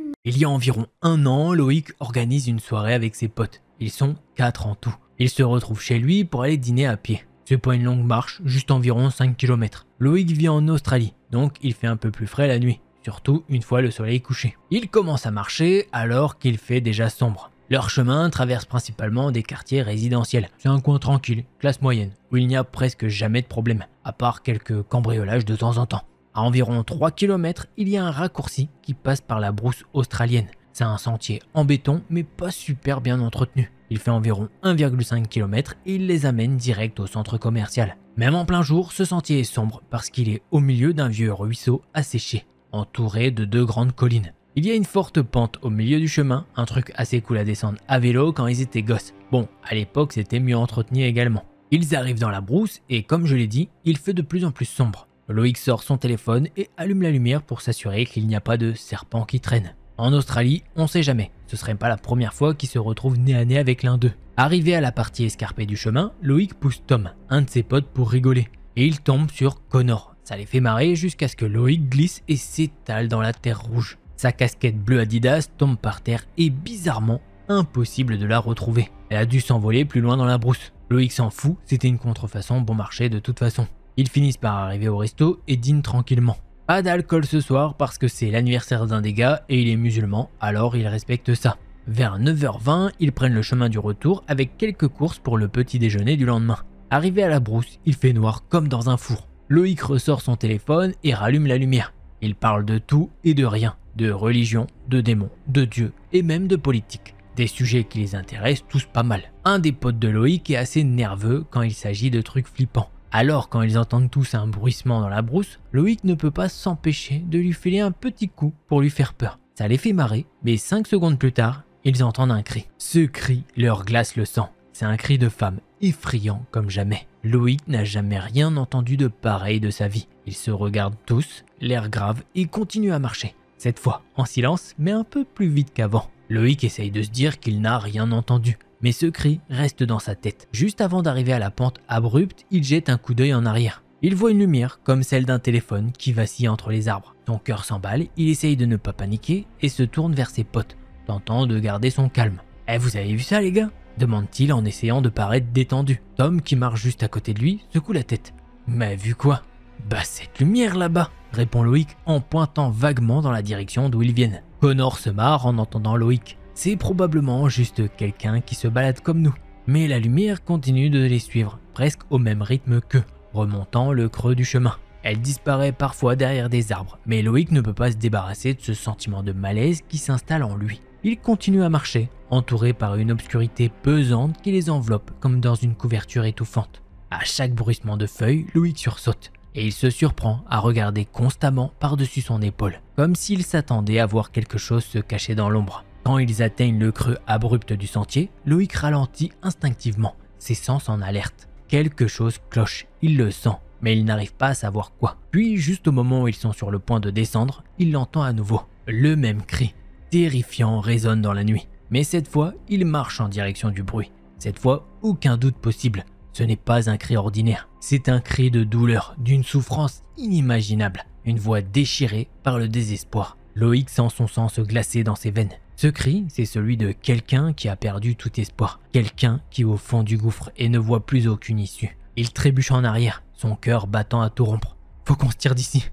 Il y a environ un an, Loïc organise une soirée avec ses potes. Ils sont quatre en tout. Ils se retrouvent chez lui pour aller dîner à pied. C'est pas une longue marche, juste environ 5 km. Loïc vit en Australie, donc il fait un peu plus frais la nuit, surtout une fois le soleil couché. Il commence à marcher alors qu'il fait déjà sombre. Leur chemin traverse principalement des quartiers résidentiels. C'est un coin tranquille, classe moyenne, où il n'y a presque jamais de problème, à part quelques cambriolages de temps en temps. À environ 3 km, il y a un raccourci qui passe par la brousse australienne. C'est un sentier en béton, mais pas super bien entretenu. Il fait environ 1,5 km et il les amène direct au centre commercial. Même en plein jour, ce sentier est sombre parce qu'il est au milieu d'un vieux ruisseau asséché, entouré de deux grandes collines. Il y a une forte pente au milieu du chemin, un truc assez cool à descendre à vélo quand ils étaient gosses. Bon, à l'époque c'était mieux entretenu également. Ils arrivent dans la brousse et comme je l'ai dit, il fait de plus en plus sombre. Loïc sort son téléphone et allume la lumière pour s'assurer qu'il n'y a pas de serpent qui traîne. En Australie, on sait jamais, ce serait pas la première fois qu'ils se retrouvent nez à nez avec l'un d'eux. Arrivé à la partie escarpée du chemin, Loïc pousse Tom, un de ses potes, pour rigoler. Et il tombe sur Connor. Ça les fait marrer jusqu'à ce que Loïc glisse et s'étale dans la terre rouge. Sa casquette bleue Adidas tombe par terre et bizarrement, impossible de la retrouver. Elle a dû s'envoler plus loin dans la brousse. Loïc s'en fout, c'était une contrefaçon bon marché de toute façon. Ils finissent par arriver au resto et dînent tranquillement. Pas d'alcool ce soir parce que c'est l'anniversaire d'un des gars et il est musulman, alors il respecte ça. Vers 9h20, ils prennent le chemin du retour avec quelques courses pour le petit déjeuner du lendemain. Arrivé à la brousse, il fait noir comme dans un four. Loïc ressort son téléphone et rallume la lumière. Ils parlent de tout et de rien, de religion, de démons, de dieu et même de politique. Des sujets qui les intéressent tous pas mal. Un des potes de Loïc est assez nerveux quand il s'agit de trucs flippants. Alors quand ils entendent tous un bruissement dans la brousse, Loïc ne peut pas s'empêcher de lui filer un petit coup pour lui faire peur. Ça les fait marrer, mais 5 secondes plus tard, ils entendent un cri. Ce cri leur glace le sang. C'est un cri de femme effrayant comme jamais. Loïc n'a jamais rien entendu de pareil de sa vie. Ils se regardent tous, l'air grave, et continuent à marcher. Cette fois, en silence, mais un peu plus vite qu'avant. Loïc essaye de se dire qu'il n'a rien entendu, mais ce cri reste dans sa tête. Juste avant d'arriver à la pente abrupte, il jette un coup d'œil en arrière. Il voit une lumière, comme celle d'un téléphone, qui vacille entre les arbres. Son cœur s'emballe, il essaye de ne pas paniquer et se tourne vers ses potes, tentant de garder son calme. Eh, vous avez vu ça, les gars demande-t-il en essayant de paraître détendu. Tom, qui marche juste à côté de lui, secoue la tête. Mais vu quoi bah cette lumière là-bas, répond Loïc en pointant vaguement dans la direction d'où ils viennent. Connor se marre en entendant Loïc. C'est probablement juste quelqu'un qui se balade comme nous. Mais la lumière continue de les suivre, presque au même rythme qu'eux, remontant le creux du chemin. Elle disparaît parfois derrière des arbres, mais Loïc ne peut pas se débarrasser de ce sentiment de malaise qui s'installe en lui. Il continue à marcher, entouré par une obscurité pesante qui les enveloppe comme dans une couverture étouffante. À chaque bruissement de feuilles, Loïc sursaute et il se surprend à regarder constamment par-dessus son épaule, comme s'il s'attendait à voir quelque chose se cacher dans l'ombre. Quand ils atteignent le creux abrupt du sentier, Loïc ralentit instinctivement, ses sens en alerte. Quelque chose cloche, il le sent, mais il n'arrive pas à savoir quoi. Puis, juste au moment où ils sont sur le point de descendre, il l'entend à nouveau. Le même cri, terrifiant, résonne dans la nuit. Mais cette fois, il marche en direction du bruit. Cette fois, aucun doute possible. Ce n'est pas un cri ordinaire, c'est un cri de douleur, d'une souffrance inimaginable, une voix déchirée par le désespoir. Loïc sent son sang se glacer dans ses veines. Ce cri, c'est celui de quelqu'un qui a perdu tout espoir, quelqu'un qui est au fond du gouffre et ne voit plus aucune issue. Il trébuche en arrière, son cœur battant à tout rompre. Faut qu'on se tire d'ici.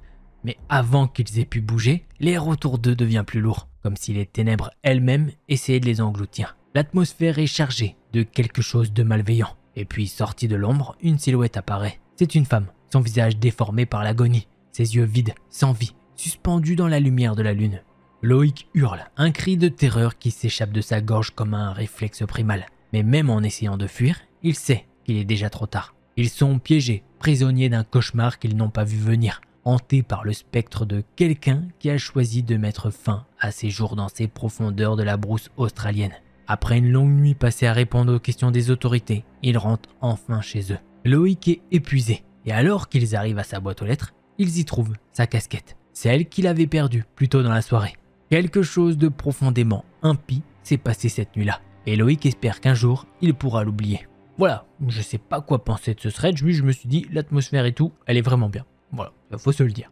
Mais avant qu'ils aient pu bouger, l'air autour d'eux devient plus lourd, comme si les ténèbres elles-mêmes essayaient de les engloutir. L'atmosphère est chargée de quelque chose de malveillant, et puis, sorti de l'ombre, une silhouette apparaît. C'est une femme, son visage déformé par l'agonie, ses yeux vides, sans vie, suspendus dans la lumière de la lune. Loïc hurle, un cri de terreur qui s'échappe de sa gorge comme un réflexe primal. Mais même en essayant de fuir, il sait qu'il est déjà trop tard. Ils sont piégés, prisonniers d'un cauchemar qu'ils n'ont pas vu venir, hantés par le spectre de quelqu'un qui a choisi de mettre fin à ses jours dans ces profondeurs de la brousse australienne. Après une longue nuit passée à répondre aux questions des autorités, ils rentrent enfin chez eux. Loïc est épuisé, et alors qu'ils arrivent à sa boîte aux lettres, ils y trouvent sa casquette, celle qu'il avait perdue plus tôt dans la soirée. Quelque chose de profondément impie s'est passé cette nuit-là, et Loïc espère qu'un jour, il pourra l'oublier. Voilà, je sais pas quoi penser de ce stretch, mais je me suis dit, l'atmosphère et tout, elle est vraiment bien. Voilà, faut se le dire.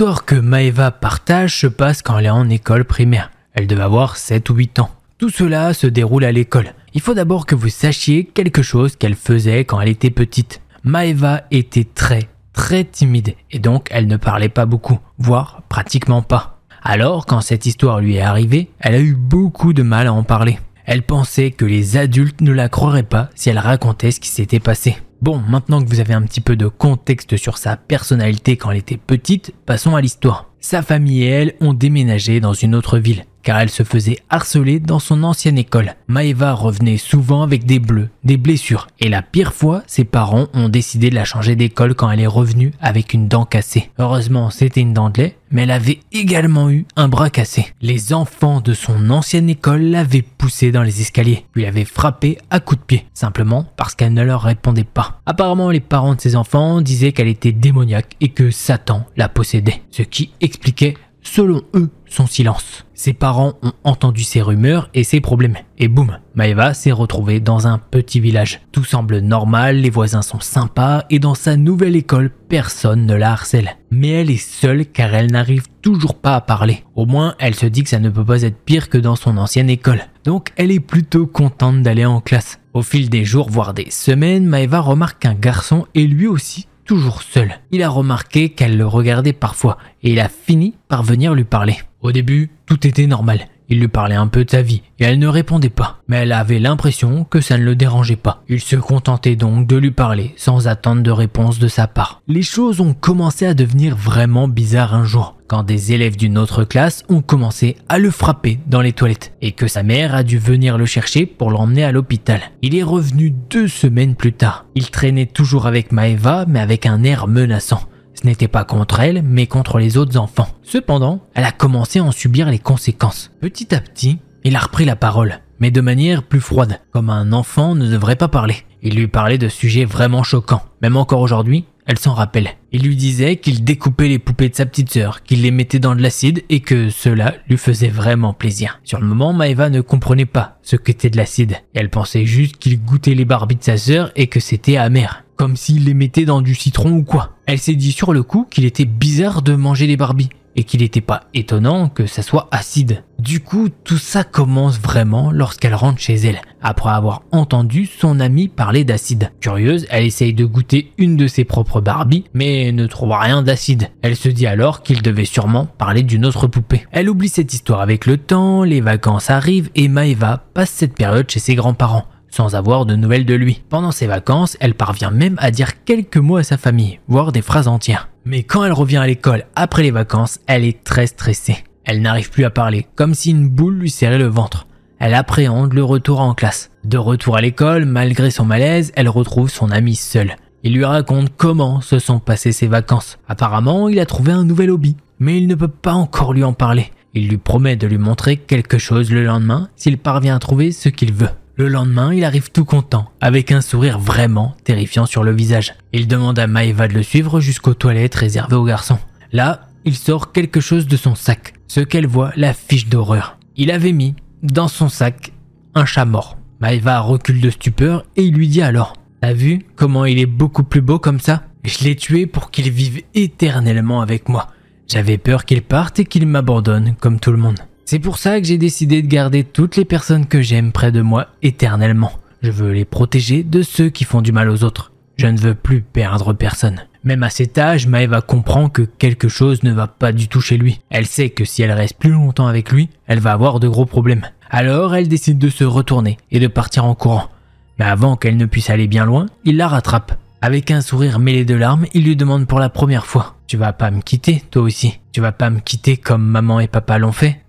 L'histoire que Maeva partage se passe quand elle est en école primaire. Elle devait avoir 7 ou 8 ans. Tout cela se déroule à l'école. Il faut d'abord que vous sachiez quelque chose qu'elle faisait quand elle était petite. Maeva était très, très timide et donc elle ne parlait pas beaucoup, voire pratiquement pas. Alors, quand cette histoire lui est arrivée, elle a eu beaucoup de mal à en parler. Elle pensait que les adultes ne la croiraient pas si elle racontait ce qui s'était passé. Bon, maintenant que vous avez un petit peu de contexte sur sa personnalité quand elle était petite, passons à l'histoire. Sa famille et elle ont déménagé dans une autre ville, car elle se faisait harceler dans son ancienne école. Maeva revenait souvent avec des bleus, des blessures, et la pire fois, ses parents ont décidé de la changer d'école quand elle est revenue avec une dent cassée. Heureusement, c'était une dent de lait, mais elle avait également eu un bras cassé. Les enfants de son ancienne école l'avaient poussée dans les escaliers, lui l'avaient frappé à coups de pied, simplement parce qu'elle ne leur répondait pas. Apparemment, les parents de ses enfants disaient qu'elle était démoniaque et que Satan la possédait, ce qui expliquait, selon eux, son silence. Ses parents ont entendu ses rumeurs et ses problèmes. Et boum, Maeva s'est retrouvée dans un petit village. Tout semble normal, les voisins sont sympas et dans sa nouvelle école, personne ne la harcèle. Mais elle est seule car elle n'arrive toujours pas à parler. Au moins, elle se dit que ça ne peut pas être pire que dans son ancienne école. Donc, elle est plutôt contente d'aller en classe. Au fil des jours, voire des semaines, Maeva remarque qu'un garçon est lui aussi toujours seul. Il a remarqué qu'elle le regardait parfois et il a fini par venir lui parler. Au début, tout était normal. Il lui parlait un peu de sa vie et elle ne répondait pas, mais elle avait l'impression que ça ne le dérangeait pas. Il se contentait donc de lui parler sans attendre de réponse de sa part. Les choses ont commencé à devenir vraiment bizarres un jour quand des élèves d'une autre classe ont commencé à le frapper dans les toilettes et que sa mère a dû venir le chercher pour l'emmener à l'hôpital. Il est revenu deux semaines plus tard. Il traînait toujours avec Maeva mais avec un air menaçant. Ce n'était pas contre elle, mais contre les autres enfants. Cependant, elle a commencé à en subir les conséquences. Petit à petit, il a repris la parole, mais de manière plus froide, comme un enfant ne devrait pas parler. Il lui parlait de sujets vraiment choquants. Même encore aujourd'hui, elle s'en rappelle. Il lui disait qu'il découpait les poupées de sa petite sœur, qu'il les mettait dans de l'acide et que cela lui faisait vraiment plaisir. Sur le moment, Maeva ne comprenait pas ce qu'était de l'acide. Elle pensait juste qu'il goûtait les barbies de sa sœur et que c'était amer. Comme s'il les mettait dans du citron ou quoi. Elle s'est dit sur le coup qu'il était bizarre de manger les barbies et qu'il n'était pas étonnant que ça soit acide. Du coup, tout ça commence vraiment lorsqu'elle rentre chez elle, après avoir entendu son amie parler d'acide. Curieuse, elle essaye de goûter une de ses propres Barbie, mais ne trouve rien d'acide. Elle se dit alors qu'il devait sûrement parler d'une autre poupée. Elle oublie cette histoire avec le temps, les vacances arrivent et Maeva passe cette période chez ses grands-parents sans avoir de nouvelles de lui. Pendant ses vacances, elle parvient même à dire quelques mots à sa famille, voire des phrases entières. Mais quand elle revient à l'école après les vacances, elle est très stressée. Elle n'arrive plus à parler, comme si une boule lui serrait le ventre. Elle appréhende le retour en classe. De retour à l'école, malgré son malaise, elle retrouve son ami seul. Il lui raconte comment se sont passées ses vacances. Apparemment, il a trouvé un nouvel hobby, mais il ne peut pas encore lui en parler. Il lui promet de lui montrer quelque chose le lendemain s'il parvient à trouver ce qu'il veut. Le lendemain, il arrive tout content, avec un sourire vraiment terrifiant sur le visage. Il demande à Maeva de le suivre jusqu'aux toilettes réservées aux garçons. Là, il sort quelque chose de son sac, ce qu'elle voit l'affiche d'horreur. Il avait mis, dans son sac, un chat mort. Maeva recule de stupeur et il lui dit alors T'as vu comment il est beaucoup plus beau comme ça Je l'ai tué pour qu'il vive éternellement avec moi. J'avais peur qu'il parte et qu'il m'abandonne comme tout le monde. C'est pour ça que j'ai décidé de garder toutes les personnes que j'aime près de moi éternellement. Je veux les protéger de ceux qui font du mal aux autres. Je ne veux plus perdre personne. Même à cet âge, Maeva comprend que quelque chose ne va pas du tout chez lui. Elle sait que si elle reste plus longtemps avec lui, elle va avoir de gros problèmes. Alors elle décide de se retourner et de partir en courant. Mais avant qu'elle ne puisse aller bien loin, il la rattrape. Avec un sourire mêlé de larmes, il lui demande pour la première fois Tu vas pas me quitter, toi aussi Tu vas pas me quitter comme maman et papa l'ont fait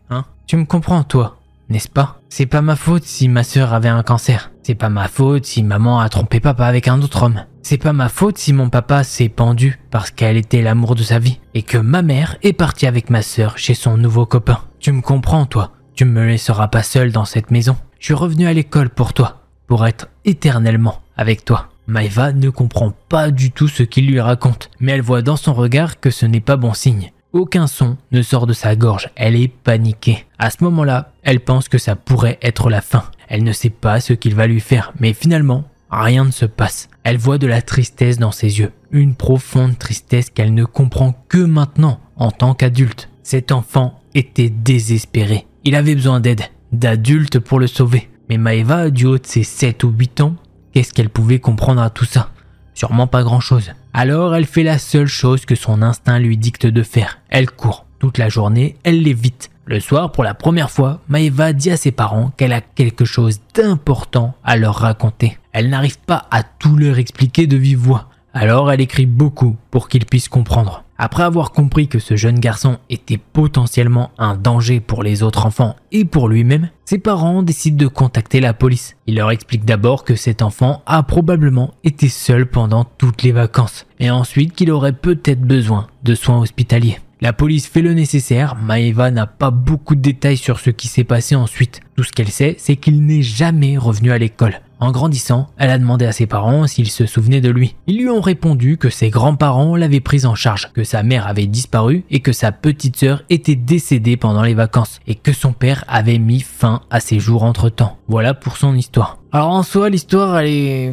tu me comprends, toi, n'est-ce pas C'est pas ma faute si ma sœur avait un cancer. C'est pas ma faute si maman a trompé papa avec un autre homme. C'est pas ma faute si mon papa s'est pendu parce qu'elle était l'amour de sa vie et que ma mère est partie avec ma sœur chez son nouveau copain. Tu me comprends, toi. Tu me laisseras pas seul dans cette maison. Je suis revenu à l'école pour toi, pour être éternellement avec toi. Maeva ne comprend pas du tout ce qu'il lui raconte, mais elle voit dans son regard que ce n'est pas bon signe. Aucun son ne sort de sa gorge, elle est paniquée. À ce moment-là, elle pense que ça pourrait être la fin. Elle ne sait pas ce qu'il va lui faire, mais finalement, rien ne se passe. Elle voit de la tristesse dans ses yeux, une profonde tristesse qu'elle ne comprend que maintenant en tant qu'adulte. Cet enfant était désespéré. Il avait besoin d'aide, d'adultes pour le sauver. Mais Maeva, du haut de ses 7 ou 8 ans, qu'est-ce qu'elle pouvait comprendre à tout ça Sûrement pas grand-chose. Alors elle fait la seule chose que son instinct lui dicte de faire. Elle court. Toute la journée, elle l'évite. Le soir, pour la première fois, Maeva dit à ses parents qu'elle a quelque chose d'important à leur raconter. Elle n'arrive pas à tout leur expliquer de vive voix. Alors elle écrit beaucoup pour qu'ils puissent comprendre. Après avoir compris que ce jeune garçon était potentiellement un danger pour les autres enfants et pour lui-même, ses parents décident de contacter la police. Il leur explique d'abord que cet enfant a probablement été seul pendant toutes les vacances et ensuite qu'il aurait peut-être besoin de soins hospitaliers. La police fait le nécessaire, Maeva n'a pas beaucoup de détails sur ce qui s'est passé ensuite. Tout ce qu'elle sait, c'est qu'il n'est jamais revenu à l'école. En grandissant, elle a demandé à ses parents s'ils se souvenaient de lui. Ils lui ont répondu que ses grands-parents l'avaient pris en charge, que sa mère avait disparu et que sa petite sœur était décédée pendant les vacances et que son père avait mis fin à ses jours entre-temps. Voilà pour son histoire. Alors en soi, l'histoire, elle est...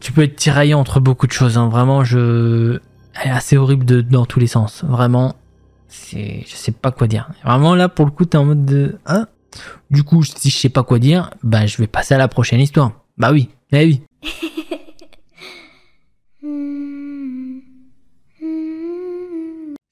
Tu peux être tiraillé entre beaucoup de choses, hein. vraiment, je elle est assez horrible dans tous les sens. Vraiment, c'est, je sais pas quoi dire. Vraiment là, pour le coup, tu es en mode de, hein? Du coup, si je sais pas quoi dire, bah je vais passer à la prochaine histoire. Bah oui, bah oui.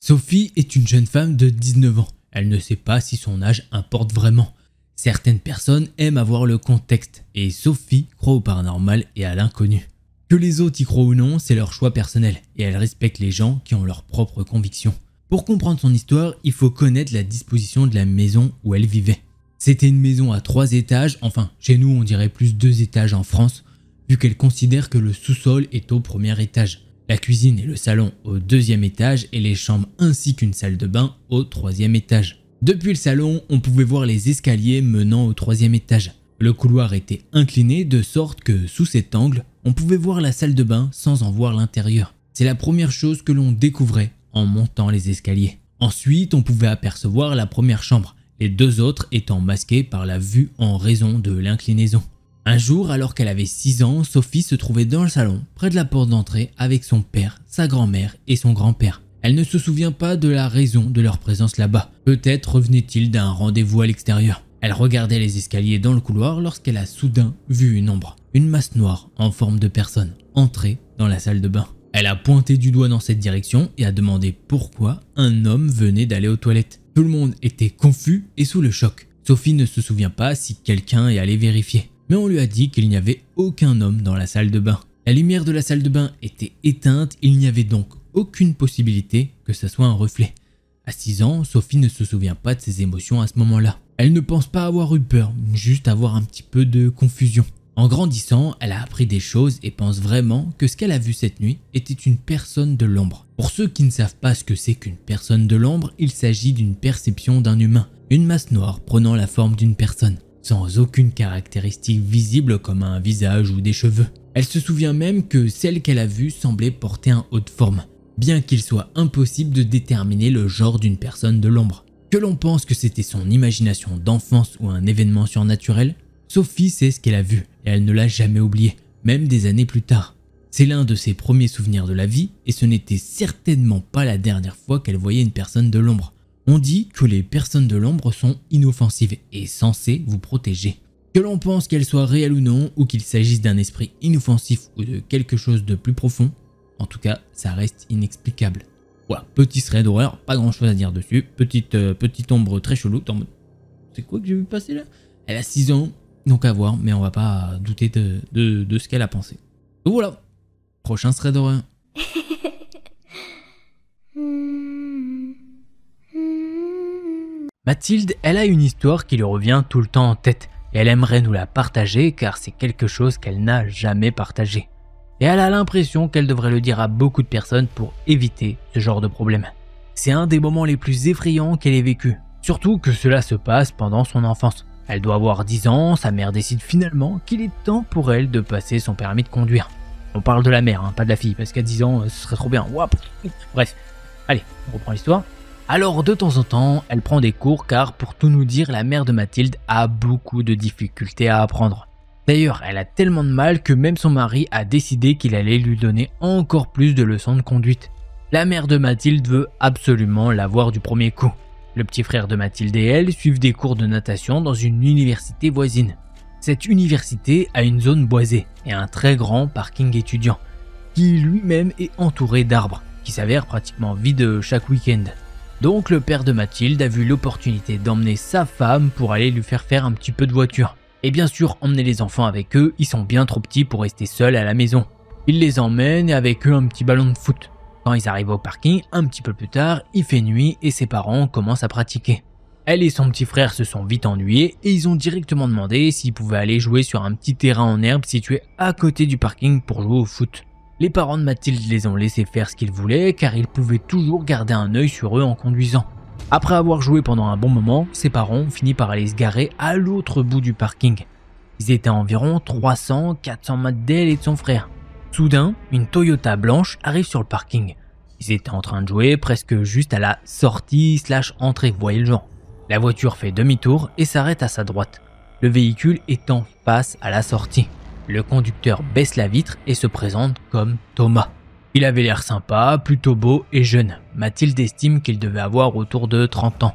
Sophie est une jeune femme de 19 ans. Elle ne sait pas si son âge importe vraiment. Certaines personnes aiment avoir le contexte, et Sophie croit au paranormal et à l'inconnu. Que les autres y croient ou non, c'est leur choix personnel, et elle respecte les gens qui ont leurs propres convictions. Pour comprendre son histoire, il faut connaître la disposition de la maison où elle vivait. C'était une maison à trois étages, enfin chez nous on dirait plus deux étages en France, vu qu'elle considère que le sous-sol est au premier étage, la cuisine et le salon au deuxième étage et les chambres ainsi qu'une salle de bain au troisième étage. Depuis le salon, on pouvait voir les escaliers menant au troisième étage. Le couloir était incliné de sorte que sous cet angle, on pouvait voir la salle de bain sans en voir l'intérieur. C'est la première chose que l'on découvrait en montant les escaliers. Ensuite, on pouvait apercevoir la première chambre, les deux autres étant masquées par la vue en raison de l'inclinaison. Un jour, alors qu'elle avait 6 ans, Sophie se trouvait dans le salon, près de la porte d'entrée, avec son père, sa grand-mère et son grand-père. Elle ne se souvient pas de la raison de leur présence là-bas. Peut-être revenait-il d'un rendez-vous à l'extérieur. Elle regardait les escaliers dans le couloir lorsqu'elle a soudain vu une ombre une masse noire en forme de personne entrée dans la salle de bain. Elle a pointé du doigt dans cette direction et a demandé pourquoi un homme venait d'aller aux toilettes. Tout le monde était confus et sous le choc. Sophie ne se souvient pas si quelqu'un est allé vérifier, mais on lui a dit qu'il n'y avait aucun homme dans la salle de bain. La lumière de la salle de bain était éteinte, il n'y avait donc aucune possibilité que ce soit un reflet. À 6 ans, Sophie ne se souvient pas de ses émotions à ce moment-là. Elle ne pense pas avoir eu peur, juste avoir un petit peu de confusion. En grandissant, elle a appris des choses et pense vraiment que ce qu'elle a vu cette nuit était une personne de l'ombre. Pour ceux qui ne savent pas ce que c'est qu'une personne de l'ombre, il s'agit d'une perception d'un humain, une masse noire prenant la forme d'une personne, sans aucune caractéristique visible comme un visage ou des cheveux. Elle se souvient même que celle qu'elle a vue semblait porter un haut de forme, bien qu'il soit impossible de déterminer le genre d'une personne de l'ombre. Que l'on pense que c'était son imagination d'enfance ou un événement surnaturel, Sophie sait ce qu'elle a vu elle ne l'a jamais oublié, même des années plus tard. C'est l'un de ses premiers souvenirs de la vie et ce n'était certainement pas la dernière fois qu'elle voyait une personne de l'ombre. On dit que les personnes de l'ombre sont inoffensives et censées vous protéger. Que l'on pense qu'elles soient réelles ou non, ou qu'il s'agisse d'un esprit inoffensif ou de quelque chose de plus profond, en tout cas, ça reste inexplicable. Voilà, petit serait d'horreur, pas grand chose à dire dessus. Petite, euh, petite ombre très chelou, C'est quoi que j'ai vu passer là Elle a 6 ans, donc à voir, mais on va pas douter de, ce qu'elle a pensé. Donc voilà, prochain serait de Mathilde, elle a une histoire qui lui revient tout le temps en tête. Et elle aimerait nous la partager car c'est quelque chose qu'elle n'a jamais partagé. Et elle a l'impression qu'elle devrait le dire à beaucoup de personnes pour éviter ce genre de problème. C'est un des moments les plus effrayants qu'elle ait vécu, surtout que cela se passe pendant son enfance. Elle doit avoir 10 ans, sa mère décide finalement qu'il est temps pour elle de passer son permis de conduire. On parle de la mère, hein, pas de la fille, parce qu'à 10 ans, euh, ce serait trop bien. Bref, allez, on reprend l'histoire. Alors de temps en temps, elle prend des cours car pour tout nous dire, la mère de Mathilde a beaucoup de difficultés à apprendre. D'ailleurs, elle a tellement de mal que même son mari a décidé qu'il allait lui donner encore plus de leçons de conduite. La mère de Mathilde veut absolument l'avoir du premier coup. Le petit frère de Mathilde et elle suivent des cours de natation dans une université voisine. Cette université a une zone boisée et un très grand parking étudiant, qui lui-même est entouré d'arbres, qui s'avère pratiquement vide chaque week-end. Donc le père de Mathilde a vu l'opportunité d'emmener sa femme pour aller lui faire faire un petit peu de voiture. Et bien sûr, emmener les enfants avec eux, ils sont bien trop petits pour rester seuls à la maison. Il les emmène et avec eux un petit ballon de foot. Quand ils arrivent au parking, un petit peu plus tard, il fait nuit et ses parents commencent à pratiquer. Elle et son petit frère se sont vite ennuyés et ils ont directement demandé s'ils pouvaient aller jouer sur un petit terrain en herbe situé à côté du parking pour jouer au foot. Les parents de Mathilde les ont laissés faire ce qu'ils voulaient car ils pouvaient toujours garder un œil sur eux en conduisant. Après avoir joué pendant un bon moment, ses parents ont fini par aller se garer à l'autre bout du parking. Ils étaient à environ 300-400 mètres d'elle et de son frère. Soudain, une Toyota blanche arrive sur le parking. Ils étaient en train de jouer presque juste à la sortie slash entrée, vous voyez le genre. La voiture fait demi-tour et s'arrête à sa droite. Le véhicule étant face à la sortie. Le conducteur baisse la vitre et se présente comme Thomas. Il avait l'air sympa, plutôt beau et jeune. Mathilde estime qu'il devait avoir autour de 30 ans.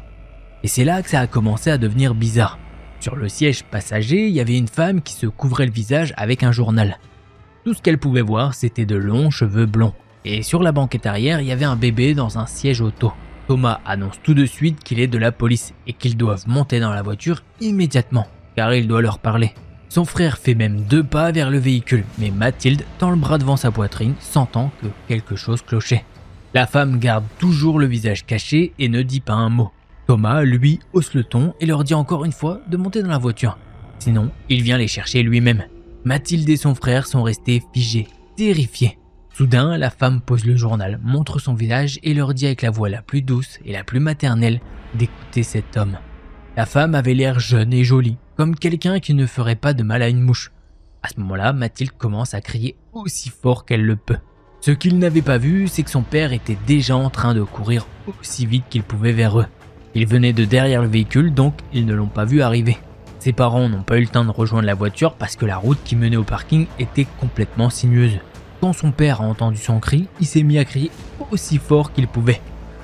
Et c'est là que ça a commencé à devenir bizarre. Sur le siège passager, il y avait une femme qui se couvrait le visage avec un journal. Tout ce qu'elle pouvait voir, c'était de longs cheveux blonds. Et sur la banquette arrière, il y avait un bébé dans un siège auto. Thomas annonce tout de suite qu'il est de la police et qu'ils doivent monter dans la voiture immédiatement, car il doit leur parler. Son frère fait même deux pas vers le véhicule, mais Mathilde tend le bras devant sa poitrine, sentant que quelque chose clochait. La femme garde toujours le visage caché et ne dit pas un mot. Thomas, lui, hausse le ton et leur dit encore une fois de monter dans la voiture. Sinon, il vient les chercher lui-même. Mathilde et son frère sont restés figés, terrifiés. Soudain, la femme pose le journal, montre son visage et leur dit avec la voix la plus douce et la plus maternelle d'écouter cet homme. La femme avait l'air jeune et jolie, comme quelqu'un qui ne ferait pas de mal à une mouche. À ce moment-là, Mathilde commence à crier aussi fort qu'elle le peut. Ce qu'ils n'avaient pas vu, c'est que son père était déjà en train de courir aussi vite qu'il pouvait vers eux. Il venait de derrière le véhicule, donc ils ne l'ont pas vu arriver. Ses parents n'ont pas eu le temps de rejoindre la voiture parce que la route qui menait au parking était complètement sinueuse. Quand son père a entendu son cri, il s'est mis à crier aussi fort qu'il pouvait.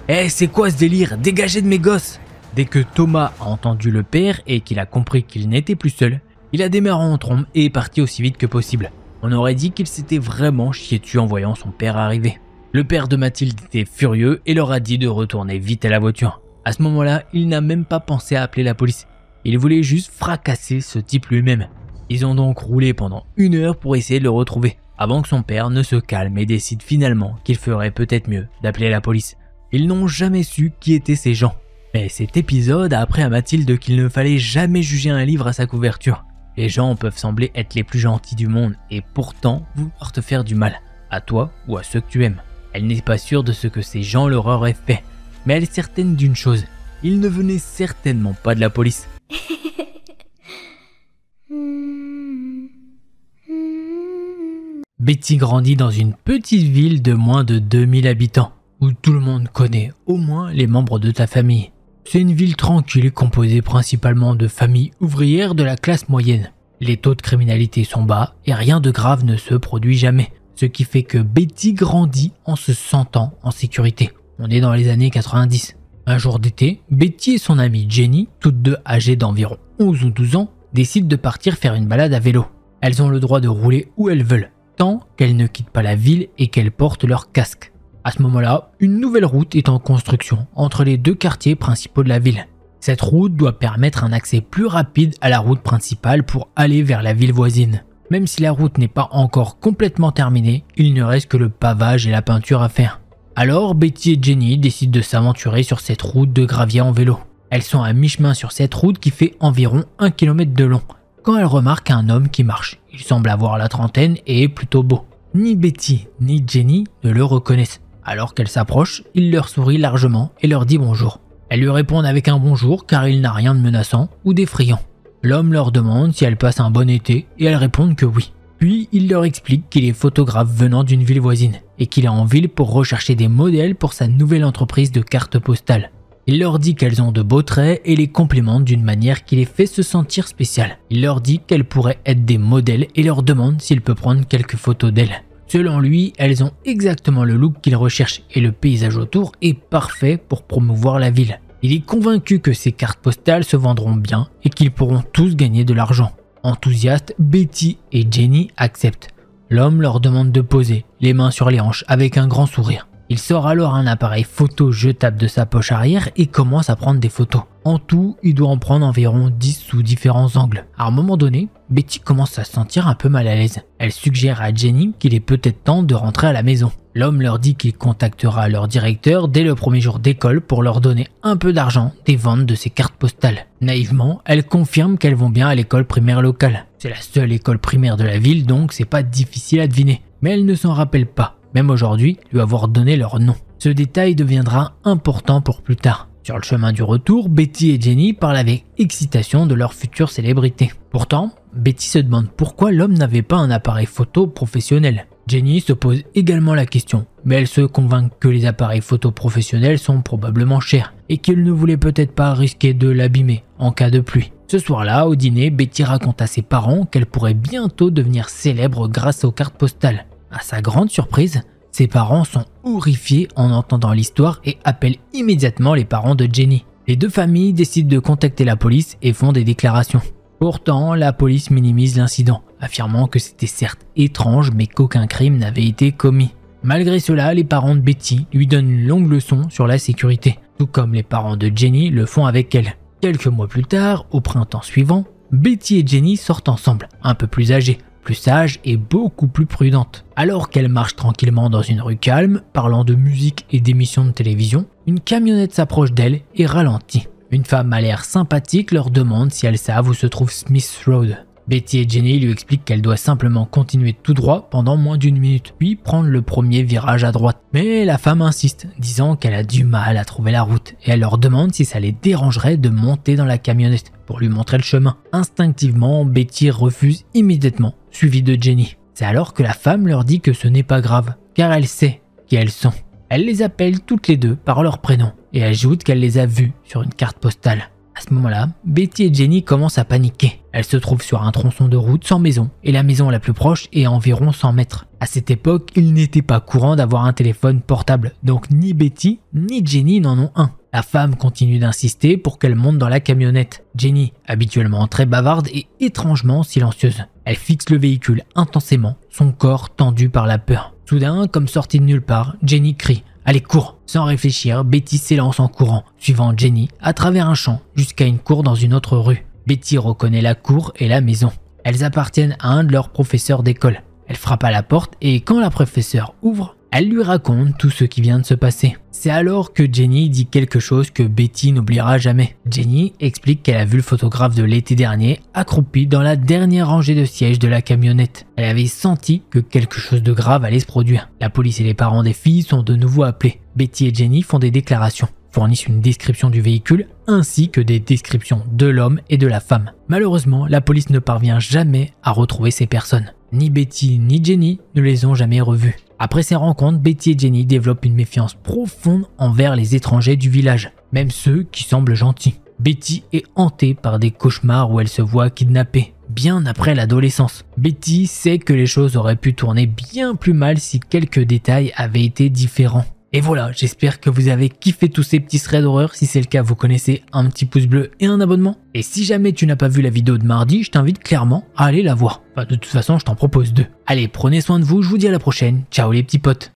Eh, c'est quoi ce délire Dégagez de mes gosses Dès que Thomas a entendu le père et qu'il a compris qu'il n'était plus seul, il a démarré en trombe et est parti aussi vite que possible. On aurait dit qu'il s'était vraiment chié dessus en voyant son père arriver. Le père de Mathilde était furieux et leur a dit de retourner vite à la voiture. À ce moment-là, il n'a même pas pensé à appeler la police. Il voulait juste fracasser ce type lui-même. Ils ont donc roulé pendant une heure pour essayer de le retrouver, avant que son père ne se calme et décide finalement qu'il ferait peut-être mieux d'appeler la police. Ils n'ont jamais su qui étaient ces gens. Mais cet épisode a appris à Mathilde qu'il ne fallait jamais juger un livre à sa couverture. Les gens peuvent sembler être les plus gentils du monde et pourtant vouloir te faire du mal, à toi ou à ceux que tu aimes. Elle n'est pas sûre de ce que ces gens leur auraient fait, mais elle est certaine d'une chose, ils ne venaient certainement pas de la police. Betty grandit dans une petite ville de moins de 2000 habitants, où tout le monde connaît au moins les membres de ta famille. C'est une ville tranquille composée principalement de familles ouvrières de la classe moyenne. Les taux de criminalité sont bas et rien de grave ne se produit jamais, ce qui fait que Betty grandit en se sentant en sécurité. On est dans les années 90. Un jour d'été, Betty et son amie Jenny, toutes deux âgées d'environ 11 ou 12 ans, décident de partir faire une balade à vélo. Elles ont le droit de rouler où elles veulent, tant qu'elles ne quittent pas la ville et qu'elles portent leur casque. À ce moment-là, une nouvelle route est en construction entre les deux quartiers principaux de la ville. Cette route doit permettre un accès plus rapide à la route principale pour aller vers la ville voisine. Même si la route n'est pas encore complètement terminée, il ne reste que le pavage et la peinture à faire. Alors Betty et Jenny décident de s'aventurer sur cette route de gravier en vélo. Elles sont à mi-chemin sur cette route qui fait environ 1 km de long, quand elles remarquent un homme qui marche. Il semble avoir la trentaine et est plutôt beau. Ni Betty ni Jenny ne le reconnaissent. Alors qu'elles s'approchent, il leur sourit largement et leur dit bonjour. Elles lui répondent avec un bonjour car il n'a rien de menaçant ou d'effrayant. L'homme leur demande si elles passent un bon été et elles répondent que oui. Puis il leur explique qu'il est photographe venant d'une ville voisine et qu'il est en ville pour rechercher des modèles pour sa nouvelle entreprise de cartes postales. Il leur dit qu'elles ont de beaux traits et les complimente d'une manière qui les fait se sentir spéciales. Il leur dit qu'elles pourraient être des modèles et leur demande s'il peut prendre quelques photos d'elles. Selon lui, elles ont exactement le look qu'il recherche et le paysage autour est parfait pour promouvoir la ville. Il est convaincu que ces cartes postales se vendront bien et qu'ils pourront tous gagner de l'argent. Enthousiastes, Betty et Jenny acceptent. L'homme leur demande de poser, les mains sur les hanches, avec un grand sourire. Il sort alors un appareil photo jetable de sa poche arrière et commence à prendre des photos. En tout, il doit en prendre environ 10 sous différents angles. À un moment donné, Betty commence à se sentir un peu mal à l'aise. Elle suggère à Jenny qu'il est peut-être temps de rentrer à la maison. L'homme leur dit qu'il contactera leur directeur dès le premier jour d'école pour leur donner un peu d'argent des ventes de ses cartes postales. Naïvement, elle confirme qu'elles vont bien à l'école primaire locale. C'est la seule école primaire de la ville donc c'est pas difficile à deviner. Mais elle ne s'en rappelle pas, même aujourd'hui, lui avoir donné leur nom. Ce détail deviendra important pour plus tard. Sur le chemin du retour, Betty et Jenny parlent avec excitation de leur future célébrité. Pourtant, Betty se demande pourquoi l'homme n'avait pas un appareil photo professionnel. Jenny se pose également la question, mais elle se convainc que les appareils photo professionnels sont probablement chers et qu'il ne voulait peut-être pas risquer de l'abîmer en cas de pluie. Ce soir-là, au dîner, Betty raconte à ses parents qu'elle pourrait bientôt devenir célèbre grâce aux cartes postales. À sa grande surprise, ses parents sont horrifiés en entendant l'histoire et appellent immédiatement les parents de Jenny. Les deux familles décident de contacter la police et font des déclarations. Pourtant, la police minimise l'incident, affirmant que c'était certes étrange mais qu'aucun crime n'avait été commis. Malgré cela, les parents de Betty lui donnent une longue leçon sur la sécurité, tout comme les parents de Jenny le font avec elle. Quelques mois plus tard, au printemps suivant, Betty et Jenny sortent ensemble, un peu plus âgées, plus sage et beaucoup plus prudente. Alors qu'elle marche tranquillement dans une rue calme, parlant de musique et d'émissions de télévision, une camionnette s'approche d'elle et ralentit. Une femme à l'air sympathique leur demande si elles savent où se trouve Smith Road. Betty et Jenny lui expliquent qu'elle doit simplement continuer tout droit pendant moins d'une minute, puis prendre le premier virage à droite. Mais la femme insiste, disant qu'elle a du mal à trouver la route, et elle leur demande si ça les dérangerait de monter dans la camionnette pour lui montrer le chemin. Instinctivement, Betty refuse immédiatement, suivie de Jenny. C'est alors que la femme leur dit que ce n'est pas grave, car elle sait qui elles sont. Elle les appelle toutes les deux par leur prénom et ajoute qu'elle les a vues sur une carte postale. À ce moment-là, Betty et Jenny commencent à paniquer. Elles se trouvent sur un tronçon de route sans maison, et la maison la plus proche est à environ 100 mètres. À cette époque, il n'était pas courant d'avoir un téléphone portable, donc ni Betty ni Jenny n'en ont un. La femme continue d'insister pour qu'elle monte dans la camionnette. Jenny, habituellement très bavarde, et étrangement silencieuse. Elle fixe le véhicule intensément, son corps tendu par la peur. Soudain, comme sortie de nulle part, Jenny crie Allez, cours Sans réfléchir, Betty s'élance en courant, suivant Jenny à travers un champ jusqu'à une cour dans une autre rue. Betty reconnaît la cour et la maison. Elles appartiennent à un de leurs professeurs d'école. Elle frappe à la porte et quand la professeure ouvre, elle lui raconte tout ce qui vient de se passer. C'est alors que Jenny dit quelque chose que Betty n'oubliera jamais. Jenny explique qu'elle a vu le photographe de l'été dernier accroupi dans la dernière rangée de sièges de la camionnette. Elle avait senti que quelque chose de grave allait se produire. La police et les parents des filles sont de nouveau appelés. Betty et Jenny font des déclarations fournissent une description du véhicule ainsi que des descriptions de l'homme et de la femme. Malheureusement, la police ne parvient jamais à retrouver ces personnes. Ni Betty ni Jenny ne les ont jamais revues. Après ces rencontres, Betty et Jenny développent une méfiance profonde envers les étrangers du village, même ceux qui semblent gentils. Betty est hantée par des cauchemars où elle se voit kidnappée, bien après l'adolescence. Betty sait que les choses auraient pu tourner bien plus mal si quelques détails avaient été différents. Et voilà, j'espère que vous avez kiffé tous ces petits threads d'horreur. Si c'est le cas, vous connaissez un petit pouce bleu et un abonnement. Et si jamais tu n'as pas vu la vidéo de mardi, je t'invite clairement à aller la voir. Enfin, de toute façon, je t'en propose deux. Allez, prenez soin de vous, je vous dis à la prochaine. Ciao les petits potes.